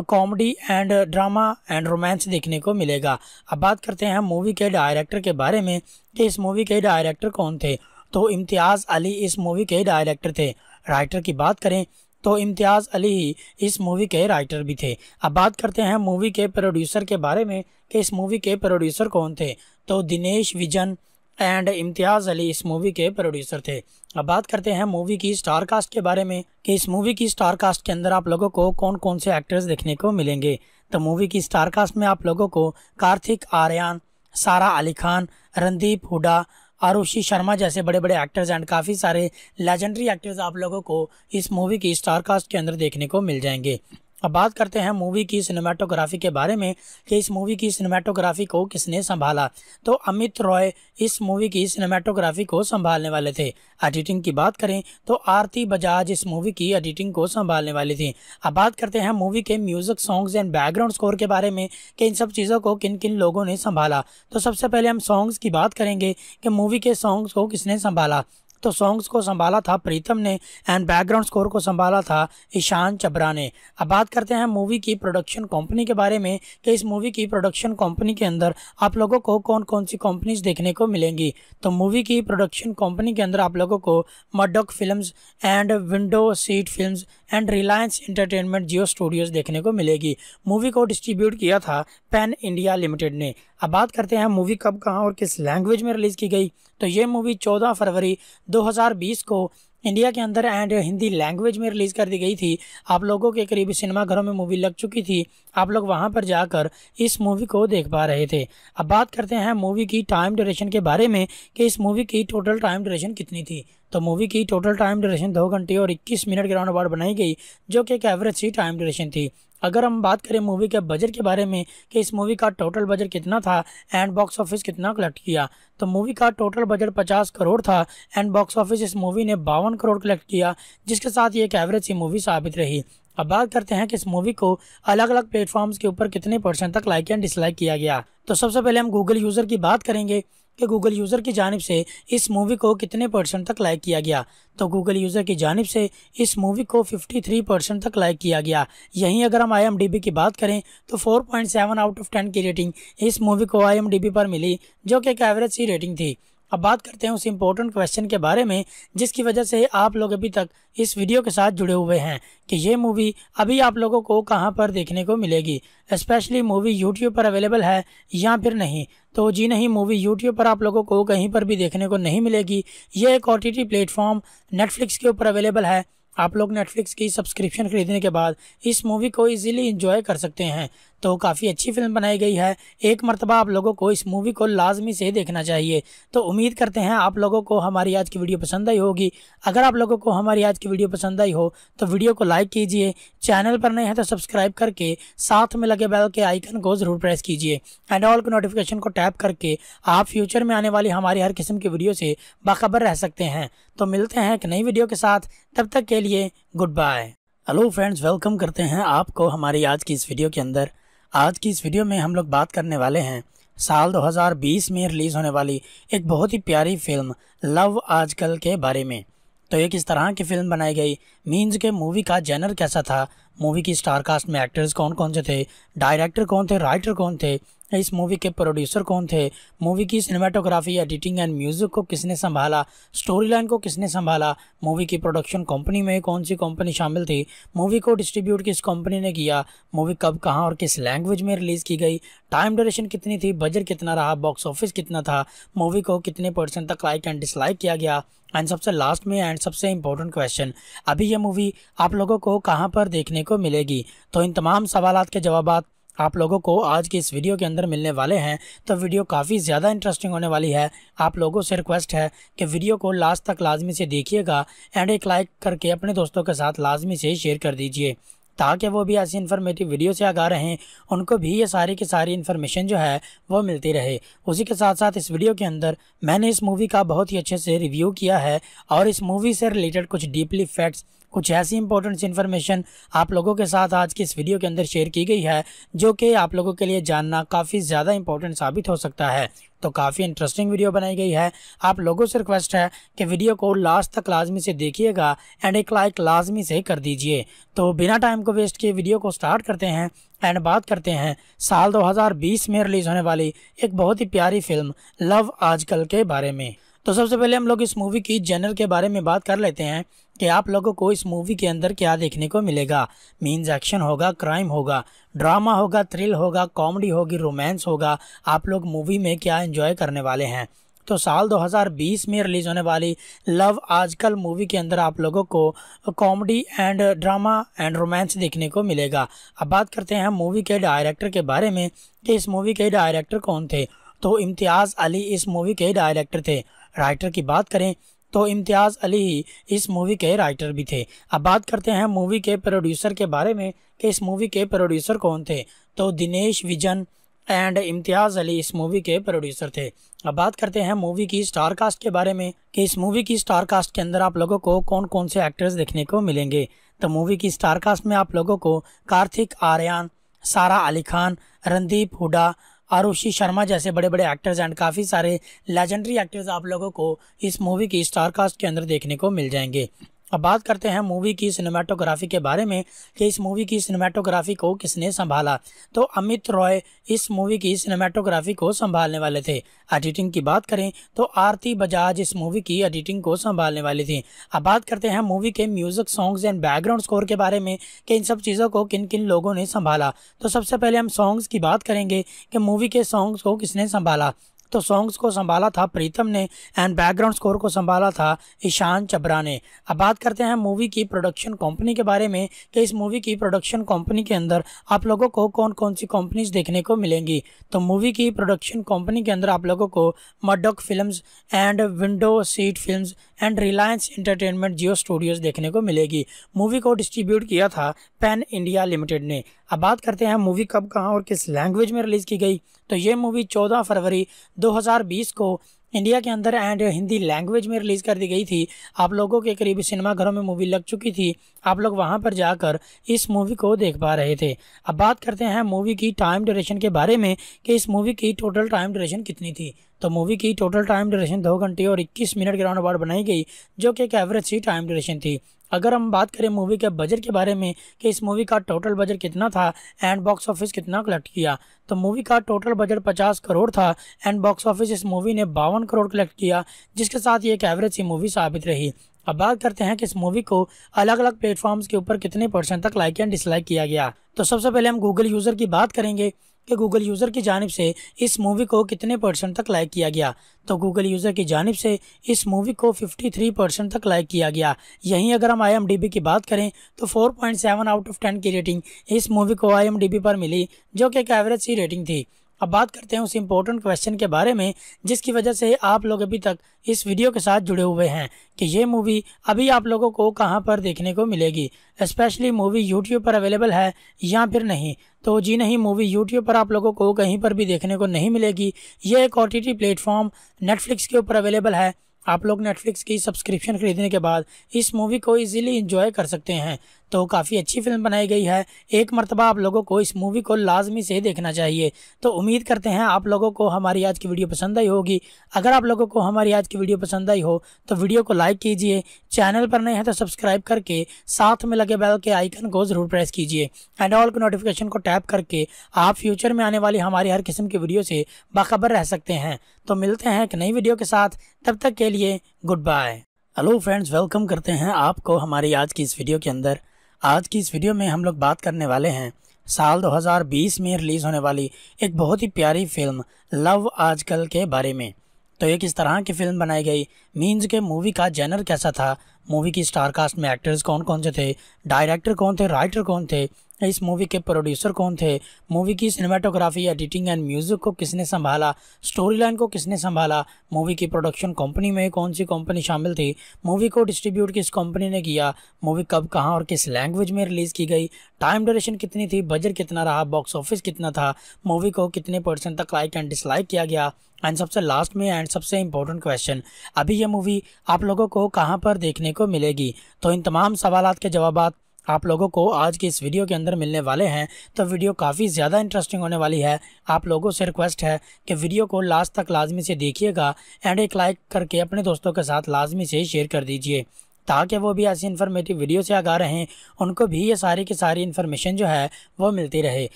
comedy and drama and romance देखने को मिलेगा अब बात करते हैं मूवी के डायरेक्टर के बारे में कि इस मूवी के डायरेक्टर कौन थे तो इम्तियाज़ अली इस मूवी के डायरेक्टर थे राइटर की बात करें तो इम्तियाज़ अली ही इस मूवी के राइटर भी थे अब बात करते हैं मूवी के प्रोड्यूसर के बारे में कि इस मूवी के प्रोड्यूसर कौन थे तो दिनेश विजन एंड इम्तियाज़ अली इस मूवी के प्रोड्यूसर थे अब बात करते हैं मूवी की स्टार कास्ट के बारे में कि इस मूवी की स्टार कास्ट के अंदर आप लोगों को कौन कौन से एक्टर्स देखने को मिलेंगे तो मूवी की स्टार कास्ट में आप लोगों को कार्तिक आर्यन सारा अली खान रणदीप हुडा आरुषि शर्मा जैसे बड़े बड़े एक्टर्स एंड काफ़ी सारे लेजेंडरी एक्टर्स आप लोगों को इस मूवी की स्टारकास्ट के अंदर देखने को मिल जाएंगे अब बात करते हैं मूवी की सिनेमाटोग्राफी के बारे में कि इस मूवी की सिनेमाटोग्राफी को किसने संभाला तो अमित रॉय इस मूवी की सिनेमाटोग्राफी को संभालने वाले थे एडिटिंग की बात करें तो आरती बजाज इस मूवी की एडिटिंग को संभालने वाली थी अब बात करते हैं मूवी के music songs and background score के बारे में कि इन सब चीज़ों को किन किन लोगों ने संभाला तो सबसे पहले हम सॉन्ग्स की बात करेंगे कि मूवी के सॉन्ग्स को किसने संभाला तो सॉन्ग्स को संभाला था प्रीतम ने एंड बैकग्राउंड स्कोर को संभाला था ईशान चबरा ने अब बात करते हैं मूवी की प्रोडक्शन कंपनी के बारे में कि इस मूवी की प्रोडक्शन कंपनी के अंदर आप लोगों को कौन कौन सी कंपनीज देखने को मिलेंगी तो मूवी की प्रोडक्शन कंपनी के अंदर आप लोगों को Maddock film and window seat film and Reliance entertainment Jio studios देखने को मिलेगी मूवी को डिस्ट्रीब्यूट किया था पैन इंडिया लिमिटेड ने अब बात करते हैं मूवी कब कहाँ और किस लैंग्वेज में रिलीज़ की गई तो ये मूवी 14 फरवरी 2020 को इंडिया के अंदर एंड हिंदी लैंग्वेज में रिलीज़ कर दी गई थी आप लोगों के करीब सिनेमाघरों में मूवी लग चुकी थी आप लोग वहां पर जाकर इस मूवी को देख पा रहे थे अब बात करते हैं मूवी की टाइम ड्यूरेशन के बारे में कि इस मूवी की टोटल टाइम ड्यूरेशन कितनी थी तो मूवी की टोटल टाइम ड्यूरेशन दो घंटे और 21 मिनट के राउंड अबाउट बनाई गई जो कि एक एवरेज सी टाइम ड्यूरेशन थी अगर हम बात करें मूवी के बजट के बारे में कि इस मूवी का टोटल बजट कितना था एंड बॉक्स ऑफिस कितना कलेक्ट किया तो मूवी का टोटल बजट 50 करोड़ था एंड बॉक्स ऑफिस इस मूवी ने बावन करोड़ कलेक्ट किया जिसके साथ ये एक एवरेज सी मूवी साबित रही अब बात करते हैं कि इस मूवी को अलग अलग प्लेटफॉर्म्स के ऊपर कितने परसेंट तक लाइक एंड डिसलाइक किया गया तो सबसे पहले हम गूगल यूज़र की बात करेंगे कि गूगल यूज़र की जानब से इस मूवी को कितने परसेंट तक लाइक किया गया तो गूगल यूज़र की जानब से इस मूवी को 53 परसेंट तक लाइक किया गया यहीं अगर हम आई की बात करें तो 4.7 आउट ऑफ 10 की रेटिंग इस मूवी को आई पर मिली जो कि एक एवरेज सी रेटिंग थी अब बात करते हैं उस इम्पोर्टेंट क्वेश्चन के बारे में जिसकी वजह से आप लोग अभी तक इस वीडियो के साथ जुड़े हुए हैं कि ये मूवी अभी आप लोगों को कहाँ पर देखने को मिलेगी स्पेशली मूवी यूट्यूब पर अवेलेबल है या फिर नहीं तो जी नहीं मूवी यूट्यूब पर आप लोगों को कहीं पर भी देखने को नहीं मिलेगी ये एक ओ टी प्लेटफॉर्म नेटफ्लिक्स के ऊपर अवेलेबल है आप लोग नेटफ्लिक्स की सब्सक्रिप्शन खरीदने के बाद इस मूवी को इजीली एंजॉय कर सकते हैं तो काफ़ी अच्छी फिल्म बनाई गई है एक मरतबा आप लोगों को इस मूवी को लाजमी से देखना चाहिए तो उम्मीद करते हैं आप लोगों को हमारी आज की वीडियो पसंद आई होगी अगर आप लोगों को हमारी आज की वीडियो पसंद आई हो तो वीडियो को लाइक कीजिए चैनल पर नए हैं तो सब्सक्राइब करके साथ में लगे बैल के आइकन को ज़रूर प्रेस कीजिए एंड ऑल के नोटिफिकेशन को टैप करके आप फ्यूचर में आने वाली हमारी हर किस्म की वीडियो से बाखबर रह सकते हैं तो मिलते हैं एक नई वीडियो के साथ तब तक के लिए good bye hello friends welcome करते हैं आपको हमारी आज की इस वीडियो के अंदर आज की इस वीडियो में हम लोग बात करने वाले हैं साल 2020 में रिलीज़ होने वाली एक बहुत ही प्यारी फिल्म लव आजकल के बारे में तो ये किस तरह की फिल्म बनाई गई मीन्स के मूवी का जेनर कैसा था मूवी की स्टार कास्ट में एक्टर्स कौन कौन से थे डायरेक्टर कौन थे राइटर कौन थे इस मूवी के प्रोड्यूसर कौन थे मूवी की सिनेमाटोग्राफी एडिटिंग एंड म्यूजिक को किसने संभाला स्टोरी लाइन को किसने संभाला मूवी की प्रोडक्शन कंपनी में कौन सी कंपनी शामिल थी मूवी को डिस्ट्रीब्यूट किस कंपनी ने किया मूवी कब कहाँ और किस लैंग्वेज में रिलीज़ की गई टाइम ड्यूरेशन कितनी थी बजट कितना रहा बॉक्स ऑफिस कितना था मूवी को कितने परसेंट तक लाइक एंड डिसलाइक किया गया एंड सबसे लास्ट में एंड सबसे इम्पोर्टेंट क्वेश्चन अभी यह मूवी आप लोगों को कहाँ पर देखने को मिलेगी तो इन तमाम सवाल के जवाब आप लोगों को आज की इस वीडियो के अंदर मिलने वाले हैं तो वीडियो काफ़ी ज़्यादा इंटरेस्टिंग होने वाली है आप लोगों से रिक्वेस्ट है कि वीडियो को लास्ट तक लाजमी से देखिएगा एंड एक लाइक करके अपने दोस्तों के साथ लाजमी से शेयर कर दीजिए ताकि वो भी ऐसी इन्फॉर्मेटिव वीडियो से आगा रहें उनको भी ये सारी की सारी इन्फॉर्मेशन जो है वो मिलती रहे उसी के साथ साथ इस वीडियो के अंदर मैंने इस मूवी का बहुत ही अच्छे से रिव्यू किया है और इस मूवी से रिलेटेड कुछ डीपली फैक्ट्स कुछ ऐसी इंपॉर्टेंट इन्फॉर्मेशन आप लोगों के साथ आज की इस वीडियो के अंदर शेयर की गई है जो कि आप लोगों के लिए जानना काफ़ी ज़्यादा इंपॉर्टेंट साबित हो सकता है तो काफ़ी इंटरेस्टिंग वीडियो बनाई गई है आप लोगों से रिक्वेस्ट है कि वीडियो को लास्ट तक लाजमी से देखिएगा एंड एक लाइक लाजमी से कर दीजिए तो बिना टाइम को वेस्ट किए वीडियो को स्टार्ट करते हैं एंड बात करते हैं साल 2020 में रिलीज़ होने वाली एक बहुत ही प्यारी फिल्म लव आजकल के बारे में तो सबसे पहले हम लोग इस मूवी की जनरल के बारे में बात कर लेते हैं कि आप लोगों को इस मूवी के अंदर क्या देखने को मिलेगा मीन्स एक्शन होगा क्राइम होगा ड्रामा होगा थ्रिल होगा कॉमेडी होगी रोमांस होगा आप लोग मूवी में क्या एंजॉय करने वाले हैं तो साल 2020 में रिलीज़ होने वाली लव आजकल मूवी के अंदर आप लोगों को comedy and drama and romance देखने को मिलेगा अब बात करते हैं मूवी के डायरेक्टर के बारे में कि इस मूवी के डायरेक्टर कौन थे तो इम्तियाज़ अली इस मूवी के डायरेक्टर थे राइटर की बात करें तो इम्तियाज़ अली ही इस मूवी के राइटर भी थे अब बात करते हैं मूवी के प्रोड्यूसर के बारे में कि इस मूवी के प्रोड्यूसर कौन थे तो दिनेश विजन एंड इम्तियाज़ अली इस मूवी के प्रोड्यूसर थे अब बात करते हैं मूवी की स्टार कास्ट के बारे में कि इस मूवी की स्टार कास्ट के अंदर आप लोगों को कौन कौन से एक्टर्स देखने को मिलेंगे तो मूवी की स्टार कास्ट में आप लोगों को कार्तिक आर्यन सारा अली खान रणदीप हुडा आरुषि शर्मा जैसे बड़े बड़े एक्टर्स एंड काफ़ी सारे लेजेंडरी एक्टर्स आप लोगों को इस मूवी की स्टारकास्ट के अंदर देखने को मिल जाएंगे अब बात करते हैं मूवी की सिनेमाटोग्राफी के बारे में कि इस मूवी की सिनेमाटोग्राफी को किसने संभाला तो अमित रॉय इस मूवी की सिनेमाटोग्राफी को संभालने वाले थे एडिटिंग की बात करें तो आरती बजाज इस मूवी की एडिटिंग को संभालने वाली थी अब बात करते हैं मूवी के music songs and background score के बारे में कि इन सब चीज़ों को किन किन लोगों ने संभाला तो सबसे पहले हम सॉन्ग्स की बात करेंगे कि मूवी के सॉन्ग्स को किसने संभाला तो सॉन्ग्स को संभाला था प्रीतम ने एंड बैकग्राउंड स्कोर को संभाला था ईशान चबरा ने अब बात करते हैं मूवी की प्रोडक्शन कंपनी के बारे में कि इस मूवी की प्रोडक्शन कंपनी के अंदर आप लोगों को कौन कौन सी कंपनीज देखने को मिलेंगी तो मूवी की प्रोडक्शन कंपनी के अंदर आप लोगों को Maddock film and window seat film and Reliance entertainment Jio studios देखने को मिलेगी मूवी को डिस्ट्रीब्यूट किया था पैन इंडिया लिमिटेड ने अब बात करते हैं मूवी कब कहाँ और किस लैंग्वेज में रिलीज़ की गई तो ये मूवी 14 फरवरी 2020 को इंडिया के अंदर एंड हिंदी लैंग्वेज में रिलीज़ कर दी गई थी आप लोगों के करीब सिनेमाघरों में मूवी लग चुकी थी आप लोग वहां पर जाकर इस मूवी को देख पा रहे थे अब बात करते हैं मूवी की टाइम ड्यूरेशन के बारे में कि इस मूवी की टोटल टाइम ड्यूरेशन कितनी थी तो मूवी की टोटल टाइम ड्यूरेशन दो घंटे और 21 मिनट के राउंड अबाउट बनाई गई जो कि एक एवरेज सी टाइम ड्यूरेशन थी अगर हम बात करें मूवी के बजट के बारे में कि इस मूवी का टोटल बजट कितना था एंड बॉक्स ऑफिस कितना कलेक्ट किया तो मूवी का टोटल बजट 50 करोड़ था एंड बॉक्स ऑफिस इस मूवी ने बावन करोड़ कलेक्ट किया जिसके साथ ये एक एवरेज सी मूवी साबित रही अब बात करते हैं कि इस मूवी को अलग अलग प्लेटफॉर्म्स के ऊपर कितने परसेंट तक लाइक एंड डिसलाइक किया गया तो सबसे पहले हम गूगल यूज़र की बात करेंगे कि गूगल यूज़र की जानब से इस मूवी को कितने परसेंट तक लाइक किया गया तो गूगल यूज़र की जानब से इस मूवी को 53 परसेंट तक लाइक किया गया यहीं अगर हम आई की बात करें तो 4.7 आउट ऑफ 10 की रेटिंग इस मूवी को आई पर मिली जो कि एक एवरेज सी रेटिंग थी अब बात करते हैं उस इम्पोर्टेंट क्वेश्चन के बारे में जिसकी वजह से आप लोग अभी तक इस वीडियो के साथ जुड़े हुए हैं कि ये मूवी अभी आप लोगों को कहाँ पर देखने को मिलेगी स्पेशली मूवी यूट्यूब पर अवेलेबल है या फिर नहीं तो जी नहीं मूवी यूट्यूब पर आप लोगों को कहीं पर भी देखने को नहीं मिलेगी ये एक ओ टी प्लेटफॉर्म नेटफ्लिक्स के ऊपर अवेलेबल है आप लोग नेटफ्लिक्स की सब्सक्रिप्शन खरीदने के बाद इस मूवी को इजीली एंजॉय कर सकते हैं तो काफ़ी अच्छी फिल्म बनाई गई है एक मरतबा आप लोगों को इस मूवी को लाजमी से देखना चाहिए तो उम्मीद करते हैं आप लोगों को हमारी आज की वीडियो पसंद आई होगी अगर आप लोगों को हमारी आज की वीडियो पसंद आई हो तो वीडियो को लाइक कीजिए चैनल पर नए हैं तो सब्सक्राइब करके साथ में लगे बैल के आइकन को ज़रूर प्रेस कीजिए एंड ऑल के नोटिफिकेशन को टैप करके आप फ्यूचर में आने वाली हमारी हर किस्म की वीडियो से बाखबर रह सकते हैं तो मिलते हैं एक नई वीडियो के साथ तब तक के लिए good bye hello friends welcome करते हैं आपको हमारी आज की इस वीडियो के अंदर आज की इस वीडियो में हम लोग बात करने वाले हैं साल 2020 में रिलीज़ होने वाली एक बहुत ही प्यारी फिल्म लव आजकल के बारे में तो ये किस तरह की फिल्म बनाई गई मीन्स के मूवी का जेनर कैसा था मूवी की स्टार कास्ट में एक्टर्स कौन कौन से थे डायरेक्टर कौन थे राइटर कौन थे इस मूवी के प्रोड्यूसर कौन थे मूवी की सिनेमाटोग्राफी एडिटिंग एंड म्यूजिक को किसने संभाला स्टोरी लाइन को किसने संभाला मूवी की प्रोडक्शन कंपनी में कौन सी कंपनी शामिल थी मूवी को डिस्ट्रीब्यूट किस कंपनी ने किया मूवी कब कहाँ और किस लैंग्वेज में रिलीज़ की गई टाइम ड्यूरेशन कितनी थी बजट कितना रहा बॉक्स ऑफिस कितना था मूवी को कितने परसेंट तक लाइक एंड डिसलाइक किया गया एंड सबसे लास्ट में एंड सबसे इम्पोर्टेंट क्वेश्चन अभी यह मूवी आप लोगों को कहाँ पर देखने को मिलेगी तो इन तमाम सवाल के जवाब आप लोगों को आज की इस वीडियो के अंदर मिलने वाले हैं तो वीडियो काफ़ी ज़्यादा इंटरेस्टिंग होने वाली है आप लोगों से रिक्वेस्ट है कि वीडियो को लास्ट तक लाजमी से देखिएगा एंड एक लाइक करके अपने दोस्तों के साथ लाजमी से शेयर कर दीजिए ताकि वो भी ऐसी इन्फॉर्मेटिव वीडियो से आगा रहें उनको भी ये सारी की सारी इन्फॉर्मेशन जो है वो मिलती रहे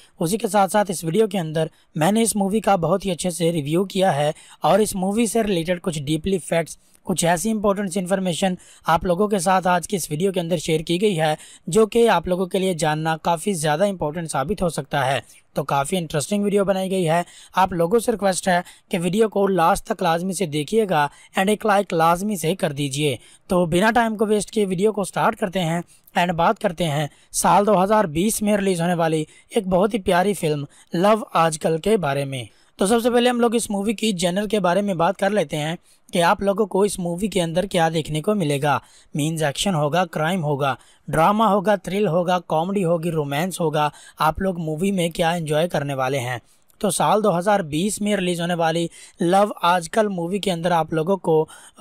उसी के साथ साथ इस वीडियो के अंदर मैंने इस मूवी का बहुत ही अच्छे से रिव्यू किया है और इस मूवी से रिलेटेड कुछ डीपली फैक्ट्स कुछ ऐसी इंपॉर्टेंट इन्फॉर्मेशन आप लोगों के साथ आज की इस वीडियो के अंदर शेयर की गई है जो कि आप लोगों के लिए जानना काफ़ी ज़्यादा इंपॉर्टेंट साबित हो सकता है तो काफ़ी इंटरेस्टिंग वीडियो बनाई गई है आप लोगों से रिक्वेस्ट है कि वीडियो को लास्ट तक लाजमी से देखिएगा एंड एक लाइक लाजमी से कर दीजिए तो बिना टाइम को वेस्ट किए वीडियो को स्टार्ट करते हैं एंड बात करते हैं साल 2020 में रिलीज़ होने वाली एक बहुत ही प्यारी फिल्म लव आजकल के बारे में तो सबसे पहले हम लोग इस मूवी की जनर के बारे में बात कर लेते हैं कि आप लोगों को इस मूवी के अंदर क्या देखने को मिलेगा मीन्स एक्शन होगा क्राइम होगा ड्रामा होगा थ्रिल होगा कॉमेडी होगी रोमांस होगा आप लोग मूवी में क्या एंजॉय करने वाले हैं तो साल 2020 में रिलीज़ होने वाली लव आजकल मूवी के अंदर आप लोगों को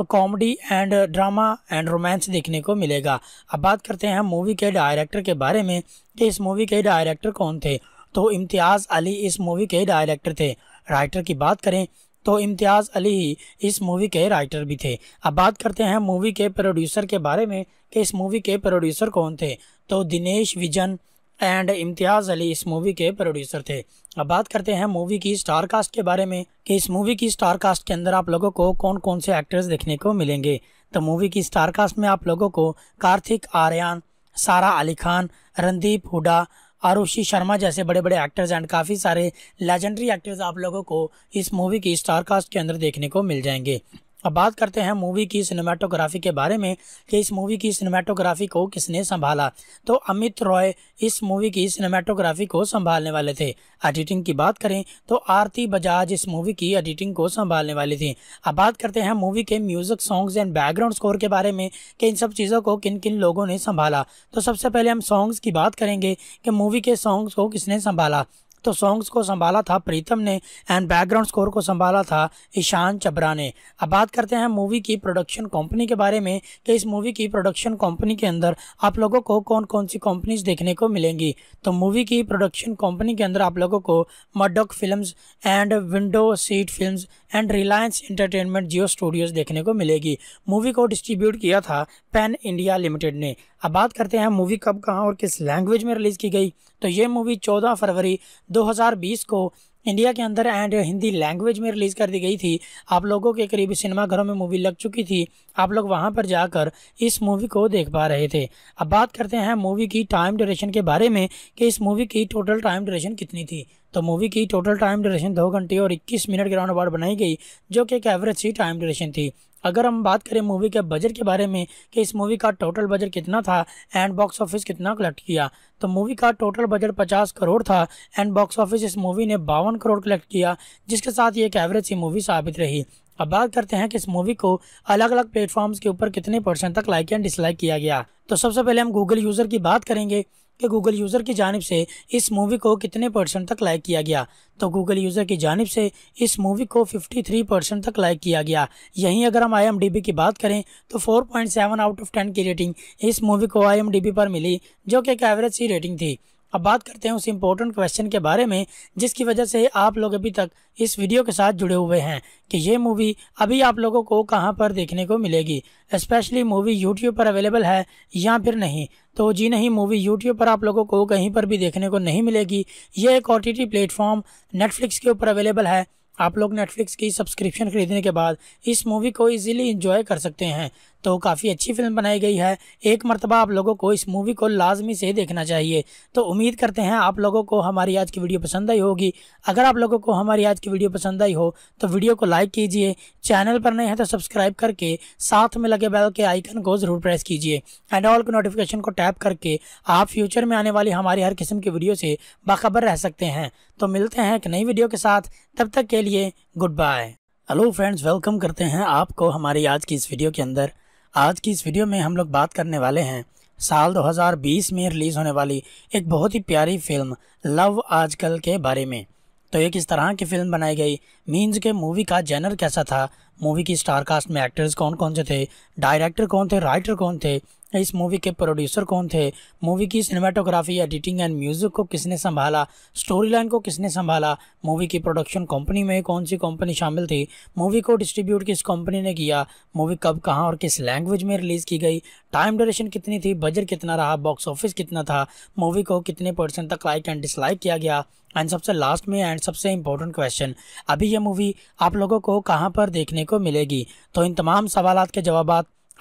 comedy and drama and romance देखने को मिलेगा अब बात करते हैं मूवी के डायरेक्टर के बारे में कि इस मूवी के डायरेक्टर कौन थे तो इम्तियाज़ अली इस मूवी के डायरेक्टर थे राइटर की बात करें तो इम्तियाज़ अली ही इस मूवी के राइटर भी थे अब बात करते हैं मूवी के प्रोड्यूसर के बारे में कि इस मूवी के प्रोड्यूसर कौन थे तो दिनेश विजन एंड इम्तियाज़ अली इस मूवी के प्रोड्यूसर थे अब बात करते हैं मूवी की स्टार कास्ट के बारे में कि इस मूवी की स्टार कास्ट के अंदर आप लोगों को कौन कौन से एक्टर्स देखने को मिलेंगे तो मूवी की स्टार कास्ट में आप लोगों को कार्तिक आर्यन सारा अली खान रणदीप हुडा आरुषि शर्मा जैसे बड़े बड़े एक्टर्स एंड काफ़ी सारे लेजेंडरी एक्टर्स आप लोगों को इस मूवी की स्टारकास्ट के अंदर देखने को मिल जाएंगे अब बात करते हैं मूवी की सिनेमाटोग्राफी के बारे में कि इस मूवी की सिनेमाटोग्राफी को किसने संभाला तो अमित रॉय इस मूवी की सिनेमाटोग्राफी को संभालने वाले थे एडिटिंग की बात करें तो आरती बजाज इस मूवी की एडिटिंग को संभालने वाली थी अब बात करते हैं मूवी के music songs and background score के बारे में कि इन सब चीज़ों को किन किन लोगों ने संभाला तो सबसे पहले हम सॉन्ग्स की बात करेंगे कि मूवी के सॉन्ग्स को किसने संभाला तो सॉन्ग्स को संभाला था प्रीतम ने एंड बैकग्राउंड स्कोर को संभाला था ईशान चबरा ने अब बात करते हैं मूवी की प्रोडक्शन कंपनी के बारे में कि इस मूवी की प्रोडक्शन कंपनी के अंदर आप लोगों को कौन कौन सी कंपनीज देखने को मिलेंगी तो मूवी की प्रोडक्शन कंपनी के अंदर आप लोगों को Maddock film and window seat film and Reliance entertainment Jio studios देखने को मिलेगी मूवी को डिस्ट्रीब्यूट किया था पैन इंडिया लिमिटेड ने अब बात करते हैं मूवी कब कहाँ और किस लैंग्वेज में रिलीज़ की गई तो ये मूवी 14 फरवरी 2020 को इंडिया के अंदर एंड हिंदी लैंग्वेज में रिलीज़ कर दी गई थी आप लोगों के करीब सिनेमाघरों में मूवी लग चुकी थी आप लोग वहां पर जाकर इस मूवी को देख पा रहे थे अब बात करते हैं मूवी की टाइम ड्यूरेशन के बारे में कि इस मूवी की टोटल टाइम ड्यूरेशन कितनी थी तो मूवी की टोटल टाइम ड्यूरेशन दो घंटे और इक्कीस मिनट के राउंड अबाउट बनाई गई जो कि एक एवरेज सी टाइम ड्यूरेशन थी अगर हम बात करें मूवी के बजट के बारे में कि इस मूवी का टोटल बजट कितना था एंड बॉक्स ऑफिस कितना कलेक्ट किया तो मूवी का टोटल बजट 50 करोड़ था एंड बॉक्स ऑफिस इस मूवी ने बावन करोड़ कलेक्ट किया जिसके साथ ये एक एवरेज सी मूवी साबित रही अब बात करते हैं कि इस मूवी को अलग अलग प्लेटफॉर्म्स के ऊपर कितने परसेंट तक लाइक एंड डिसलाइक किया गया तो सबसे पहले हम गूगल यूज़र की बात करेंगे कि गूगल यूज़र की जानब से इस मूवी को कितने परसेंट तक लाइक किया गया तो गूगल यूज़र की जानब से इस मूवी को 53 परसेंट तक लाइक किया गया यहीं अगर हम आई की बात करें तो 4.7 आउट ऑफ 10 की रेटिंग इस मूवी को आई पर मिली जो कि एक एवरेज सी रेटिंग थी अब बात करते हैं उस इम्पोर्टेंट क्वेश्चन के बारे में जिसकी वजह से आप लोग अभी तक इस वीडियो के साथ जुड़े हुए हैं कि ये मूवी अभी आप लोगों को कहाँ पर देखने को मिलेगी स्पेशली मूवी यूट्यूब पर अवेलेबल है या फिर नहीं तो जी नहीं मूवी यूट्यूब पर आप लोगों को कहीं पर भी देखने को नहीं मिलेगी ये एक ओ प्लेटफॉर्म नेटफ्लिक्स के ऊपर अवेलेबल है आप लोग नेटफ्लिक्स की सब्सक्रिप्शन खरीदने के बाद इस मूवी को इजीली एंजॉय कर सकते हैं तो काफ़ी अच्छी फिल्म बनाई गई है एक मरतबा आप लोगों को इस मूवी को लाजमी से देखना चाहिए तो उम्मीद करते हैं आप लोगों को हमारी आज की वीडियो पसंद आई होगी अगर आप लोगों को हमारी आज की वीडियो पसंद आई हो तो वीडियो को लाइक कीजिए चैनल पर नए हैं तो सब्सक्राइब करके साथ में लगे बैल के आइकन को ज़रूर प्रेस कीजिए एंड ऑल के नोटिफिकेशन को टैप करके आप फ्यूचर में आने वाली हमारी हर किस्म की वीडियो से बाखबर रह सकते हैं तो मिलते हैं एक नई वीडियो के साथ तब तक के लिए good bye hello friends welcome करते हैं आपको हमारी आज की इस वीडियो के अंदर आज की इस वीडियो में हम लोग बात करने वाले हैं साल 2020 में रिलीज़ होने वाली एक बहुत ही प्यारी फिल्म लव आजकल के बारे में तो ये किस तरह की फिल्म बनाई गई मीन्स के मूवी का जेनर कैसा था मूवी की स्टार कास्ट में एक्टर्स कौन कौन से थे डायरेक्टर कौन थे राइटर कौन थे इस मूवी के प्रोड्यूसर कौन थे मूवी की सिनेमाटोग्राफी एडिटिंग एंड म्यूज़िक को किसने संभाला स्टोरी लाइन को किसने संभाला मूवी की प्रोडक्शन कंपनी में कौन सी कंपनी शामिल थी मूवी को डिस्ट्रीब्यूट किस कंपनी ने किया मूवी कब कहाँ और किस लैंग्वेज में रिलीज़ की गई टाइम ड्यूरेशन कितनी थी बजट कितना रहा बॉक्स ऑफिस कितना था मूवी को कितने परसेंट तक लाइक एंड डिसलाइक किया गया एंड सबसे लास्ट में एंड सबसे इम्पोर्टेंट क्वेश्चन अभी यह मूवी आप लोगों को कहाँ पर देखने को मिलेगी तो इन तमाम सवाल के जवाब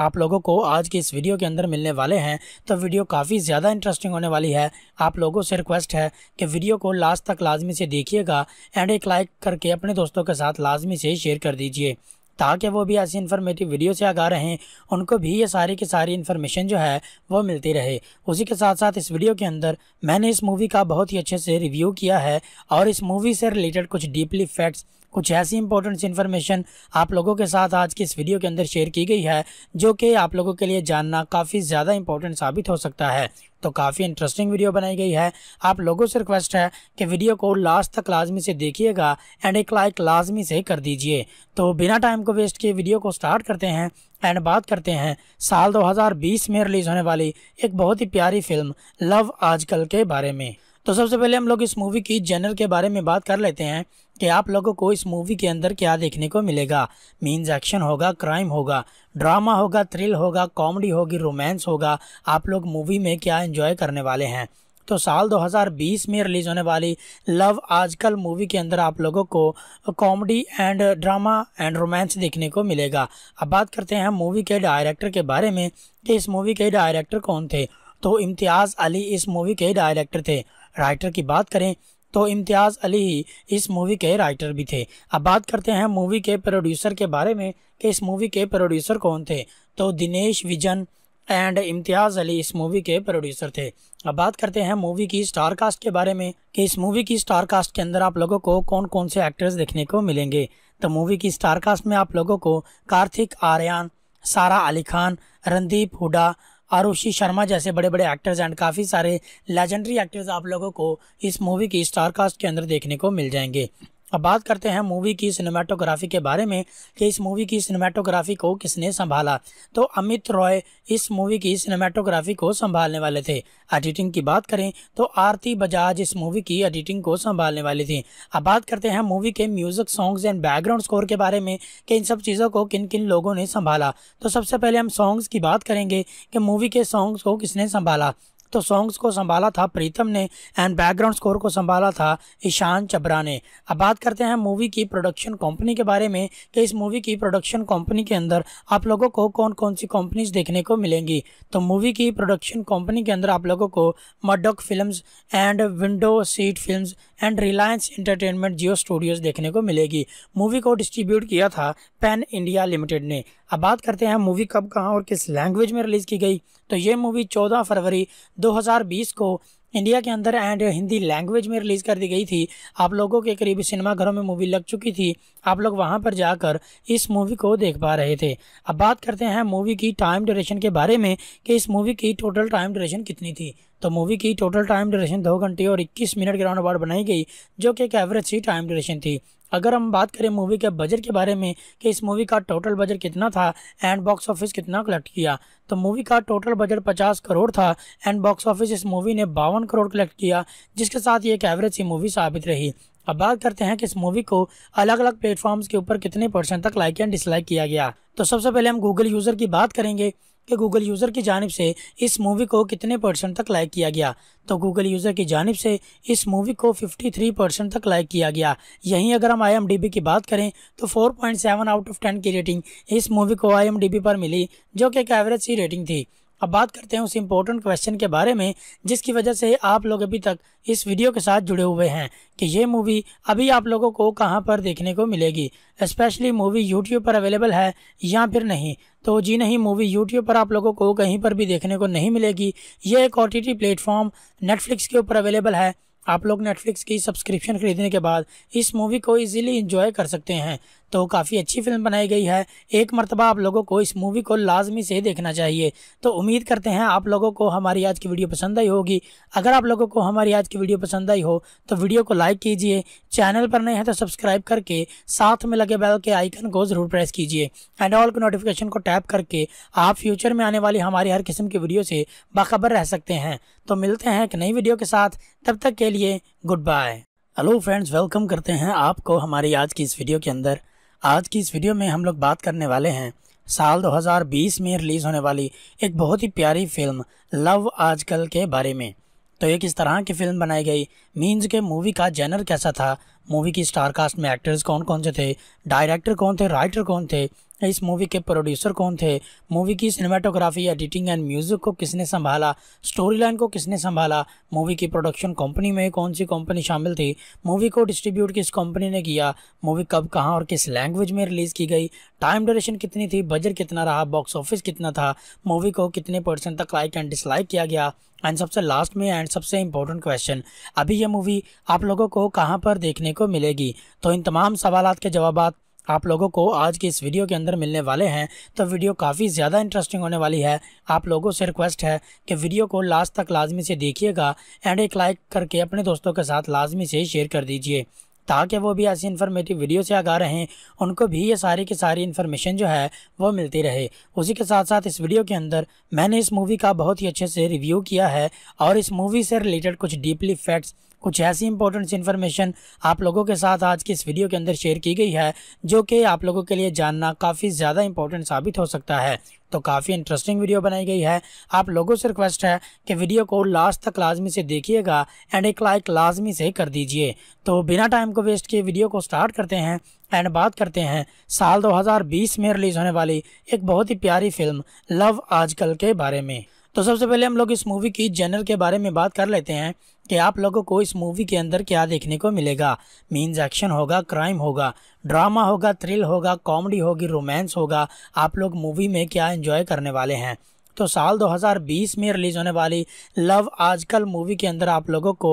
आप लोगों को आज की इस वीडियो के अंदर मिलने वाले हैं तो वीडियो काफ़ी ज़्यादा इंटरेस्टिंग होने वाली है आप लोगों से रिक्वेस्ट है कि वीडियो को लास्ट तक लाजमी से देखिएगा एंड एक लाइक करके अपने दोस्तों के साथ लाजमी से शेयर कर दीजिए ताकि वो भी ऐसी इन्फॉर्मेटिव वीडियो से आगा रहें उनको भी ये सारी की सारी इन्फॉर्मेशन जो है वो मिलती रहे उसी के साथ साथ इस वीडियो के अंदर मैंने इस मूवी का बहुत ही अच्छे से रिव्यू किया है और इस मूवी से रिलेटेड कुछ डीपली फैक्ट्स कुछ ऐसी इंपॉर्टेंट इन्फॉर्मेशन आप लोगों के साथ आज की इस वीडियो के अंदर शेयर की गई है जो कि आप लोगों के लिए जानना काफ़ी ज़्यादा इंपॉर्टेंट साबित हो सकता है तो काफ़ी इंटरेस्टिंग वीडियो बनाई गई है आप लोगों से रिक्वेस्ट है कि वीडियो को लास्ट तक लाजमी से देखिएगा एंड एक लाइक लाजमी से कर दीजिए तो बिना टाइम को वेस्ट किए वीडियो को स्टार्ट करते हैं एंड बात करते हैं साल 2020 में रिलीज़ होने वाली एक बहुत ही प्यारी फिल्म लव आजकल के बारे में तो सबसे पहले हम लोग इस मूवी की जनरल के बारे में बात कर लेते हैं कि आप लोगों को इस मूवी के अंदर क्या देखने को मिलेगा मीन्स एक्शन होगा क्राइम होगा ड्रामा होगा थ्रिल होगा कॉमेडी होगी रोमांस होगा आप लोग मूवी में क्या एंजॉय करने वाले हैं तो साल 2020 में रिलीज़ होने वाली लव आजकल मूवी के अंदर आप लोगों को comedy and drama and romance देखने को मिलेगा अब बात करते हैं मूवी के डायरेक्टर के बारे में कि इस मूवी के डायरेक्टर कौन थे तो इम्तियाज़ अली इस मूवी के डायरेक्टर थे राइटर की बात करें तो इम्तियाज़ अली ही इस मूवी के राइटर भी थे अब बात करते हैं मूवी के प्रोड्यूसर के बारे में कि इस मूवी के प्रोड्यूसर कौन थे तो दिनेश विजन एंड इम्तियाज़ अली इस मूवी के प्रोड्यूसर थे अब बात करते हैं मूवी की स्टार कास्ट के बारे में कि इस मूवी की स्टार कास्ट के अंदर आप लोगों को कौन कौन से एक्टर्स देखने को मिलेंगे तो मूवी की स्टार कास्ट में आप लोगों को कार्तिक आर्यन सारा अली खान रणदीप हुडा आरुषि शर्मा जैसे बड़े बड़े एक्टर्स एंड काफ़ी सारे लेजेंडरी एक्टर्स आप लोगों को इस मूवी की स्टारकास्ट के अंदर देखने को मिल जाएंगे अब बात करते हैं मूवी की सिनेमाटोग्राफी के बारे में कि इस मूवी की सिनेमाटोग्राफी को किसने संभाला तो अमित रॉय इस मूवी की सिनेमाटोग्राफी को संभालने वाले थे एडिटिंग की बात करें तो आरती बजाज इस मूवी की एडिटिंग को संभालने वाली थी अब बात करते हैं मूवी के music songs and background score के बारे में कि इन सब चीज़ों को किन किन लोगों ने संभाला तो सबसे पहले हम सॉन्ग्स की बात करेंगे कि मूवी के सॉन्ग्स को किसने संभाला तो सॉन्ग्स को संभाला था प्रीतम ने एंड बैकग्राउंड स्कोर को संभाला था ईशान चबरा ने अब बात करते हैं मूवी की प्रोडक्शन कंपनी के बारे में कि इस मूवी की प्रोडक्शन कंपनी के अंदर आप लोगों को कौन कौन सी कंपनीज देखने को मिलेंगी तो मूवी की प्रोडक्शन कंपनी के अंदर आप लोगों को Maddock film and window seat film and Reliance entertainment Jio studios देखने को मिलेगी मूवी को डिस्ट्रीब्यूट किया था पैन इंडिया लिमिटेड ने अब बात करते हैं मूवी कब कहाँ और किस लैंग्वेज में रिलीज़ की गई तो ये मूवी 14 फरवरी 2020 को इंडिया के अंदर एंड हिंदी लैंग्वेज में रिलीज़ कर दी गई थी आप लोगों के करीब सिनेमाघरों में मूवी लग चुकी थी आप लोग वहाँ पर जाकर इस मूवी को देख पा रहे थे अब बात करते हैं मूवी की टाइम ड्यूरेशन के बारे में कि इस मूवी की टोटल टाइम ड्यूरेशन कितनी थी तो मूवी की टोटल टाइम ड्यूरेशन दो घंटे और इक्कीस मिनट के राउंड अबाउट बनाई गई जो कि एक एवरेज सी टाइम ड्यूरेशन थी अगर हम बात करें मूवी के बजट के बारे में कि इस मूवी का टोटल बजट कितना था एंड बॉक्स ऑफिस कितना कलेक्ट किया तो मूवी का टोटल बजट 50 करोड़ था एंड बॉक्स ऑफिस इस मूवी ने बावन करोड़ कलेक्ट किया जिसके साथ ये एक एवरेज सी मूवी साबित रही अब बात करते हैं कि इस मूवी को अलग अलग प्लेटफॉर्म्स के ऊपर कितने परसेंट तक लाइक एंड डिसलाइक किया गया तो सबसे पहले हम गूगल यूज़र की बात करेंगे कि गूगल यूज़र की जानब से इस मूवी को कितने परसेंट तक लाइक किया गया तो गूगल यूज़र की जानब से इस मूवी को 53 परसेंट तक लाइक किया गया यहीं अगर हम आई की बात करें तो 4.7 आउट ऑफ 10 की रेटिंग इस मूवी को आई पर मिली जो कि एक एवरेज सी रेटिंग थी अब बात करते हैं उस इम्पोर्टेंट क्वेश्चन के बारे में जिसकी वजह से आप लोग अभी तक इस वीडियो के साथ जुड़े हुए हैं कि ये मूवी अभी आप लोगों को कहाँ पर देखने को मिलेगी स्पेशली मूवी यूट्यूब पर अवेलेबल है या फिर नहीं तो जी नहीं मूवी यूट्यूब पर आप लोगों को कहीं पर भी देखने को नहीं मिलेगी ये एक ओ प्लेटफॉर्म नेटफ्लिक्स के ऊपर अवेलेबल है आप लोग नेटफ्लिक्स की सब्सक्रिप्शन खरीदने के बाद इस मूवी को इजीली एंजॉय कर सकते हैं तो काफ़ी अच्छी फिल्म बनाई गई है एक मरतबा आप लोगों को इस मूवी को लाजमी से देखना चाहिए तो उम्मीद करते हैं आप लोगों को हमारी आज की वीडियो पसंद आई होगी अगर आप लोगों को हमारी आज की वीडियो पसंद आई हो तो वीडियो को लाइक कीजिए चैनल पर नए हैं तो सब्सक्राइब करके साथ में लगे बैल के आइकन को ज़रूर प्रेस कीजिए एंड ऑल के नोटिफिकेशन को टैप करके आप फ्यूचर में आने वाली हमारी हर किस्म की वीडियो से बाखबर रह सकते हैं तो मिलते हैं एक नई वीडियो के साथ तब तक के लिए good bye hello friends welcome करते हैं आपको हमारी आज की इस वीडियो के अंदर आज की इस वीडियो में हम लोग बात करने वाले हैं साल 2020 में रिलीज़ होने वाली एक बहुत ही प्यारी फिल्म लव आजकल के बारे में तो ये किस तरह की फिल्म बनाई गई मीन्स के मूवी का जेनर कैसा था मूवी की स्टार कास्ट में एक्टर्स कौन कौन से थे डायरेक्टर कौन थे राइटर कौन थे इस मूवी के प्रोड्यूसर कौन थे मूवी की सिनेमाटोग्राफी एडिटिंग एंड म्यूजिक को किसने संभाला स्टोरी लाइन को किसने संभाला मूवी की प्रोडक्शन कंपनी में कौन सी कंपनी शामिल थी मूवी को डिस्ट्रीब्यूट किस कंपनी ने किया मूवी कब कहाँ और किस लैंग्वेज में रिलीज़ की गई टाइम ड्यूरेशन कितनी थी बजट कितना रहा बॉक्स ऑफिस कितना था मूवी को कितने परसेंट तक लाइक एंड डिसलाइक किया गया एंड सबसे लास्ट में एंड सबसे इम्पोर्टेंट क्वेश्चन अभी यह मूवी आप लोगों को कहाँ पर देखने को मिलेगी तो इन तमाम सवाल के जवाब आप लोगों को आज की इस वीडियो के अंदर मिलने वाले हैं तो वीडियो काफ़ी ज़्यादा इंटरेस्टिंग होने वाली है आप लोगों से रिक्वेस्ट है कि वीडियो को लास्ट तक लाजमी से देखिएगा एंड एक लाइक करके अपने दोस्तों के साथ लाजमी से शेयर कर दीजिए ताकि वो भी ऐसी इन्फॉर्मेटिव वीडियो से आगा रहें उनको भी ये सारी की सारी इन्फॉर्मेशन जो है वो मिलती रहे उसी के साथ साथ इस वीडियो के अंदर मैंने इस मूवी का बहुत ही अच्छे से रिव्यू किया है और इस मूवी से रिलेटेड कुछ डीपली फैक्ट्स कुछ ऐसी इंपॉर्टेंट इन्फॉर्मेशन आप लोगों के साथ आज की इस वीडियो के अंदर शेयर की गई है जो कि आप लोगों के लिए जानना काफ़ी ज़्यादा इंपॉर्टेंट साबित हो सकता है तो काफ़ी इंटरेस्टिंग वीडियो बनाई गई है आप लोगों से रिक्वेस्ट है कि वीडियो को लास्ट तक लाजमी से देखिएगा एंड एक लाइक लाजमी से कर दीजिए तो बिना टाइम को वेस्ट किए वीडियो को स्टार्ट करते हैं एंड बात करते हैं साल 2020 में रिलीज़ होने वाली एक बहुत ही प्यारी फिल्म लव आजकल के बारे में तो सबसे पहले हम लोग इस मूवी की जनर के बारे में बात कर लेते हैं कि आप लोगों को इस मूवी के अंदर क्या देखने को मिलेगा मीन्स एक्शन होगा क्राइम होगा ड्रामा होगा थ्रिल होगा कॉमेडी होगी रोमांस होगा आप लोग मूवी में क्या एंजॉय करने वाले हैं तो साल 2020 में रिलीज़ होने वाली लव आजकल मूवी के अंदर आप लोगों को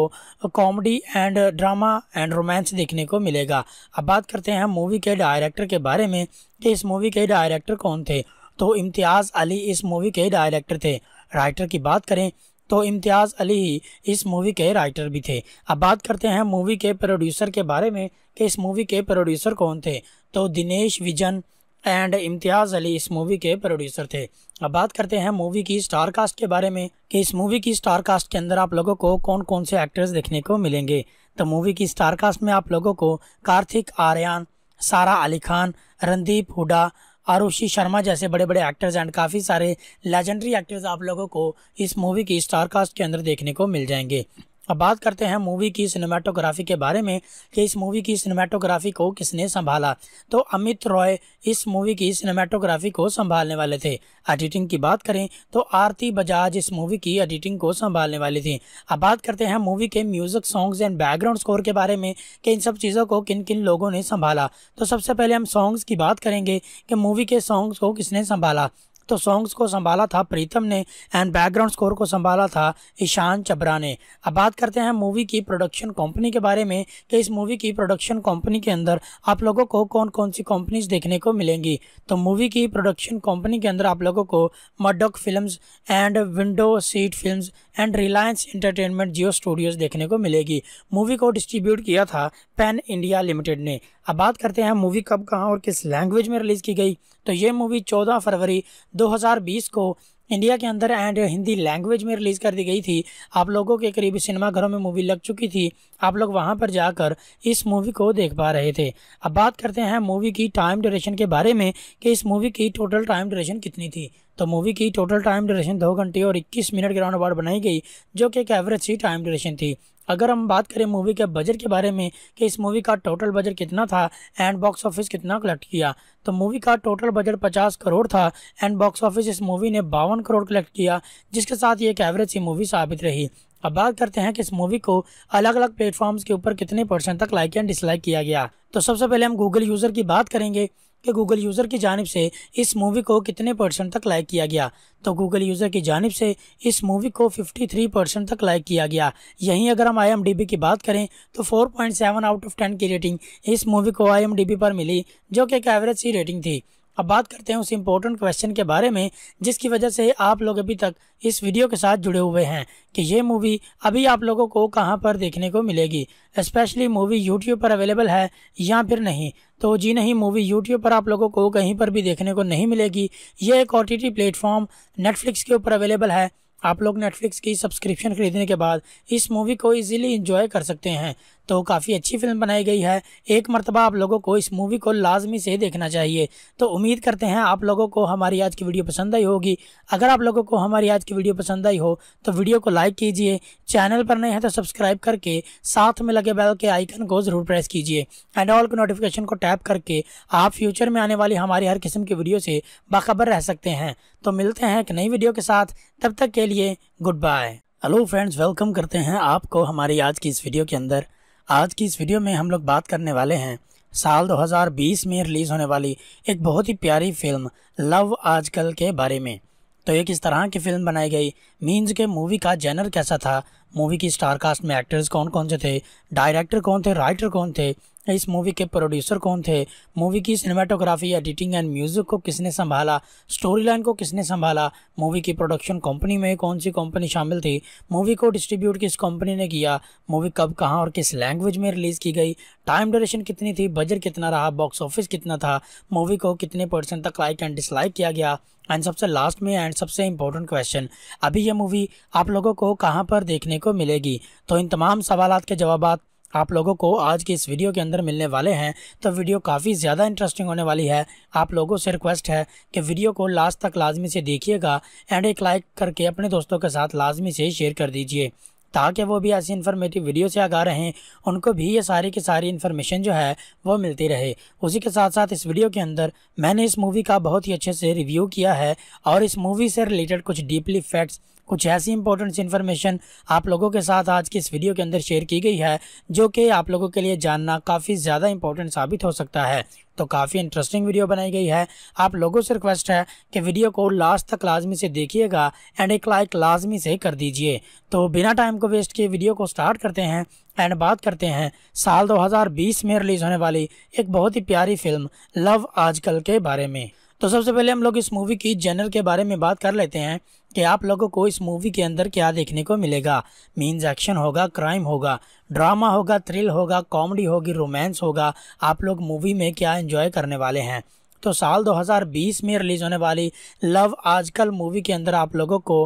comedy and drama and romance देखने को मिलेगा अब बात करते हैं मूवी के डायरेक्टर के बारे में कि इस मूवी के डायरेक्टर कौन थे तो इम्तियाज़ अली इस मूवी के डायरेक्टर थे राइटर की बात करें तो इम्तियाज़ अली ही इस मूवी के राइटर भी थे अब बात करते हैं मूवी के प्रोड्यूसर के बारे में कि इस मूवी के प्रोड्यूसर कौन थे तो दिनेश विजन एंड इम्तियाज़ अली इस मूवी के प्रोड्यूसर थे अब बात करते हैं मूवी की स्टार कास्ट के बारे में कि इस मूवी की स्टार कास्ट के अंदर आप लोगों को कौन कौन से एक्टर्स देखने को मिलेंगे तो मूवी की स्टार कास्ट में आप लोगों को कार्तिक आर्यन सारा अली खान रणदीप हुडा आरुषि शर्मा जैसे बड़े बड़े एक्टर्स एंड काफ़ी सारे लेजेंडरी एक्टर्स आप लोगों को इस मूवी की स्टारकास्ट के अंदर देखने को मिल जाएंगे अब बात करते हैं मूवी की सिनेमाटोग्राफी के बारे में कि इस मूवी की सिनेमाटोग्राफी को किसने संभाला तो अमित रॉय इस मूवी की सिनेमाटोग्राफी को संभालने वाले थे एडिटिंग की बात करें तो आरती बजाज इस मूवी की एडिटिंग को संभालने वाली थी अब बात करते हैं मूवी के music songs and background score के बारे में कि इन सब चीज़ों को किन किन लोगों ने संभाला तो सबसे पहले हम सॉन्ग्स की बात करेंगे कि मूवी के सॉन्ग्स को किसने संभाला तो सॉन्ग्स को संभाला था प्रीतम ने एंड बैकग्राउंड स्कोर को संभाला था ईशान चबरा ने अब बात करते हैं मूवी की प्रोडक्शन कंपनी के बारे में कि इस मूवी की प्रोडक्शन कंपनी के अंदर आप लोगों को कौन कौन सी कंपनीज देखने को मिलेंगी तो मूवी की प्रोडक्शन कंपनी के अंदर आप लोगों को Maddock film and window seat film and Reliance entertainment Jio studios देखने को मिलेगी मूवी को डिस्ट्रीब्यूट किया था पैन इंडिया लिमिटेड ने अब बात करते हैं मूवी कब कहाँ और किस लैंग्वेज में रिलीज़ की गई तो ये मूवी 14 फरवरी 2020 को इंडिया के अंदर एंड हिंदी लैंग्वेज में रिलीज़ कर दी गई थी आप लोगों के करीब सिनेमाघरों में मूवी लग चुकी थी आप लोग वहां पर जाकर इस मूवी को देख पा रहे थे अब बात करते हैं मूवी की टाइम ड्यूरेशन के बारे में कि इस मूवी की टोटल टाइम ड्यूरेशन कितनी थी तो मूवी की टोटल टाइम ड्यूरेशन दो घंटे और इक्कीस मिनट के राउंड अबाउट बनाई गई जो कि एक एवरेज सी टाइम ड्यूरेशन थी अगर हम बात करें मूवी के बजट के बारे में कि इस मूवी का टोटल बजट कितना था एंड बॉक्स ऑफिस कितना कलेक्ट किया तो मूवी का टोटल बजट 50 करोड़ था एंड बॉक्स ऑफिस इस मूवी ने बावन करोड़ कलेक्ट किया जिसके साथ ये एक एवरेज सी मूवी साबित रही अब बात करते हैं कि इस मूवी को अलग अलग प्लेटफॉर्म्स के ऊपर कितने परसेंट तक लाइक एंड डिसलाइक किया गया तो सबसे पहले हम गूगल यूज़र की बात करेंगे कि गूगल यूज़र की जानब से इस मूवी को कितने परसेंट तक लाइक किया गया तो गूगल यूज़र की जानब से इस मूवी को 53 परसेंट तक लाइक किया गया यहीं अगर हम आई की बात करें तो 4.7 आउट ऑफ 10 की रेटिंग इस मूवी को आई पर मिली जो कि एक एवरेज सी रेटिंग थी अब बात करते हैं उस इम्पोर्टेंट क्वेश्चन के बारे में जिसकी वजह से आप लोग अभी तक इस वीडियो के साथ जुड़े हुए हैं कि ये मूवी अभी आप लोगों को कहाँ पर देखने को मिलेगी स्पेशली मूवी यूट्यूब पर अवेलेबल है या फिर नहीं तो जी नहीं मूवी यूट्यूब पर आप लोगों को कहीं पर भी देखने को नहीं मिलेगी ये एक ओ टी प्लेटफॉर्म नेटफ्लिक्स के ऊपर अवेलेबल है आप लोग नेटफ्लिक्स की सब्सक्रिप्शन खरीदने के बाद इस मूवी को इजीली एंजॉय कर सकते हैं तो काफ़ी अच्छी फिल्म बनाई गई है एक मरतबा आप लोगों को इस मूवी को लाजमी से देखना चाहिए तो उम्मीद करते हैं आप लोगों को हमारी आज की वीडियो पसंद आई होगी अगर आप लोगों को हमारी आज की वीडियो पसंद आई हो तो वीडियो को लाइक कीजिए चैनल पर नए हैं तो सब्सक्राइब करके साथ में लगे बैल के आइकन को ज़रूर प्रेस कीजिए एंड ऑल के नोटिफिकेशन को टैप करके आप फ्यूचर में आने वाली हमारी हर किस्म की वीडियो से बाखबर रह सकते हैं तो मिलते हैं एक नई वीडियो के साथ तब तक के लिए good bye hello friends welcome करते हैं आपको हमारी आज की इस वीडियो के अंदर आज की इस वीडियो में हम लोग बात करने वाले हैं साल 2020 में रिलीज़ होने वाली एक बहुत ही प्यारी फिल्म लव आजकल के बारे में तो ये किस तरह की फिल्म बनाई गई मीन्स के मूवी का जैनर कैसा था मूवी की स्टार कास्ट में एक्टर्स कौन कौन से थे डायरेक्टर कौन थे राइटर कौन थे इस मूवी के प्रोड्यूसर कौन थे मूवी की सिनेमाटोग्राफी एडिटिंग एंड म्यूज़िक को किसने संभाला स्टोरी लाइन को किसने संभाला मूवी की प्रोडक्शन कंपनी में कौन सी कंपनी शामिल थी मूवी को डिस्ट्रीब्यूट किस कंपनी ने किया मूवी कब कहाँ और किस लैंग्वेज में रिलीज़ की गई टाइम ड्यूरेशन कितनी थी बजट कितना रहा बॉक्स ऑफिस कितना था मूवी को कितने परसेंट तक लाइक एंड डिसलाइक किया गया एंड सबसे लास्ट में एंड सबसे इम्पोर्टेंट क्वेश्चन अभी यह मूवी आप लोगों को कहाँ पर देखने को मिलेगी तो इन तमाम सवाल के जवाब आप लोगों को आज की इस वीडियो के अंदर मिलने वाले हैं तो वीडियो काफ़ी ज़्यादा इंटरेस्टिंग होने वाली है आप लोगों से रिक्वेस्ट है कि वीडियो को लास्ट तक लाजमी से देखिएगा एंड एक लाइक करके अपने दोस्तों के साथ लाजमी से शेयर कर दीजिए ताकि वो भी ऐसी इन्फॉर्मेटिव वीडियो से आगा रहें उनको भी ये सारी की सारी इन्फॉर्मेशन जो है वो मिलती रहे उसी के साथ साथ इस वीडियो के अंदर मैंने इस मूवी का बहुत ही अच्छे से रिव्यू किया है और इस मूवी से रिलेटेड कुछ डीपली फैक्ट्स कुछ ऐसी इंपॉर्टेंट इन्फॉर्मेशन आप लोगों के साथ आज की इस वीडियो के अंदर शेयर की गई है जो कि आप लोगों के लिए जानना काफ़ी ज़्यादा इंपॉर्टेंट साबित हो सकता है तो काफ़ी इंटरेस्टिंग वीडियो बनाई गई है आप लोगों से रिक्वेस्ट है कि वीडियो को लास्ट तक लाजमी से देखिएगा एंड एक लाइक लाजमी से कर दीजिए तो बिना टाइम को वेस्ट किए वीडियो को स्टार्ट करते हैं एंड बात करते हैं साल 2020 में रिलीज़ होने वाली एक बहुत ही प्यारी फिल्म लव आजकल के बारे में तो सबसे पहले हम लोग इस मूवी की जनरल के बारे में बात कर लेते हैं कि आप लोगों को इस मूवी के अंदर क्या देखने को मिलेगा मीन्स एक्शन होगा क्राइम होगा ड्रामा होगा थ्रिल होगा कॉमेडी होगी रोमांस होगा आप लोग मूवी में क्या एंजॉय करने वाले हैं तो साल 2020 में रिलीज़ होने वाली लव आजकल मूवी के अंदर आप लोगों को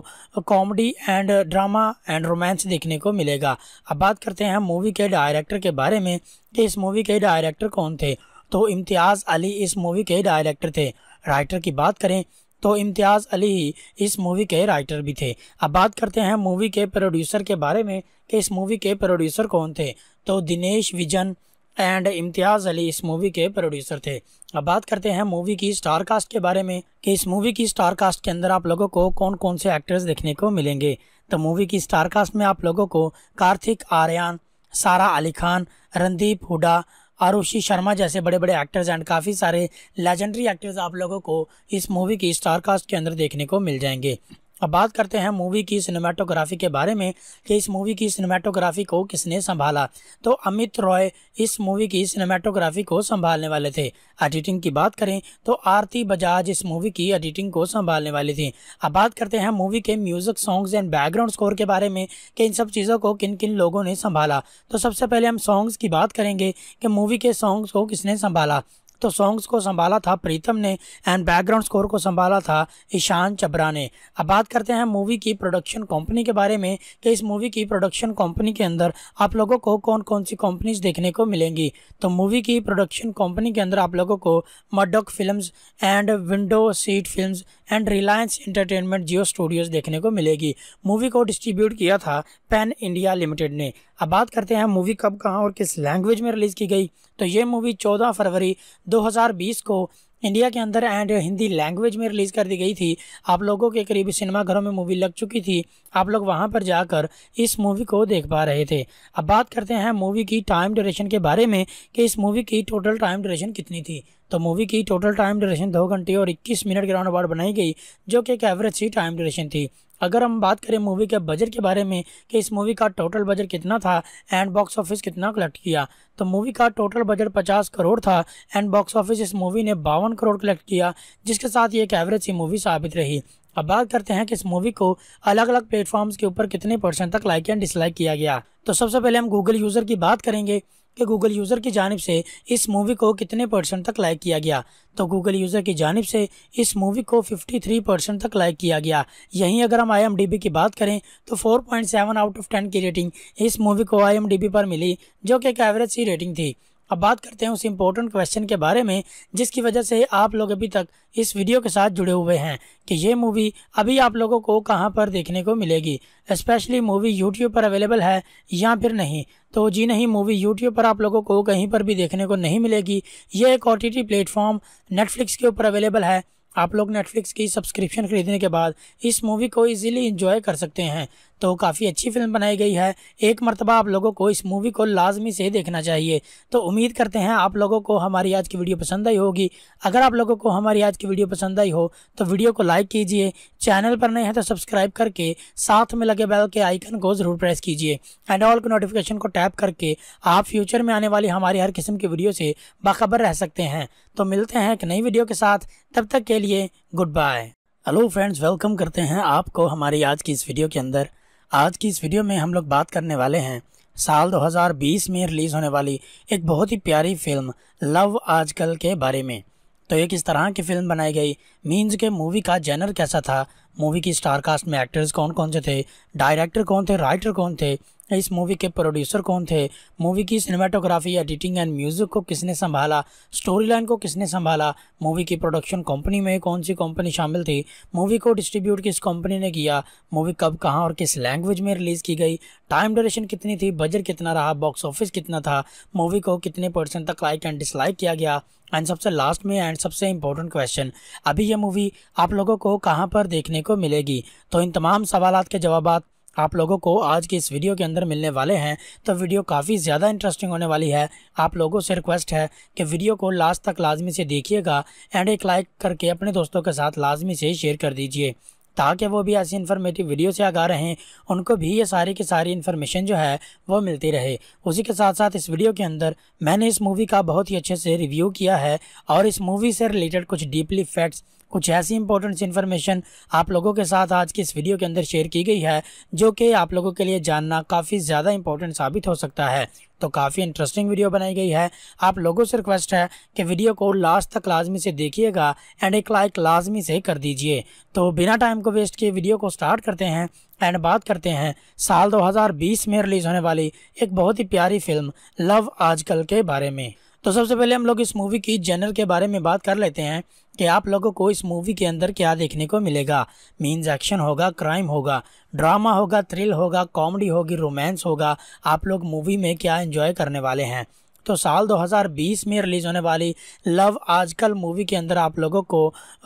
comedy and drama and romance देखने को मिलेगा अब बात करते हैं मूवी के डायरेक्टर के बारे में कि इस मूवी के डायरेक्टर कौन थे तो इम्तियाज़ अली इस मूवी के डायरेक्टर थे राइटर की बात करें तो इम्तियाज़ अली ही इस मूवी के राइटर भी थे अब बात करते हैं मूवी के प्रोड्यूसर के बारे में कि इस मूवी के प्रोड्यूसर कौन थे तो दिनेश विजन एंड इम्तियाज़ अली इस मूवी के प्रोड्यूसर थे अब बात करते हैं मूवी की स्टार कास्ट के बारे में कि इस मूवी की स्टार कास्ट के अंदर आप लोगों को कौन कौन से एक्टर्स देखने को मिलेंगे तो मूवी की स्टार कास्ट में आप लोगों को कार्तिक आर्यन सारा अली खान रणदीप हुडा आरुषि शर्मा जैसे बड़े बड़े एक्टर्स एंड काफ़ी सारे लेजेंडरी एक्टर्स आप लोगों को इस मूवी की स्टारकास्ट के अंदर देखने को मिल जाएंगे अब बात करते हैं मूवी की सिनेमाटोग्राफी के बारे में कि इस मूवी की सिनेमाटोग्राफी को किसने संभाला तो अमित रॉय इस मूवी की सिनेमाटोग्राफी को संभालने वाले थे एडिटिंग की बात करें तो आरती बजाज इस मूवी की एडिटिंग को संभालने वाली थी अब बात करते हैं मूवी के music songs and background score के बारे में कि इन सब चीज़ों को किन किन लोगों ने संभाला तो सबसे पहले हम सॉन्ग्स की बात करेंगे कि मूवी के सॉन्ग्स को किसने संभाला तो सॉन्ग्स को संभाला था प्रीतम ने एंड बैकग्राउंड स्कोर को संभाला था ईशान चबरा ने अब बात करते हैं मूवी की प्रोडक्शन कंपनी के बारे में कि इस मूवी की प्रोडक्शन कंपनी के अंदर आप लोगों को कौन कौन सी कंपनीज देखने को मिलेंगी तो मूवी की प्रोडक्शन कंपनी के अंदर आप लोगों को Maddock film and window seat film and Reliance entertainment Jio studios देखने को मिलेगी मूवी को डिस्ट्रीब्यूट किया था पैन इंडिया लिमिटेड ने अब बात करते हैं मूवी कब कहाँ और किस लैंग्वेज में रिलीज़ की गई तो ये मूवी 14 फरवरी 2020 को इंडिया के अंदर एंड हिंदी लैंग्वेज में रिलीज़ कर दी गई थी आप लोगों के करीब सिनेमाघरों में मूवी लग चुकी थी आप लोग वहां पर जाकर इस मूवी को देख पा रहे थे अब बात करते हैं मूवी की टाइम ड्यूरेशन के बारे में कि इस मूवी की टोटल टाइम ड्यूरेशन कितनी थी तो मूवी की टोटल टाइम ड्यूरेशन दो घंटे और 21 मिनट के राउंड अबाउट बनाई गई जो कि एक एवरेज सी टाइम ड्यूरेशन थी अगर हम बात करें मूवी के बजट के बारे में कि इस मूवी का टोटल बजट कितना था एंड बॉक्स ऑफिस कितना कलेक्ट किया तो मूवी का टोटल बजट 50 करोड़ था एंड बॉक्स ऑफिस इस मूवी ने बावन करोड़ कलेक्ट किया जिसके साथ ये एक एवरेज सी मूवी साबित रही अब बात करते हैं कि इस मूवी को अलग अलग प्लेटफॉर्म्स के ऊपर कितने परसेंट तक लाइक एंड डिसलाइक किया गया तो सबसे पहले हम गूगल यूज़र की बात करेंगे कि गूगल यूज़र की जानब से इस मूवी को कितने परसेंट तक लाइक किया गया तो गूगल यूज़र की जानब से इस मूवी को 53 परसेंट तक लाइक किया गया यहीं अगर हम आई की बात करें तो 4.7 आउट ऑफ 10 की रेटिंग इस मूवी को आई पर मिली जो कि एक एवरेज सी रेटिंग थी अब बात करते हैं उस इम्पोर्टेंट क्वेश्चन के बारे में जिसकी वजह से आप लोग अभी तक इस वीडियो के साथ जुड़े हुए हैं कि ये मूवी अभी आप लोगों को कहाँ पर देखने को मिलेगी स्पेशली मूवी यूट्यूब पर अवेलेबल है या फिर नहीं तो जी नहीं मूवी यूट्यूब पर आप लोगों को कहीं पर भी देखने को नहीं मिलेगी ये एक ओ टी प्लेटफॉर्म नेटफ्लिक्स के ऊपर अवेलेबल है आप लोग नेटफ्लिक्स की सब्सक्रिप्शन खरीदने के बाद इस मूवी को इजीली एंजॉय कर सकते हैं तो काफ़ी अच्छी फिल्म बनाई गई है एक मरतबा आप लोगों को इस मूवी को लाजमी से देखना चाहिए तो उम्मीद करते हैं आप लोगों को हमारी आज की वीडियो पसंद आई होगी अगर आप लोगों को हमारी आज की वीडियो पसंद आई हो तो वीडियो को लाइक कीजिए चैनल पर नए हैं तो सब्सक्राइब करके साथ में लगे बैल के आइकन को ज़रूर प्रेस कीजिए एंड ऑल को नोटिफिकेशन को टैप करके आप फ्यूचर में आने वाली हमारी हर किस्म की वीडियो से बाखबर रह सकते हैं तो मिलते हैं एक नई वीडियो के साथ तब तक के लिए good bye hello friends welcome करते हैं आपको हमारी आज की इस वीडियो के अंदर आज की इस वीडियो में हम लोग बात करने वाले हैं साल 2020 में रिलीज़ होने वाली एक बहुत ही प्यारी फिल्म लव आजकल के बारे में तो ये किस तरह की फिल्म बनाई गई मीन्स के मूवी का जेनर कैसा था मूवी की स्टार कास्ट में एक्टर्स कौन कौन से थे डायरेक्टर कौन थे राइटर कौन थे इस मूवी के प्रोड्यूसर कौन थे मूवी की सिनेमाटोग्राफी एडिटिंग एंड म्यूज़िक को किसने संभाला स्टोरी लाइन को किसने संभाला मूवी की प्रोडक्शन कंपनी में कौन सी कंपनी शामिल थी मूवी को डिस्ट्रीब्यूट किस कंपनी ने किया मूवी कब कहाँ और किस लैंग्वेज में रिलीज़ की गई टाइम ड्यूरेशन कितनी थी बजट कितना रहा बॉक्स ऑफिस कितना था मूवी को कितने परसेंट तक लाइक एंड डिसलाइक किया गया एंड सबसे लास्ट में एंड सबसे इम्पोर्टेंट क्वेश्चन अभी यह मूवी आप लोगों को कहाँ पर देखने को मिलेगी तो इन तमाम सवाल के जवाब आप लोगों को आज की इस वीडियो के अंदर मिलने वाले हैं तो वीडियो काफ़ी ज़्यादा इंटरेस्टिंग होने वाली है आप लोगों से रिक्वेस्ट है कि वीडियो को लास्ट तक लाजमी से देखिएगा एंड एक लाइक करके अपने दोस्तों के साथ लाजमी से शेयर कर दीजिए ताकि वो भी ऐसी इन्फॉर्मेटिव वीडियो से आगा रहें उनको भी ये सारी की सारी इन्फॉर्मेशन जो है वो मिलती रहे उसी के साथ साथ इस वीडियो के अंदर मैंने इस मूवी का बहुत ही अच्छे से रिव्यू किया है और इस मूवी से रिलेटेड कुछ डीपली फैक्ट्स कुछ ऐसी इंपॉर्टेंट इन्फॉर्मेशन आप लोगों के साथ आज की इस वीडियो के अंदर शेयर की गई है जो कि आप लोगों के लिए जानना काफ़ी ज़्यादा इंपॉर्टेंट साबित हो सकता है तो काफ़ी इंटरेस्टिंग वीडियो बनाई गई है आप लोगों से रिक्वेस्ट है कि वीडियो को लास्ट तक लाजमी से देखिएगा एंड एक लाइक लाजमी से कर दीजिए तो बिना टाइम को वेस्ट किए वीडियो को स्टार्ट करते हैं एंड बात करते हैं साल 2020 में रिलीज़ होने वाली एक बहुत ही प्यारी फिल्म लव आजकल के बारे में तो सबसे पहले हम लोग इस मूवी की जनरल के बारे में बात कर लेते हैं कि आप लोगों को इस मूवी के अंदर क्या देखने को मिलेगा मीन्स एक्शन होगा क्राइम होगा ड्रामा होगा थ्रिल होगा कॉमेडी होगी रोमांस होगा आप लोग मूवी में क्या एंजॉय करने वाले हैं तो साल 2020 में रिलीज़ होने वाली लव आजकल मूवी के अंदर आप लोगों को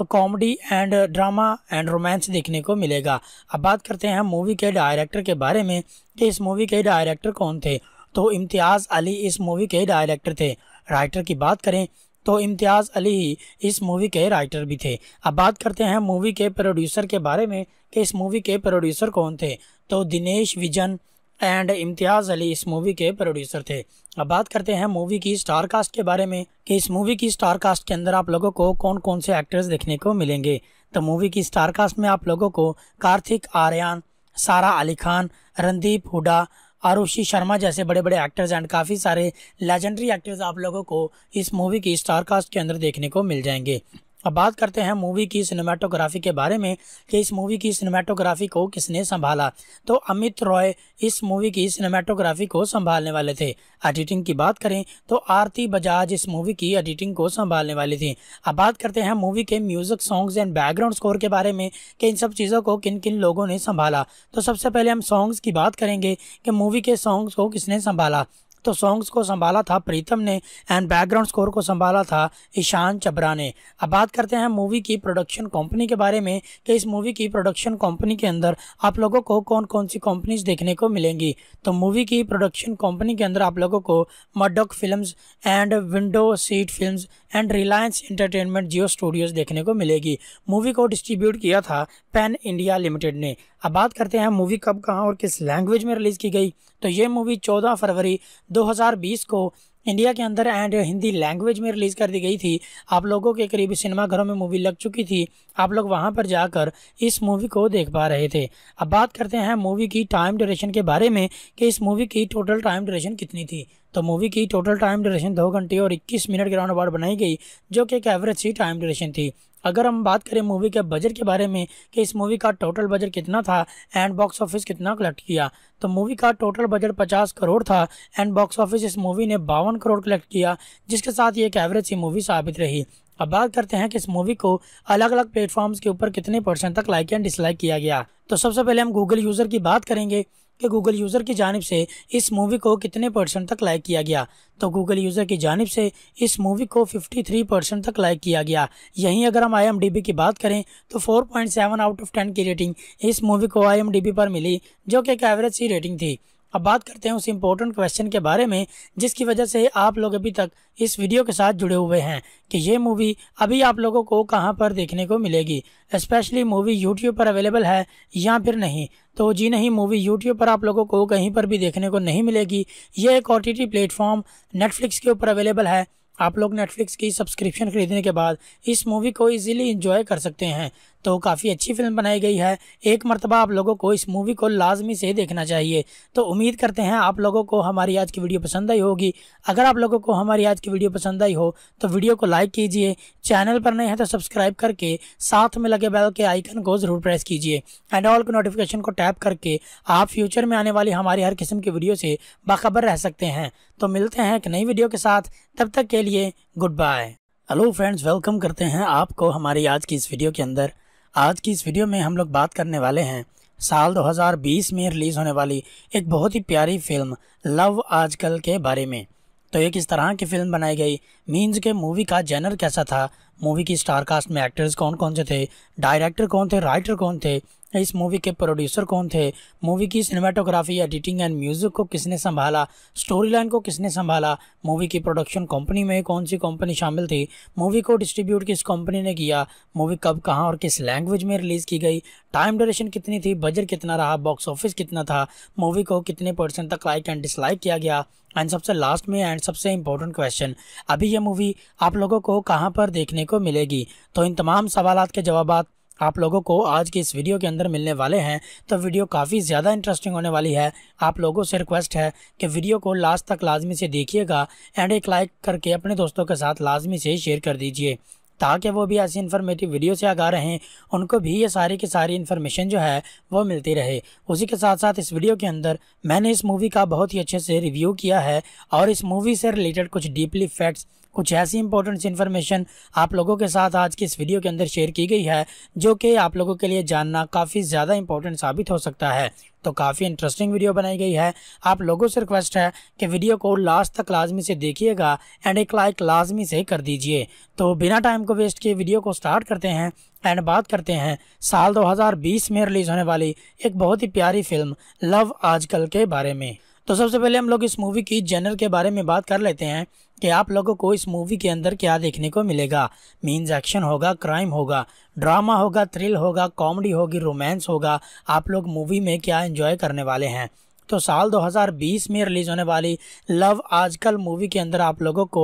comedy and drama and romance देखने को मिलेगा अब बात करते हैं मूवी के डायरेक्टर के बारे में कि इस मूवी के डायरेक्टर कौन थे तो इम्तियाज़ अली इस मूवी के डायरेक्टर थे राइटर की बात करें तो इम्तियाज़ अली ही इस मूवी के राइटर भी थे अब बात करते हैं मूवी के प्रोड्यूसर के बारे में कि इस मूवी के प्रोड्यूसर कौन थे तो दिनेश विजन एंड इम्तियाज़ अली इस मूवी के प्रोड्यूसर थे अब बात करते हैं मूवी की स्टार कास्ट के बारे में कि इस मूवी की स्टार कास्ट के अंदर आप लोगों को कौन कौन से एक्टर्स देखने को मिलेंगे तो मूवी की स्टार कास्ट में आप लोगों को कार्तिक आर्यन सारा अली खान रणदीप हुडा आरुषि शर्मा जैसे बड़े बड़े एक्टर्स एंड काफ़ी सारे लेजेंडरी एक्टर्स आप लोगों को इस मूवी की स्टारकास्ट के अंदर देखने को मिल जाएंगे अब बात करते हैं मूवी की सिनेमाटोग्राफी के बारे में कि इस मूवी की सिनेमाटोग्राफी को किसने संभाला तो अमित रॉय इस मूवी की सिनेमाटोग्राफी को संभालने वाले थे एडिटिंग की बात करें तो आरती बजाज इस मूवी की एडिटिंग को संभालने वाली थी अब बात करते हैं मूवी के music songs and background score के बारे में कि इन सब चीज़ों को किन किन लोगों ने संभाला तो सबसे पहले हम सॉन्ग्स की बात करेंगे कि मूवी के सॉन्ग्स को किसने संभाला तो सॉन्ग्स को संभाला था प्रीतम ने एंड बैकग्राउंड स्कोर को संभाला था ईशान चबरा ने अब बात करते हैं मूवी की प्रोडक्शन कंपनी के बारे में कि इस मूवी की प्रोडक्शन कंपनी के अंदर आप लोगों को कौन कौन सी कंपनीज देखने को मिलेंगी तो मूवी की प्रोडक्शन कंपनी के अंदर आप लोगों को Maddock film and window seat film and Reliance entertainment Jio studios देखने को मिलेगी मूवी को डिस्ट्रीब्यूट किया था पैन इंडिया लिमिटेड ने अब बात करते हैं मूवी कब कहाँ और किस लैंग्वेज में रिलीज़ की गई तो ये मूवी 14 फरवरी 2020 को इंडिया के अंदर एंड हिंदी लैंग्वेज में रिलीज़ कर दी गई थी आप लोगों के करीब सिनेमाघरों में मूवी लग चुकी थी आप लोग वहां पर जाकर इस मूवी को देख पा रहे थे अब बात करते हैं मूवी की टाइम ड्यूरेशन के बारे में कि इस मूवी की टोटल टाइम ड्यूरेशन कितनी थी तो मूवी की टोटल टाइम ड्यूरेशन दो घंटे और 21 मिनट के राउंड अबाउट बनाई गई जो कि एक एवरेज सी टाइम ड्यूरेशन थी अगर हम बात करें मूवी के बजट के बारे में कि इस मूवी का टोटल बजट कितना था एंड बॉक्स ऑफिस कितना कलेक्ट किया तो मूवी का टोटल बजट 50 करोड़ था एंड बॉक्स ऑफिस इस मूवी ने बावन करोड़ कलेक्ट किया जिसके साथ ये एक एवरेज सी मूवी साबित रही अब बात करते हैं कि इस मूवी को अलग अलग प्लेटफॉर्म्स के ऊपर कितने परसेंट तक लाइक एंड डिसलाइक किया गया तो सबसे पहले हम गूगल यूज़र की बात करेंगे कि गूगल यूज़र की जानब से इस मूवी को कितने परसेंट तक लाइक किया गया तो गूगल यूज़र की जानब से इस मूवी को 53 परसेंट तक लाइक किया गया यहीं अगर हम आई की बात करें तो 4.7 आउट ऑफ 10 की रेटिंग इस मूवी को आई पर मिली जो कि एक एवरेज सी रेटिंग थी अब बात करते हैं उस इम्पोर्टेंट क्वेश्चन के बारे में जिसकी वजह से आप लोग अभी तक इस वीडियो के साथ जुड़े हुए हैं कि ये मूवी अभी आप लोगों को कहाँ पर देखने को मिलेगी स्पेशली मूवी यूट्यूब पर अवेलेबल है या फिर नहीं तो जी नहीं मूवी यूट्यूब पर आप लोगों को कहीं पर भी देखने को नहीं मिलेगी ये एक ओ टी प्लेटफॉर्म नेटफ्लिक्स के ऊपर अवेलेबल है आप लोग नेटफ्लिक्स की सब्सक्रिप्शन खरीदने के बाद इस मूवी को इजीली एंजॉय कर सकते हैं तो काफ़ी अच्छी फिल्म बनाई गई है एक मरतबा आप लोगों को इस मूवी को लाजमी से देखना चाहिए तो उम्मीद करते हैं आप लोगों को हमारी आज की वीडियो पसंद आई होगी अगर आप लोगों को हमारी आज की वीडियो पसंद आई हो तो वीडियो को लाइक कीजिए चैनल पर नए हैं तो सब्सक्राइब करके साथ में लगे बैल के आइकन को ज़रूर प्रेस कीजिए एंड ऑल को नोटिफिकेशन को टैप करके आप फ्यूचर में आने वाली हमारी हर किस्म की वीडियो से बाखबर रह सकते हैं तो मिलते हैं एक नई वीडियो के साथ तब तक के लिए good bye hello friends welcome करते हैं आपको हमारी आज की इस वीडियो के अंदर आज की इस वीडियो में हम लोग बात करने वाले हैं साल 2020 में रिलीज़ होने वाली एक बहुत ही प्यारी फिल्म लव आजकल के बारे में तो ये किस तरह की फिल्म बनाई गई मीन्स के मूवी का जेनर कैसा था मूवी की स्टार कास्ट में एक्टर्स कौन कौन से थे डायरेक्टर कौन थे राइटर कौन थे इस मूवी के प्रोड्यूसर कौन थे मूवी की सिनेमाटोग्राफी एडिटिंग एंड म्यूजिक को किसने संभाला स्टोरी लाइन को किसने संभाला मूवी की प्रोडक्शन कंपनी में कौन सी कंपनी शामिल थी मूवी को डिस्ट्रीब्यूट किस कंपनी ने किया मूवी कब कहाँ और किस लैंग्वेज में रिलीज़ की गई टाइम ड्यूरेशन कितनी थी बजट कितना रहा बॉक्स ऑफिस कितना था मूवी को कितने परसेंट तक लाइक एंड डिसलाइक किया गया एंड सबसे लास्ट में एंड सबसे इम्पोर्टेंट क्वेश्चन अभी यह मूवी आप लोगों को कहाँ पर देखने को मिलेगी तो इन तमाम सवाल के जवाब आप लोगों को आज की इस वीडियो के अंदर मिलने वाले हैं तो वीडियो काफ़ी ज़्यादा इंटरेस्टिंग होने वाली है आप लोगों से रिक्वेस्ट है कि वीडियो को लास्ट तक लाजमी से देखिएगा एंड एक लाइक करके अपने दोस्तों के साथ लाजमी से शेयर कर दीजिए ताकि वो भी ऐसी इन्फॉर्मेटिव वीडियो से आगा रहें उनको भी ये सारी की सारी इन्फॉर्मेशन जो है वो मिलती रहे उसी के साथ साथ इस वीडियो के अंदर मैंने इस मूवी का बहुत ही अच्छे से रिव्यू किया है और इस मूवी से रिलेटेड कुछ डीपली फैक्ट्स कुछ ऐसी इंपॉर्टेंट इन्फॉर्मेशन आप लोगों के साथ आज की इस वीडियो के अंदर शेयर की गई है जो कि आप लोगों के लिए जानना काफ़ी ज़्यादा इंपॉर्टेंट साबित हो सकता है तो काफ़ी इंटरेस्टिंग वीडियो बनाई गई है आप लोगों से रिक्वेस्ट है कि वीडियो को लास्ट तक लाजमी से देखिएगा एंड एक लाइक लाजमी से कर दीजिए तो बिना टाइम को वेस्ट किए वीडियो को स्टार्ट करते हैं एंड बात करते हैं साल 2020 में रिलीज़ होने वाली एक बहुत ही प्यारी फिल्म लव आजकल के बारे में तो सबसे पहले हम लोग इस मूवी की जनरल के बारे में बात कर लेते हैं कि आप लोगों को इस मूवी के अंदर क्या देखने को मिलेगा मीन्स एक्शन होगा क्राइम होगा ड्रामा होगा थ्रिल होगा कॉमेडी होगी रोमांस होगा आप लोग मूवी में क्या एंजॉय करने वाले हैं तो साल 2020 में रिलीज़ होने वाली लव आजकल मूवी के अंदर आप लोगों को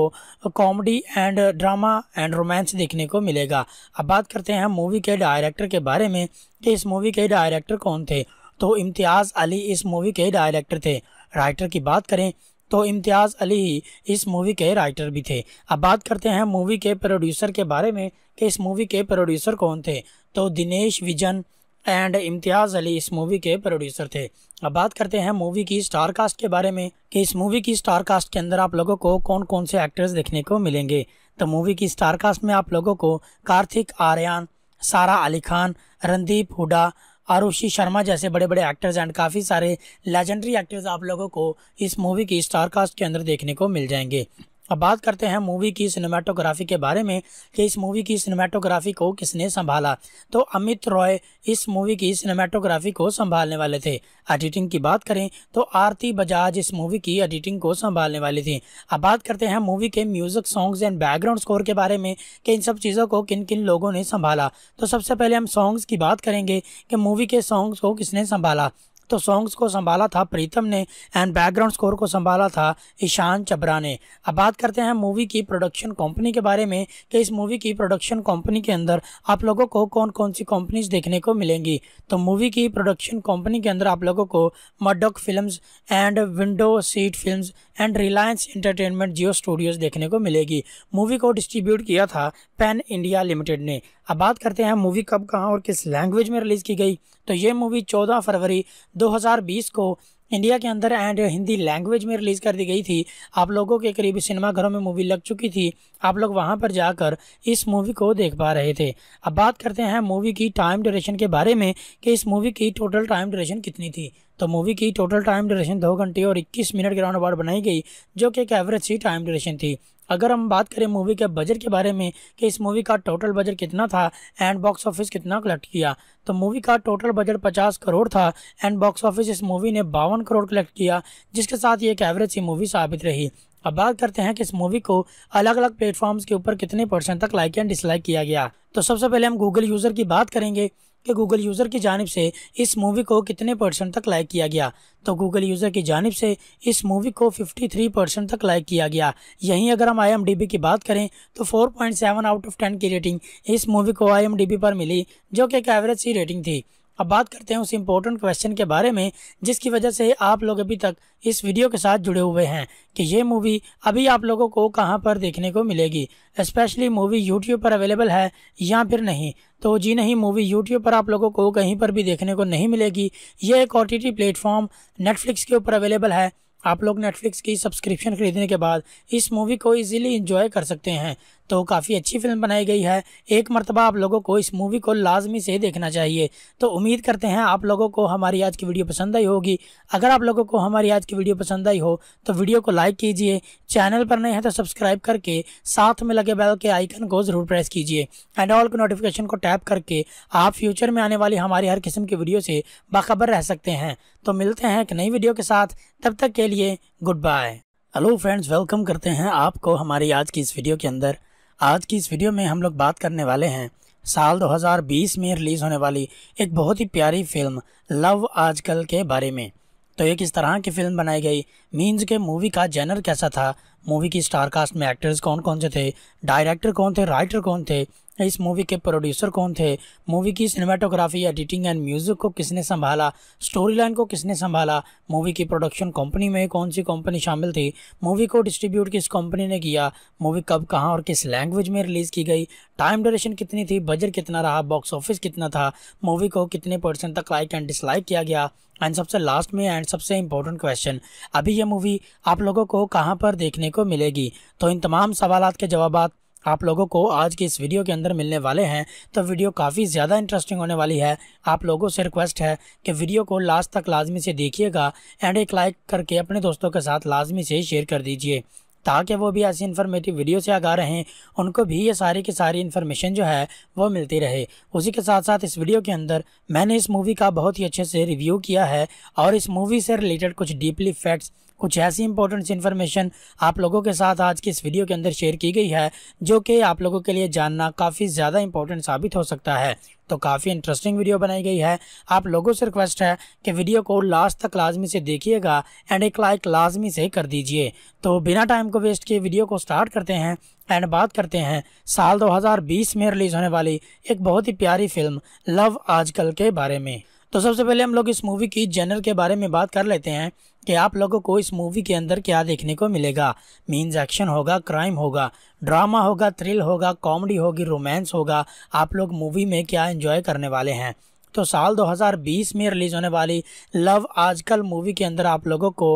comedy and drama and romance देखने को मिलेगा अब बात करते हैं मूवी के डायरेक्टर के बारे में कि इस मूवी के डायरेक्टर कौन थे तो इम्तियाज़ अली इस मूवी के डायरेक्टर थे राइटर की बात करें तो इम्तियाज़ अली ही इस मूवी के राइटर भी थे अब बात करते हैं मूवी के प्रोड्यूसर के बारे में कि इस मूवी के प्रोड्यूसर कौन थे तो दिनेश विजन एंड इम्तियाज़ अली इस मूवी के प्रोड्यूसर थे अब बात करते हैं मूवी की स्टार कास्ट के बारे में कि इस मूवी की स्टार कास्ट के अंदर आप लोगों को कौन कौन से एक्टर्स देखने को मिलेंगे तो मूवी की स्टार कास्ट में आप लोगों को कार्तिक आर्यन सारा अली खान रणदीप हुडा आरुषि शर्मा जैसे बड़े बड़े एक्टर्स एंड काफ़ी सारे लेजेंडरी एक्टर्स आप लोगों को इस मूवी की स्टारकास्ट के अंदर देखने को मिल जाएंगे अब बात करते हैं मूवी की सिनेमाटोग्राफी के बारे में कि इस मूवी की सिनेमाटोग्राफी को किसने संभाला तो अमित रॉय इस मूवी की सिनेमाटोग्राफी को संभालने वाले थे एडिटिंग की बात करें तो आरती बजाज इस मूवी की एडिटिंग को संभालने वाली थी अब बात करते हैं मूवी के music songs and background score के बारे में कि इन सब चीज़ों को किन किन लोगों ने संभाला तो सबसे पहले हम सॉन्ग्स की बात करेंगे कि मूवी के सॉन्ग्स को किसने संभाला तो सॉन्ग्स को संभाला था प्रीतम ने एंड बैकग्राउंड स्कोर को संभाला था ईशान चबरा ने अब बात करते हैं मूवी की प्रोडक्शन कंपनी के बारे में कि इस मूवी की प्रोडक्शन कंपनी के अंदर आप लोगों को कौन कौन सी कंपनीज देखने को मिलेंगी तो मूवी की प्रोडक्शन कंपनी के अंदर आप लोगों को Maddock film and window seat film and Reliance entertainment Jio Studios देखने को मिलेगी मूवी को डिस्ट्रीब्यूट किया था पैन इंडिया लिमिटेड ने अब बात करते हैं मूवी कब कहाँ और किस लैंग्वेज में रिलीज़ की गई तो ये मूवी 14 फरवरी 2020 को इंडिया के अंदर एंड हिंदी लैंग्वेज में रिलीज़ कर दी गई थी आप लोगों के करीब सिनेमाघरों में मूवी लग चुकी थी आप लोग वहां पर जाकर इस मूवी को देख पा रहे थे अब बात करते हैं मूवी की टाइम ड्यूरेशन के बारे में कि इस मूवी की टोटल टाइम ड्यूरेशन कितनी थी तो मूवी की टोटल टाइम ड्यूरेशन दो घंटे और इक्कीस मिनट के राउंड अबाउट बनाई गई जो कि एक एवरेज सी टाइम ड्यूरेशन थी अगर हम बात करें मूवी के बजट के बारे में कि इस मूवी का टोटल बजट कितना था एंड बॉक्स ऑफिस कितना कलेक्ट किया तो मूवी का टोटल बजट 50 करोड़ था एंड बॉक्स ऑफिस इस मूवी ने बावन करोड़ कलेक्ट किया जिसके साथ ये एक एवरेज सी मूवी साबित रही अब बात करते हैं कि इस मूवी को अलग अलग प्लेटफॉर्म्स के ऊपर कितने परसेंट तक लाइक एंड डिसलाइक किया गया तो सबसे पहले हम गूगल यूज़र की बात करेंगे कि गूगल यूज़र की जानब से इस मूवी को कितने परसेंट तक लाइक किया गया तो गूगल यूज़र की जानब से इस मूवी को 53 परसेंट तक लाइक किया गया यहीं अगर हम आई की बात करें तो 4.7 आउट ऑफ 10 की रेटिंग इस मूवी को आई पर मिली जो कि एक एवरेज सी रेटिंग थी अब बात करते हैं उस इम्पोर्टेंट क्वेश्चन के बारे में जिसकी वजह से आप लोग अभी तक इस वीडियो के साथ जुड़े हुए हैं कि ये मूवी अभी आप लोगों को कहाँ पर देखने को मिलेगी स्पेशली मूवी यूट्यूब पर अवेलेबल है या फिर नहीं तो जी नहीं मूवी यूट्यूब पर आप लोगों को कहीं पर भी देखने को नहीं मिलेगी ये एक ओ टी प्लेटफॉर्म नेटफ्लिक्स के ऊपर अवेलेबल है आप लोग नेटफ्लिक्स की सब्सक्रिप्शन खरीदने के बाद इस मूवी को इजीली एंजॉय कर सकते हैं तो काफ़ी अच्छी फिल्म बनाई गई है एक मरतबा आप लोगों को इस मूवी को लाजमी से देखना चाहिए तो उम्मीद करते हैं आप लोगों को हमारी आज की वीडियो पसंद आई होगी अगर आप लोगों को हमारी आज की वीडियो पसंद आई हो तो वीडियो को लाइक कीजिए चैनल पर नए हैं तो सब्सक्राइब करके साथ में लगे बैल के आइकन को ज़रूर प्रेस कीजिए एंड ऑल के नोटिफिकेशन को टैप करके आप फ्यूचर में आने वाली हमारी हर किस्म की वीडियो से बाखबर रह सकते हैं तो मिलते हैं एक नई वीडियो के साथ तब तक के लिए good bye hello friends welcome करते हैं आपको हमारी आज की इस वीडियो के अंदर आज की इस वीडियो में हम लोग बात करने वाले हैं साल 2020 में रिलीज़ होने वाली एक बहुत ही प्यारी फिल्म लव आजकल के बारे में तो ये किस तरह की फिल्म बनाई गई मीन्स के मूवी का जेनर कैसा था मूवी की स्टार कास्ट में एक्टर्स कौन कौन से थे डायरेक्टर कौन थे राइटर कौन थे इस मूवी के प्रोड्यूसर कौन थे मूवी की सिनेमाटोग्राफी एडिटिंग एंड म्यूजिक को किसने संभाला स्टोरी लाइन को किसने संभाला मूवी की प्रोडक्शन कंपनी में कौन सी कंपनी शामिल थी मूवी को डिस्ट्रीब्यूट किस कंपनी ने किया मूवी कब कहाँ और किस लैंग्वेज में रिलीज़ की गई टाइम ड्यूरेशन कितनी थी बजट कितना रहा बॉक्स ऑफिस कितना था मूवी को कितने परसेंट तक लाइक एंड डिसलाइक किया गया एंड सबसे लास्ट में एंड सबसे इम्पोर्टेंट क्वेश्चन अभी ये मूवी आप लोगों को कहाँ पर देखने को मिलेगी तो इन तमाम सवाल के जवाब आप लोगों को आज की इस वीडियो के अंदर मिलने वाले हैं तो वीडियो काफ़ी ज़्यादा इंटरेस्टिंग होने वाली है आप लोगों से रिक्वेस्ट है कि वीडियो को लास्ट तक लाजमी से देखिएगा एंड एक लाइक करके अपने दोस्तों के साथ लाजमी से शेयर कर दीजिए ताकि वो भी ऐसी इन्फॉर्मेटिव वीडियो से आगा रहें उनको भी ये सारी की सारी इन्फॉर्मेशन जो है वो मिलती रहे उसी के साथ साथ इस वीडियो के अंदर मैंने इस मूवी का बहुत ही अच्छे से रिव्यू किया है और इस मूवी से रिलेटेड कुछ डीपली फैक्ट्स कुछ ऐसी इंपॉर्टेंट इन्फॉर्मेशन आप लोगों के साथ आज की इस वीडियो के अंदर शेयर की गई है जो कि आप लोगों के लिए जानना काफ़ी ज़्यादा इंपॉर्टेंट साबित हो सकता है तो काफ़ी इंटरेस्टिंग वीडियो बनाई गई है आप लोगों से रिक्वेस्ट है कि वीडियो को लास्ट तक लाजमी से देखिएगा एंड एक लाइक लाजमी से कर दीजिए तो बिना टाइम को वेस्ट किए वीडियो को स्टार्ट करते हैं एंड बात करते हैं साल 2020 में रिलीज़ होने वाली एक बहुत ही प्यारी फिल्म लव आजकल के बारे में तो सबसे पहले हम लोग इस मूवी की जनरल के बारे में बात कर लेते हैं कि आप लोगों को इस मूवी के अंदर क्या देखने को मिलेगा मीन्स एक्शन होगा क्राइम होगा ड्रामा होगा थ्रिल होगा कॉमेडी होगी रोमांस होगा आप लोग मूवी में क्या एंजॉय करने वाले हैं तो साल 2020 में रिलीज होने वाली लव आजकल मूवी के अंदर आप लोगों को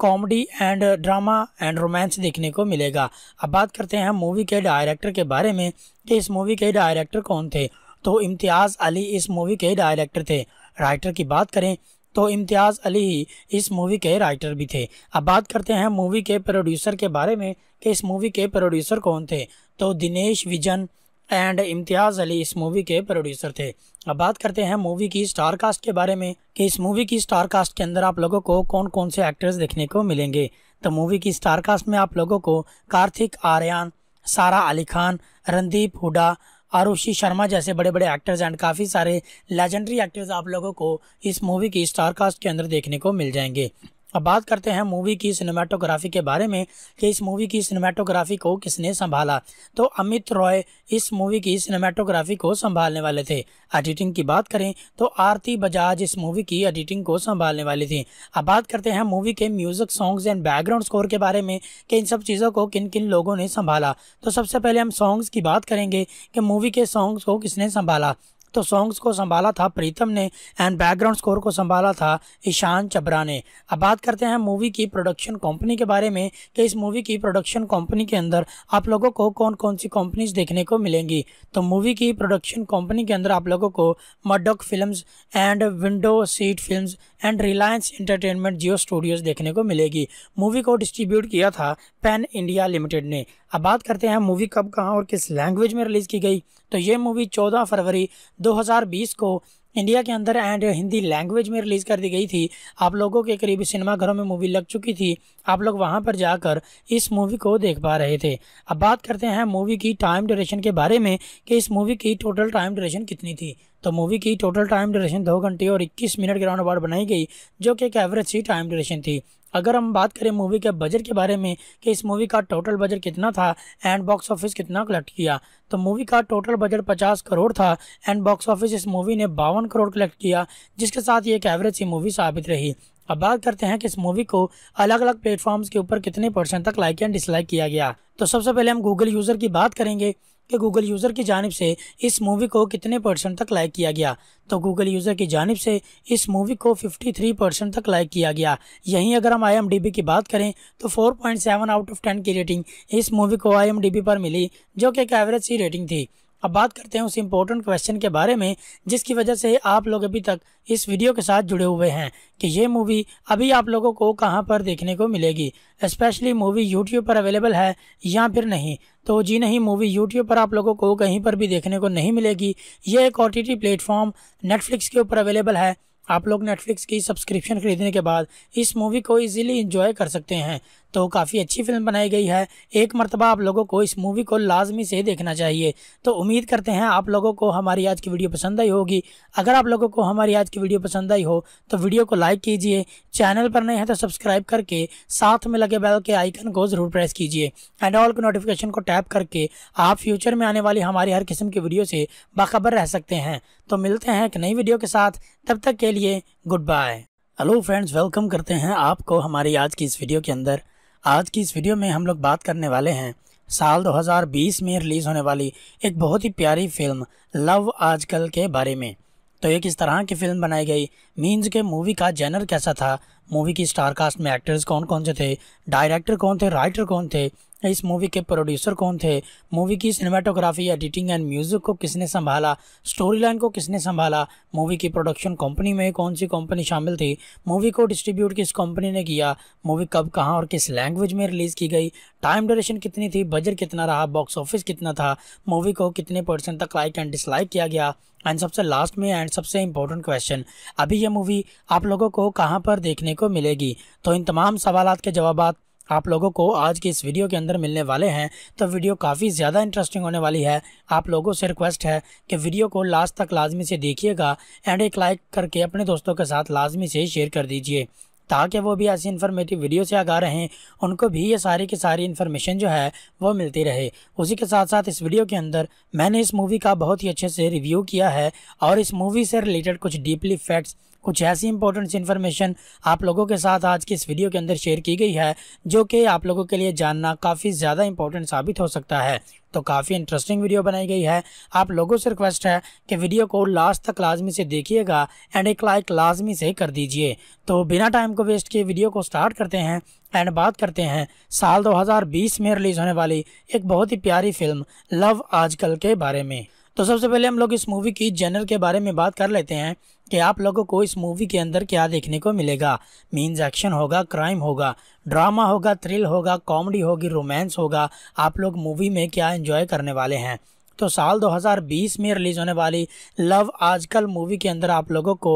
comedy and drama and romance देखने को मिलेगा अब बात करते हैं मूवी के डायरेक्टर के बारे में कि इस मूवी के डायरेक्टर कौन थे तो इम्तियाज़ अली इस मूवी के डायरेक्टर थे राइटर की बात करें तो इम्तियाज़ अली ही इस मूवी के राइटर भी थे अब बात करते हैं मूवी के प्रोड्यूसर के बारे में कि इस मूवी के प्रोड्यूसर कौन थे तो दिनेश विजन एंड इम्तियाज़ अली इस मूवी के प्रोड्यूसर थे अब बात करते हैं मूवी की स्टार कास्ट के बारे में कि इस मूवी की स्टार कास्ट के अंदर आप लोगों को कौन कौन से एक्टर्स देखने को मिलेंगे तो मूवी की स्टार कास्ट में आप लोगों को कार्तिक आर्यन सारा अली खान रणदीप हुडा आरुषि शर्मा जैसे बड़े बड़े एक्टर्स एंड काफ़ी सारे लेजेंडरी एक्टर्स आप लोगों को इस मूवी की स्टार कास्ट के अंदर देखने को मिल जाएंगे अब बात करते हैं मूवी की सिनेमाटोग्राफी के बारे में कि इस मूवी की सिनेमाटोग्राफी को किसने संभाला तो अमित रॉय इस मूवी की सिनेमाटोग्राफी को संभालने वाले थे एडिटिंग की बात करें तो आरती बजाज इस मूवी की एडिटिंग को संभालने वाली थी अब बात करते हैं मूवी के music songs and background score के बारे में कि इन सब चीज़ों को किन किन लोगों ने संभाला तो सबसे पहले हम सॉन्ग्स की बात करेंगे कि मूवी के सॉन्ग्स को किसने संभाला तो सॉन्ग्स को संभाला था प्रीतम ने एंड बैकग्राउंड स्कोर को संभाला था ईशान चबरा ने अब बात करते हैं मूवी की प्रोडक्शन कंपनी के बारे में कि इस मूवी की प्रोडक्शन कंपनी के अंदर आप लोगों को कौन कौन सी कंपनीज देखने को मिलेंगी तो मूवी की प्रोडक्शन कंपनी के अंदर आप लोगों को Maddock film and window seat film and Reliance entertainment Jio studios देखने को मिलेगी मूवी को डिस्ट्रीब्यूट किया था पैन इंडिया लिमिटेड ने अब बात करते हैं मूवी कब कहाँ और किस लैंग्वेज में रिलीज़ की गई तो ये मूवी 14 फरवरी 2020 को इंडिया के अंदर एंड हिंदी लैंग्वेज में रिलीज़ कर दी गई थी आप लोगों के करीब सिनेमाघरों में मूवी लग चुकी थी आप लोग वहां पर जाकर इस मूवी को देख पा रहे थे अब बात करते हैं मूवी की टाइम ड्यूरेशन के बारे में कि इस मूवी की टोटल टाइम ड्यूरेशन कितनी थी तो मूवी की टोटल टाइम ड्यूरेशन दो घंटे और इक्कीस मिनट के राउंड अबाउट बनाई गई जो कि एक एवरेज सी टाइम ड्यूरेशन थी अगर हम बात करें मूवी के बजट के बारे में कि इस मूवी का टोटल बजट कितना था एंड बॉक्स ऑफिस कितना कलेक्ट किया तो मूवी का टोटल बजट 50 करोड़ था एंड बॉक्स ऑफिस इस मूवी ने बावन करोड़ कलेक्ट किया जिसके साथ ये एक एवरेज सी मूवी साबित रही अब बात करते हैं कि इस मूवी को अलग अलग प्लेटफॉर्म्स के ऊपर कितने परसेंट तक लाइक एंड डिसलाइक किया गया तो सबसे पहले हम गूगल यूज़र की बात करेंगे कि गूगल यूज़र की जानब से इस मूवी को कितने परसेंट तक लाइक किया गया तो गूगल यूज़र की जानब से इस मूवी को 53 परसेंट तक लाइक किया गया यहीं अगर हम आई की बात करें तो 4.7 आउट ऑफ 10 की रेटिंग इस मूवी को आई पर मिली जो कि एक एवरेज सी रेटिंग थी अब बात करते हैं उस इम्पोर्टेंट क्वेश्चन के बारे में जिसकी वजह से आप लोग अभी तक इस वीडियो के साथ जुड़े हुए हैं कि ये मूवी अभी आप लोगों को कहाँ पर देखने को मिलेगी स्पेशली मूवी यूट्यूब पर अवेलेबल है या फिर नहीं तो जी नहीं मूवी यूट्यूब पर आप लोगों को कहीं पर भी देखने को नहीं मिलेगी ये एक ओ टी प्लेटफॉर्म नेटफ्लिक्स के ऊपर अवेलेबल है आप लोग नेटफ्लिक्स की सब्सक्रिप्शन खरीदने के बाद इस मूवी को इजीली एंजॉय कर सकते हैं तो काफ़ी अच्छी फिल्म बनाई गई है एक मरतबा आप लोगों को इस मूवी को लाजमी से देखना चाहिए तो उम्मीद करते हैं आप लोगों को हमारी आज की वीडियो पसंद आई होगी अगर आप लोगों को हमारी आज की वीडियो पसंद आई हो तो वीडियो को लाइक कीजिए चैनल पर नए हैं तो सब्सक्राइब करके साथ में लगे बैल के आइकन को ज़रूर प्रेस कीजिए एंड ऑल के नोटिफिकेशन को टैप करके आप फ्यूचर में आने वाली हमारी हर किस्म की वीडियो से बाखबर रह सकते हैं तो मिलते हैं एक नई वीडियो के साथ तब तक के लिए good bye hello friends welcome करते हैं आपको हमारी आज की इस वीडियो के अंदर आज की इस वीडियो में हम लोग बात करने वाले हैं साल 2020 में रिलीज़ होने वाली एक बहुत ही प्यारी फिल्म लव आजकल के बारे में तो ये किस तरह की फिल्म बनाई गई मीन्स के मूवी का जेनर कैसा था मूवी की स्टार कास्ट में एक्टर्स कौन कौन से थे डायरेक्टर कौन थे राइटर कौन थे इस मूवी के प्रोड्यूसर कौन थे मूवी की सिनेमाटोग्राफी एडिटिंग एंड म्यूजिक को किसने संभाला स्टोरी लाइन को किसने संभाला मूवी की प्रोडक्शन कंपनी में कौन सी कंपनी शामिल थी मूवी को डिस्ट्रीब्यूट किस कंपनी ने किया मूवी कब कहाँ और किस लैंग्वेज में रिलीज़ की गई टाइम ड्यूरेशन कितनी थी बजट कितना रहा बॉक्स ऑफिस कितना था मूवी को कितने परसेंट तक लाइक एंड डिसलाइक किया गया एंड सबसे लास्ट में एंड सबसे इम्पोर्टेंट क्वेश्चन अभी ये मूवी आप लोगों को कहाँ पर देखने को मिलेगी तो इन तमाम सवाल के जवाब आप लोगों को आज की इस वीडियो के अंदर मिलने वाले हैं तो वीडियो काफ़ी ज़्यादा इंटरेस्टिंग होने वाली है आप लोगों से रिक्वेस्ट है कि वीडियो को लास्ट तक लाजमी से देखिएगा एंड एक लाइक करके अपने दोस्तों के साथ लाजमी से शेयर कर दीजिए ताकि वो भी ऐसी इन्फॉर्मेटिव वीडियो से आगा रहें उनको भी ये सारी की सारी इन्फॉर्मेशन जो है वो मिलती रहे उसी के साथ साथ इस वीडियो के अंदर मैंने इस मूवी का बहुत ही अच्छे से रिव्यू किया है और इस मूवी से रिलेटेड कुछ डीपली फैक्ट्स कुछ ऐसी इंपॉर्टेंट इन्फॉर्मेशन आप लोगों के साथ आज की इस वीडियो के अंदर शेयर की गई है जो कि आप लोगों के लिए जानना काफ़ी ज़्यादा इंपॉर्टेंट साबित हो सकता है तो काफ़ी इंटरेस्टिंग वीडियो बनाई गई है आप लोगों से रिक्वेस्ट है कि वीडियो को लास्ट तक लाजमी से देखिएगा एंड एक लाइक लाजमी से कर दीजिए तो बिना टाइम को वेस्ट किए वीडियो को स्टार्ट करते हैं एंड बात करते हैं साल 2020 में रिलीज़ होने वाली एक बहुत ही प्यारी फिल्म लव आजकल के बारे में तो सबसे पहले हम लोग इस मूवी की जनरल के बारे में बात कर लेते हैं कि आप लोगों को इस मूवी के अंदर क्या देखने को मिलेगा मीन्स एक्शन होगा क्राइम होगा ड्रामा होगा थ्रिल होगा कॉमेडी होगी रोमांस होगा आप लोग मूवी में क्या एंजॉय करने वाले हैं तो साल 2020 में रिलीज़ होने वाली लव आजकल मूवी के अंदर आप लोगों को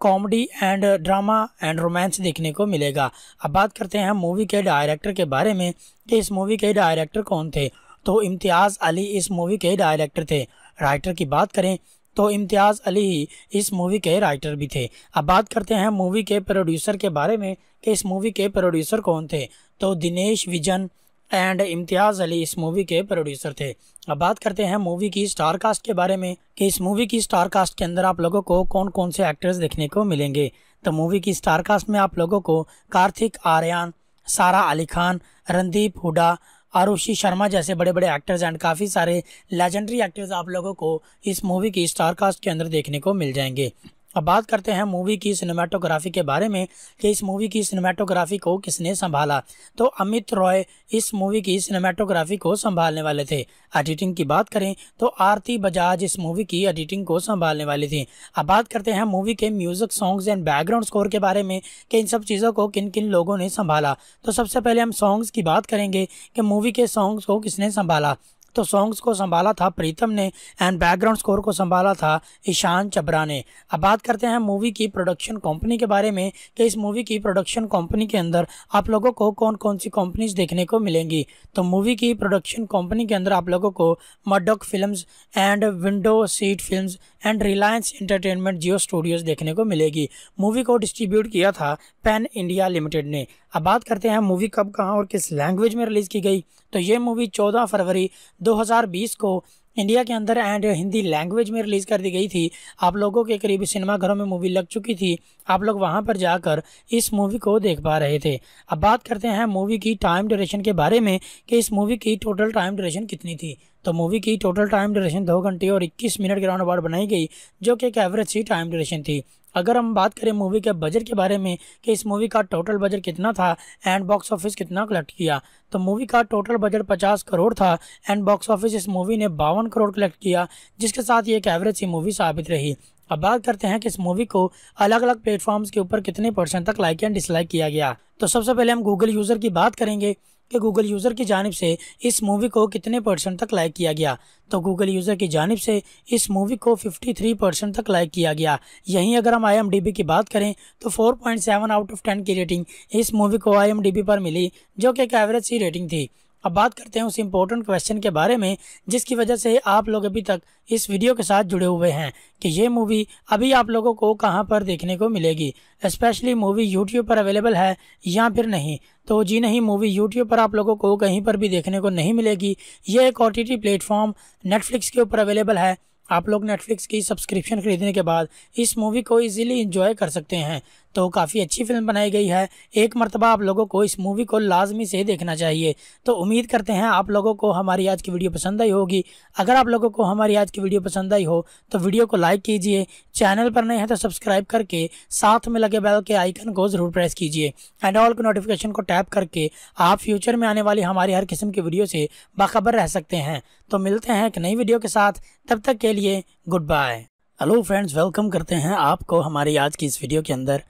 comedy and drama and romance देखने को मिलेगा अब बात करते हैं मूवी के डायरेक्टर के बारे में कि इस मूवी के डायरेक्टर कौन थे तो इम्तियाज़ अली इस मूवी के डायरेक्टर थे राइटर की बात करें तो इम्तियाज़ अली ही इस मूवी के राइटर भी थे अब बात करते हैं मूवी के प्रोड्यूसर के बारे में कि इस मूवी के प्रोड्यूसर कौन थे तो दिनेश विजन एंड इम्तियाज़ अली इस मूवी के प्रोड्यूसर थे अब बात करते हैं मूवी की स्टार कास्ट के बारे में कि इस मूवी की स्टार कास्ट के अंदर आप लोगों को कौन कौन से एक्टर्स देखने को मिलेंगे तो मूवी की स्टार कास्ट में आप लोगों को कार्तिक आर्यन सारा अली खान रणदीप हुडा आरुषि शर्मा जैसे बड़े बड़े एक्टर्स एंड काफ़ी सारे लेजेंडरी एक्टर्स आप लोगों को इस मूवी की स्टारकास्ट के अंदर देखने को मिल जाएंगे अब बात करते हैं मूवी की सिनेमाटोग्राफी के बारे में कि इस मूवी की सिनेमाटोग्राफी को किसने संभाला तो अमित रॉय इस मूवी की सिनेमाटोग्राफी को संभालने वाले थे एडिटिंग की बात करें तो आरती बजाज इस मूवी की एडिटिंग को संभालने वाली थी अब बात करते हैं मूवी के music songs and background score के बारे में कि इन सब चीज़ों को किन किन लोगों ने संभाला तो सबसे पहले हम सॉन्ग्स की बात करेंगे कि मूवी के सॉन्ग्स को किसने संभाला तो सॉन्ग्स को संभाला था प्रीतम ने एंड बैकग्राउंड स्कोर को संभाला था ईशान चबरा ने अब बात करते हैं मूवी की प्रोडक्शन कंपनी के बारे में कि इस मूवी की प्रोडक्शन कंपनी के अंदर आप लोगों को कौन कौन सी कंपनीज देखने को मिलेंगी तो मूवी की प्रोडक्शन कंपनी के अंदर आप लोगों को Maddock film and window seat film and Reliance entertainment Jio studios देखने को मिलेगी मूवी को डिस्ट्रीब्यूट किया था पेन इंडिया लिमिटेड ने अब बात करते हैं मूवी कब कहाँ और किस लैंग्वेज में रिलीज़ की गई तो ये मूवी 14 फरवरी 2020 को इंडिया के अंदर एंड हिंदी लैंग्वेज में रिलीज़ कर दी गई थी आप लोगों के करीब सिनेमाघरों में मूवी लग चुकी थी आप लोग वहां पर जाकर इस मूवी को देख पा रहे थे अब बात करते हैं मूवी की टाइम ड्यूरेशन के बारे में कि इस मूवी की टोटल टाइम ड्यूरेशन कितनी थी तो मूवी की टोटल टाइम ड्यूरेशन दो घंटे और 21 मिनट के राउंड अबाउट बनाई गई जो कि एक एवरेज सी टाइम ड्यूरेशन थी अगर हम बात करें मूवी के बजट के बारे में कि इस मूवी का टोटल बजट कितना था एंड बॉक्स ऑफिस कितना कलेक्ट किया तो मूवी का टोटल बजट 50 करोड़ था एंड बॉक्स ऑफिस इस मूवी ने बावन करोड़ कलेक्ट किया जिसके साथ ये एक एवरेज सी मूवी साबित रही अब बात करते हैं कि इस मूवी को अलग अलग प्लेटफॉर्म्स के ऊपर कितने परसेंट तक लाइक एंड डिसलाइक किया गया तो सबसे पहले हम गूगल यूज़र की बात करेंगे कि गूगल यूज़र की जानब से इस मूवी को कितने परसेंट तक लाइक किया गया तो गूगल यूज़र की जानब से इस मूवी को 53 परसेंट तक लाइक किया गया यहीं अगर हम आई की बात करें तो 4.7 आउट ऑफ 10 की रेटिंग इस मूवी को आई पर मिली जो कि एक एवरेज सी रेटिंग थी अब बात करते हैं उस इम्पोर्टेंट क्वेश्चन के बारे में जिसकी वजह से आप लोग अभी तक इस वीडियो के साथ जुड़े हुए हैं कि ये मूवी अभी आप लोगों को कहाँ पर देखने को मिलेगी स्पेशली मूवी यूट्यूब पर अवेलेबल है या फिर नहीं तो जी नहीं मूवी यूट्यूब पर आप लोगों को कहीं पर भी देखने को नहीं मिलेगी ये एक ओ टी प्लेटफॉर्म नेटफ्लिक्स के ऊपर अवेलेबल है आप लोग नेटफ्लिक्स की सब्सक्रिप्शन खरीदने के बाद इस मूवी को इजीली एंजॉय कर सकते हैं तो काफ़ी अच्छी फिल्म बनाई गई है एक मरतबा आप लोगों को इस मूवी को लाजमी से देखना चाहिए तो उम्मीद करते हैं आप लोगों को हमारी आज की वीडियो पसंद आई होगी अगर आप लोगों को हमारी आज की वीडियो पसंद आई हो तो वीडियो को लाइक कीजिए चैनल पर नए हैं तो सब्सक्राइब करके साथ में लगे बैल के आइकन को ज़रूर प्रेस कीजिए एंड ऑल के नोटिफिकेशन को टैप करके आप फ्यूचर में आने वाली हमारी हर किस्म की वीडियो से बाखबर रह सकते हैं तो मिलते हैं एक नई वीडियो के साथ तब तक के लिए good bye hello friends welcome करते हैं आपको हमारी आज की इस वीडियो के अंदर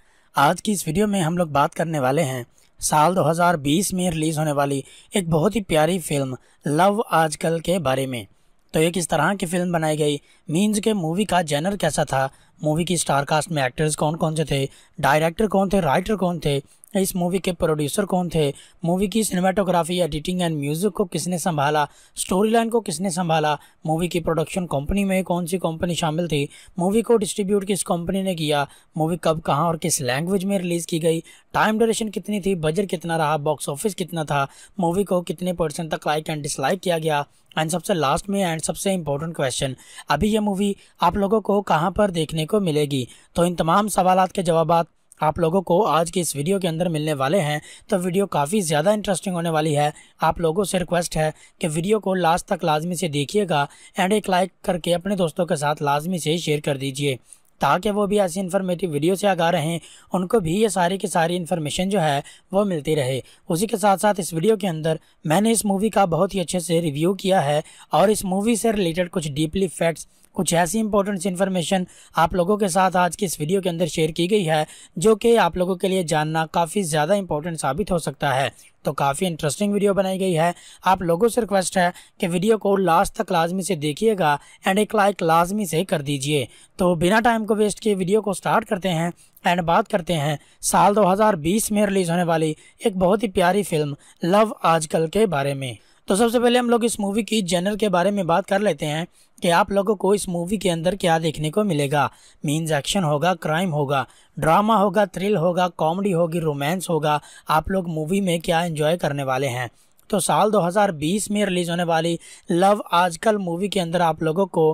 आज की इस वीडियो में हम लोग बात करने वाले हैं साल 2020 में रिलीज़ होने वाली एक बहुत ही प्यारी फिल्म लव आजकल के बारे में तो ये किस तरह की फिल्म बनाई गई मीन्स के मूवी का जेनर कैसा था मूवी की स्टार कास्ट में एक्टर्स कौन कौन से थे डायरेक्टर कौन थे राइटर कौन थे इस मूवी के प्रोड्यूसर कौन थे मूवी की सिनेमाटोग्राफी एडिटिंग एंड म्यूजिक को किसने संभाला स्टोरी लाइन को किसने संभाला मूवी की प्रोडक्शन कंपनी में कौन सी कंपनी शामिल थी मूवी को डिस्ट्रीब्यूट किस कंपनी ने किया मूवी कब कहाँ और किस लैंग्वेज में रिलीज़ की गई टाइम ड्यूरेशन कितनी थी बजट कितना रहा बॉक्स ऑफिस कितना था मूवी को कितने परसेंट तक लाइक एंड डिसलाइक किया गया एंड सबसे लास्ट में एंड सबसे इम्पोर्टेंट क्वेश्चन अभी ये मूवी आप लोगों को कहाँ पर देखने को मिलेगी तो इन तमाम सवाल के जवाब आप लोगों को आज की इस वीडियो के अंदर मिलने वाले हैं तो वीडियो काफ़ी ज़्यादा इंटरेस्टिंग होने वाली है आप लोगों से रिक्वेस्ट है कि वीडियो को लास्ट तक लाजमी से देखिएगा एंड एक लाइक करके अपने दोस्तों के साथ लाजमी से शेयर कर दीजिए ताकि वो भी ऐसी इन्फॉर्मेटिव वीडियो से आगा रहें उनको भी ये सारी की सारी इन्फॉर्मेशन जो है वो मिलती रहे उसी के साथ साथ इस वीडियो के अंदर मैंने इस मूवी का बहुत ही अच्छे से रिव्यू किया है और इस मूवी से रिलेटेड कुछ डीपली फैक्ट्स कुछ ऐसी इंपॉर्टेंट इन्फॉर्मेशन आप लोगों के साथ आज की इस वीडियो के अंदर शेयर की गई है जो कि आप लोगों के लिए जानना काफ़ी ज़्यादा इंपॉर्टेंट साबित हो सकता है तो काफ़ी इंटरेस्टिंग वीडियो बनाई गई है आप लोगों से रिक्वेस्ट है कि वीडियो को लास्ट तक लाजमी से देखिएगा एंड एक लाइक लाजमी से कर दीजिए तो बिना टाइम को वेस्ट किए वीडियो को स्टार्ट करते हैं एंड बात करते हैं साल 2020 में रिलीज़ होने वाली एक बहुत ही प्यारी फिल्म लव आजकल के बारे में तो सबसे पहले हम लोग इस मूवी की जनरल के बारे में बात कर लेते हैं कि आप लोगों को इस मूवी के अंदर क्या देखने को मिलेगा मीन्स एक्शन होगा क्राइम होगा ड्रामा होगा थ्रिल होगा कॉमेडी होगी रोमांस होगा आप लोग मूवी में क्या एंजॉय करने वाले हैं तो साल 2020 में रिलीज़ होने वाली लव आजकल मूवी के अंदर आप लोगों को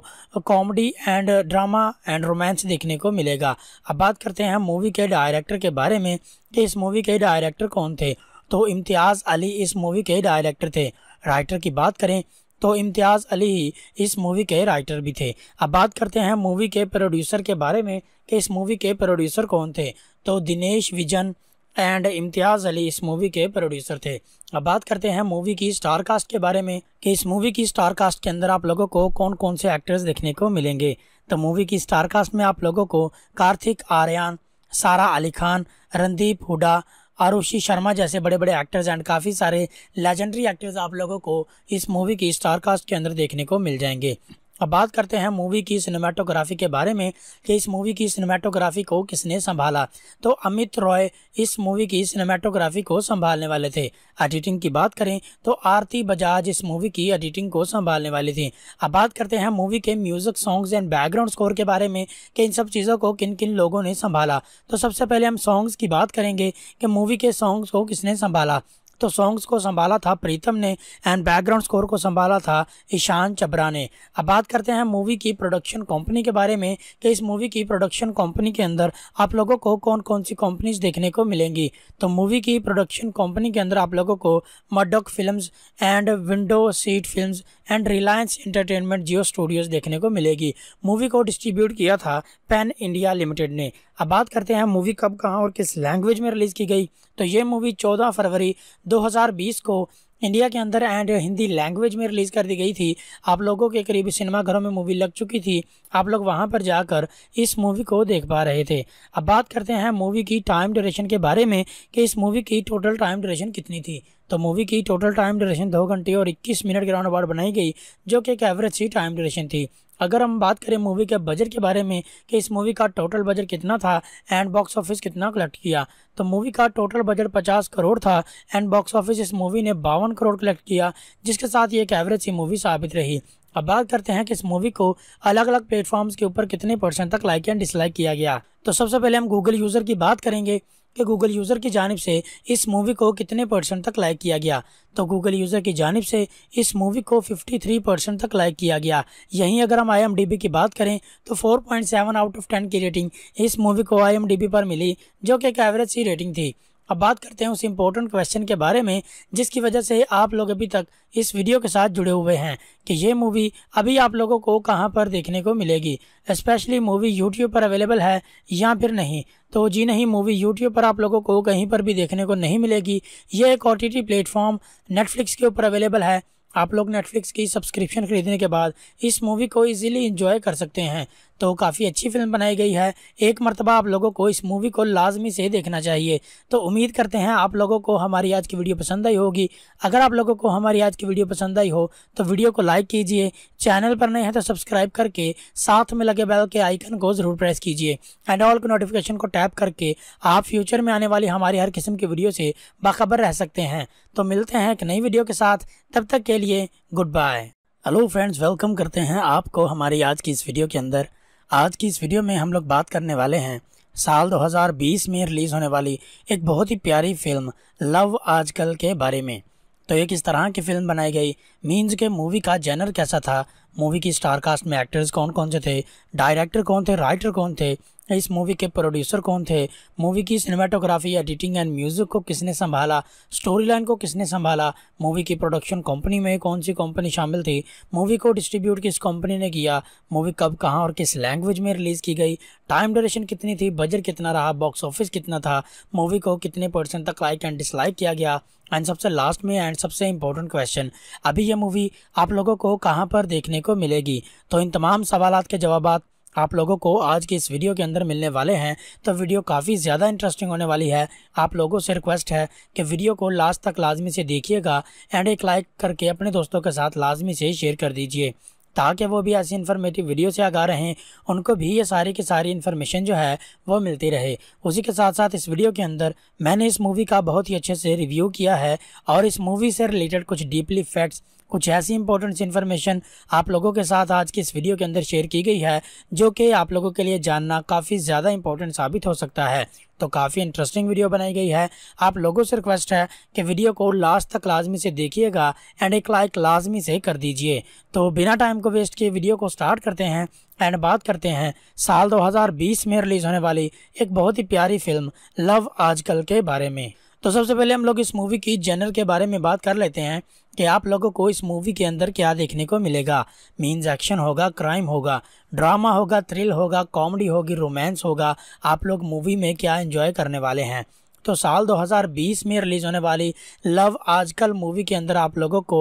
comedy and drama and romance देखने को मिलेगा अब बात करते हैं मूवी के डायरेक्टर के बारे में कि इस मूवी के डायरेक्टर कौन थे तो इम्तियाज़ अली इस मूवी के डायरेक्टर थे राइटर की बात करें तो इम्तियाज़ अली ही इस मूवी के राइटर भी थे अब बात करते हैं मूवी के प्रोड्यूसर के बारे में कि इस मूवी के प्रोड्यूसर कौन थे तो दिनेश विजन एंड इम्तियाज़ अली इस मूवी के प्रोड्यूसर थे अब बात करते हैं मूवी की स्टार कास्ट के बारे में कि इस मूवी की स्टार कास्ट के अंदर आप लोगों को कौन कौन से एक्टर्स देखने को मिलेंगे तो मूवी की स्टार कास्ट में आप लोगों को कार्तिक आर्यन सारा अली खान रणदीप हुडा आरुषि शर्मा जैसे बड़े बड़े एक्टर्स एंड काफ़ी सारे लेजेंडरी एक्टर्स आप लोगों को इस मूवी की स्टारकास्ट के अंदर देखने को मिल जाएंगे अब बात करते हैं मूवी की सिनेमाटोग्राफी के बारे में कि इस मूवी की सिनेमाटोग्राफी को किसने संभाला तो अमित रॉय इस मूवी की सिनेमाटोग्राफी को संभालने वाले थे एडिटिंग की बात करें तो आरती बजाज इस मूवी की एडिटिंग को संभालने वाली थी अब बात करते हैं मूवी के music songs and background score के बारे में कि इन सब चीज़ों को किन किन लोगों ने संभाला तो सबसे पहले हम सॉन्ग्स की बात करेंगे कि मूवी के सॉन्ग्स को किसने संभाला तो सॉन्ग्स को संभाला था प्रीतम ने एंड बैकग्राउंड स्कोर को संभाला था ईशान चबरा ने अब बात करते हैं मूवी की प्रोडक्शन कंपनी के बारे में कि इस मूवी की प्रोडक्शन कंपनी के अंदर आप लोगों को कौन कौन सी कंपनीज देखने को मिलेंगी तो मूवी की प्रोडक्शन कंपनी के अंदर आप लोगों को Maddock film and window seat film and Reliance entertainment Jio studios देखने को मिलेगी मूवी को डिस्ट्रीब्यूट किया था पेन इंडिया लिमिटेड ने अब बात करते हैं मूवी कब कहाँ और किस लैंग्वेज में रिलीज़ की गई तो ये मूवी 14 फरवरी 2020 को इंडिया के अंदर एंड हिंदी लैंग्वेज में रिलीज़ कर दी गई थी आप लोगों के करीब सिनेमाघरों में मूवी लग चुकी थी आप लोग वहां पर जाकर इस मूवी को देख पा रहे थे अब बात करते हैं मूवी की टाइम ड्यूरेशन के बारे में कि इस मूवी की टोटल टाइम ड्यूरेशन कितनी थी तो मूवी की टोटल टाइम ड्यूरेशन दो घंटे और इक्कीस मिनट के राउंड अबाउट बनाई गई जो कि एक एवरेज सी टाइम ड्यूरेशन थी अगर हम बात करें मूवी के बजट के बारे में कि इस मूवी का टोटल बजट कितना था एंड बॉक्स ऑफिस कितना कलेक्ट किया तो मूवी का टोटल बजट 50 करोड़ था एंड बॉक्स ऑफिस इस मूवी ने बावन करोड़ कलेक्ट किया जिसके साथ ये एक एवरेज सी मूवी साबित रही अब बात करते हैं कि इस मूवी को अलग अलग प्लेटफॉर्म्स के ऊपर कितने परसेंट तक लाइक एंड डिसलाइक किया गया तो सबसे पहले हम गूगल यूज़र की बात करेंगे कि गूगल यूज़र की जानब से इस मूवी को कितने परसेंट तक लाइक किया गया तो गूगल यूज़र की जानब से इस मूवी को 53 परसेंट तक लाइक किया गया यहीं अगर हम आई की बात करें तो 4.7 आउट ऑफ 10 की रेटिंग इस मूवी को आई पर मिली जो कि एक एवरेज सी रेटिंग थी अब बात करते हैं उस इम्पोर्टेंट क्वेश्चन के बारे में जिसकी वजह से आप लोग अभी तक इस वीडियो के साथ जुड़े हुए हैं कि ये मूवी अभी आप लोगों को कहाँ पर देखने को मिलेगी स्पेशली मूवी यूट्यूब पर अवेलेबल है या फिर नहीं तो जी नहीं मूवी यूट्यूब पर आप लोगों को कहीं पर भी देखने को नहीं मिलेगी ये एक ओ टी प्लेटफॉर्म नेटफ्लिक्स के ऊपर अवेलेबल है आप लोग नेटफ्लिक्स की सब्सक्रिप्शन खरीदने के बाद इस मूवी को इजीली एंजॉय कर सकते हैं तो काफ़ी अच्छी फिल्म बनाई गई है एक मरतबा आप लोगों को इस मूवी को लाजमी से देखना चाहिए तो उम्मीद करते हैं आप लोगों को हमारी आज की वीडियो पसंद आई होगी अगर आप लोगों को हमारी आज की वीडियो पसंद आई हो तो वीडियो को लाइक कीजिए चैनल पर नए हैं तो सब्सक्राइब करके साथ में लगे बैल के आइकन को ज़रूर प्रेस कीजिए एंड ऑल के नोटिफिकेशन को टैप करके आप फ्यूचर में आने वाली हमारी हर किस्म की वीडियो से बाखबर रह सकते हैं तो मिलते हैं एक नई वीडियो के साथ तब तक के लिए good bye hello friends welcome करते हैं आपको हमारी आज की इस वीडियो के अंदर आज की इस वीडियो में हम लोग बात करने वाले हैं साल 2020 में रिलीज़ होने वाली एक बहुत ही प्यारी फिल्म लव आजकल के बारे में तो ये किस तरह की फिल्म बनाई गई मीन्स के मूवी का जेनर कैसा था मूवी की स्टार कास्ट में एक्टर्स कौन कौन से थे डायरेक्टर कौन थे राइटर कौन थे इस मूवी के प्रोड्यूसर कौन थे मूवी की सिनेमाटोग्राफी एडिटिंग एंड म्यूजिक को किसने संभाला स्टोरी लाइन को किसने संभाला मूवी की प्रोडक्शन कंपनी में कौन सी कंपनी शामिल थी मूवी को डिस्ट्रीब्यूट किस कंपनी ने किया मूवी कब कहाँ और किस लैंग्वेज में रिलीज़ की गई टाइम ड्यूरेशन कितनी थी बजट कितना रहा बॉक्स ऑफिस कितना था मूवी को कितने परसेंट तक लाइक एंड डिसलाइक किया गया एंड सबसे लास्ट में एंड सबसे इम्पोर्टेंट क्वेश्चन अभी यह मूवी आप लोगों को कहाँ पर देखने को मिलेगी तो इन तमाम सवाल के जवाब आप लोगों को आज की इस वीडियो के अंदर मिलने वाले हैं तो वीडियो काफ़ी ज़्यादा इंटरेस्टिंग होने वाली है आप लोगों से रिक्वेस्ट है कि वीडियो को लास्ट तक लाजमी से देखिएगा एंड एक लाइक करके अपने दोस्तों के साथ लाजमी से शेयर कर दीजिए ताकि वो भी ऐसी इन्फॉर्मेटिव वीडियो से आगा रहें उनको भी ये सारी की सारी इन्फॉर्मेशन जो है वो मिलती रहे उसी के साथ साथ इस वीडियो के अंदर मैंने इस मूवी का बहुत ही अच्छे से रिव्यू किया है और इस मूवी से रिलेटेड कुछ डीपली फैक्ट्स कुछ ऐसी इंपॉर्टेंट इन्फॉर्मेशन आप लोगों के साथ आज की इस वीडियो के अंदर शेयर की गई है जो कि आप लोगों के लिए जानना काफ़ी ज़्यादा इंपॉर्टेंट साबित हो सकता है तो काफ़ी इंटरेस्टिंग वीडियो बनाई गई है आप लोगों से रिक्वेस्ट है कि वीडियो को लास्ट तक लाजमी से देखिएगा एंड एक लाइक लाजमी से कर दीजिए तो बिना टाइम को वेस्ट किए वीडियो को स्टार्ट करते हैं एंड बात करते हैं साल 2020 में रिलीज़ होने वाली एक बहुत ही प्यारी फिल्म लव आजकल के बारे में तो सबसे पहले हम लोग इस मूवी की जनरल के बारे में बात कर लेते हैं कि आप लोगों को इस मूवी के अंदर क्या देखने को मिलेगा मीन्स एक्शन होगा क्राइम होगा ड्रामा होगा थ्रिल होगा कॉमेडी होगी रोमांस होगा आप लोग मूवी में क्या एंजॉय करने वाले हैं तो साल 2020 में रिलीज़ होने वाली लव आजकल मूवी के अंदर आप लोगों को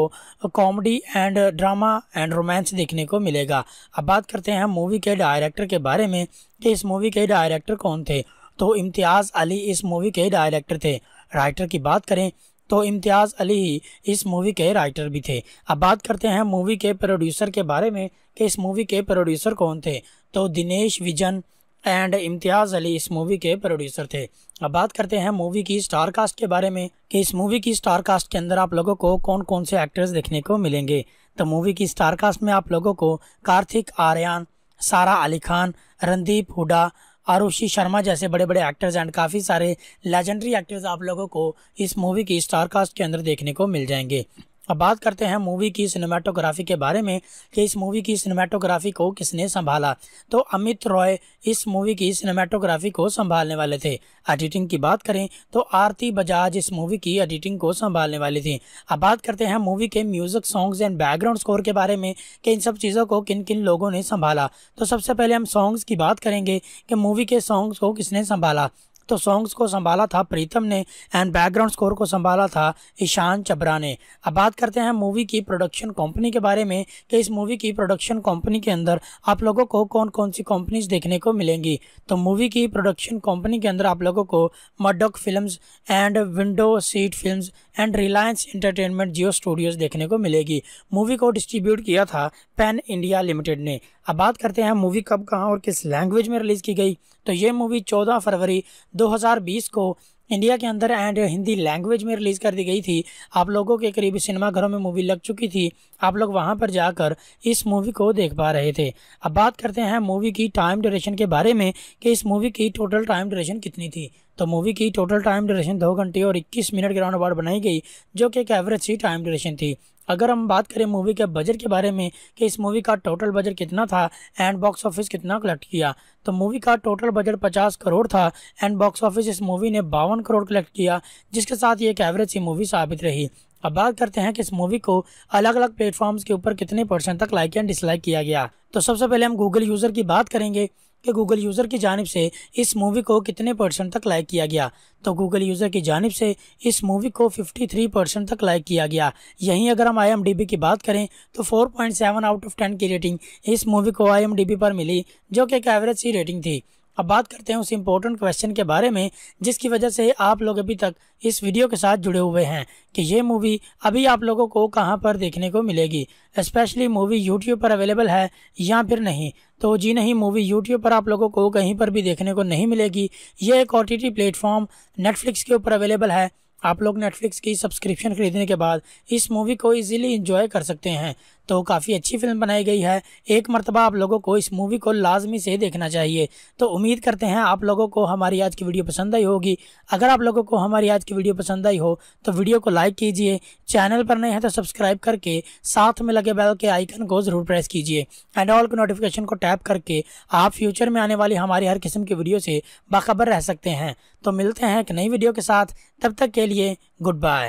comedy and drama and romance देखने को मिलेगा अब बात करते हैं मूवी के डायरेक्टर के बारे में कि इस मूवी के डायरेक्टर कौन थे तो इम्तियाज़ अली इस मूवी के डायरेक्टर थे राइटर की बात करें तो इम्तियाज़ अली ही इस मूवी के राइटर भी थे अब बात करते हैं मूवी के प्रोड्यूसर के बारे में कि इस मूवी के प्रोड्यूसर कौन थे तो दिनेश विजन एंड इम्तियाज़ अली इस मूवी के प्रोड्यूसर थे अब बात करते हैं मूवी की स्टार कास्ट के बारे में कि इस मूवी की स्टार कास्ट के अंदर आप लोगों को कौन कौन से एक्टर्स देखने को मिलेंगे तो मूवी की स्टार कास्ट में आप लोगों को कार्तिक आर्यन सारा अली खान रणदीप हुडा आरुषि शर्मा जैसे बड़े बड़े एक्टर्स एंड काफ़ी सारे लेजेंडरी एक्टर्स आप लोगों को इस मूवी की स्टार कास्ट के अंदर देखने को मिल जाएंगे अब बात करते हैं मूवी की सिनेमाटोग्राफी के बारे में कि इस मूवी की सिनेमाटोग्राफी को किसने संभाला तो अमित रॉय इस मूवी की सिनेमाटोग्राफी को संभालने वाले थे एडिटिंग की बात करें तो आरती बजाज इस मूवी की एडिटिंग को संभालने वाली थी अब बात करते हैं मूवी के music songs and background score के बारे में कि इन सब चीज़ों को किन किन लोगों ने संभाला तो सबसे पहले हम सॉन्ग्स की बात करेंगे कि मूवी के सॉन्ग्स को किसने संभाला तो सॉन्ग्स को संभाला था प्रीतम ने एंड बैकग्राउंड स्कोर को संभाला था ईशान चबरा ने अब बात करते हैं मूवी की प्रोडक्शन कंपनी के बारे में कि इस मूवी की प्रोडक्शन कंपनी के अंदर आप लोगों को कौन कौन सी कंपनीज देखने को मिलेंगी तो मूवी की प्रोडक्शन कंपनी के अंदर आप लोगों को Maddock film and window seat film and Reliance entertainment Jio studios देखने को मिलेगी मूवी को डिस्ट्रीब्यूट किया था पैन इंडिया लिमिटेड ने अब बात करते हैं मूवी कब कहाँ और किस लैंग्वेज में रिलीज़ की गई तो ये मूवी 14 फरवरी 2020 को इंडिया के अंदर एंड हिंदी लैंग्वेज में रिलीज़ कर दी गई थी आप लोगों के करीब सिनेमाघरों में मूवी लग चुकी थी आप लोग वहाँ पर जाकर इस मूवी को देख पा रहे थे अब बात करते हैं मूवी की टाइम ड्यूरेशन के बारे में कि इस मूवी की टोटल टाइम ड्यूरेशन कितनी थी तो मूवी की टोटल टाइम ड्यूरेशन दो घंटे और 21 मिनट के राउंड अबाउट बनाई गई जो कि एक एवरेज सी टाइम ड्यूरेशन थी अगर हम बात करें मूवी के बजट के बारे में कि इस मूवी का टोटल बजट कितना था एंड बॉक्स ऑफिस कितना कलेक्ट किया तो मूवी का टोटल बजट 50 करोड़ था एंड बॉक्स ऑफिस इस मूवी ने बावन करोड़ कलेक्ट किया जिसके साथ ये एक एवरेज सी मूवी साबित रही अब बात करते हैं कि इस मूवी को अलग अलग प्लेटफॉर्म्स के ऊपर कितने परसेंट तक लाइक एंड डिसलाइक किया गया तो सबसे पहले हम गूगल यूज़र की बात करेंगे कि गूगल यूज़र की जानब से इस मूवी को कितने परसेंट तक लाइक किया गया तो गूगल यूज़र की जानब से इस मूवी को 53 परसेंट तक लाइक किया गया यहीं अगर हम आई की बात करें तो 4.7 आउट ऑफ 10 की रेटिंग इस मूवी को आई पर मिली जो कि एक एवरेज सी रेटिंग थी अब बात करते हैं उस इम्पोर्टेंट क्वेश्चन के बारे में जिसकी वजह से आप लोग अभी तक इस वीडियो के साथ जुड़े हुए हैं कि ये मूवी अभी आप लोगों को कहाँ पर देखने को मिलेगी स्पेशली मूवी यूट्यूब पर अवेलेबल है या फिर नहीं तो जी नहीं मूवी यूट्यूब पर आप लोगों को कहीं पर भी देखने को नहीं मिलेगी ये एक ओ टी प्लेटफॉर्म नेटफ्लिक्स के ऊपर अवेलेबल है आप लोग नेटफ्लिक्स की सब्सक्रिप्शन खरीदने के बाद इस मूवी को इजीली एंजॉय कर सकते हैं तो काफ़ी अच्छी फिल्म बनाई गई है एक मरतबा आप लोगों को इस मूवी को लाजमी से देखना चाहिए तो उम्मीद करते हैं आप लोगों को हमारी आज की वीडियो पसंद आई होगी अगर आप लोगों को हमारी आज की वीडियो पसंद आई हो तो वीडियो को लाइक कीजिए चैनल पर नए हैं तो सब्सक्राइब करके साथ में लगे बैल के आइकन को ज़रूर प्रेस कीजिए एंड ऑल के नोटिफिकेशन को टैप करके आप फ्यूचर में आने वाली हमारी हर किस्म की वीडियो से बाखबर रह सकते हैं तो मिलते हैं एक नई वीडियो के साथ तब तक के लिए गुड बाय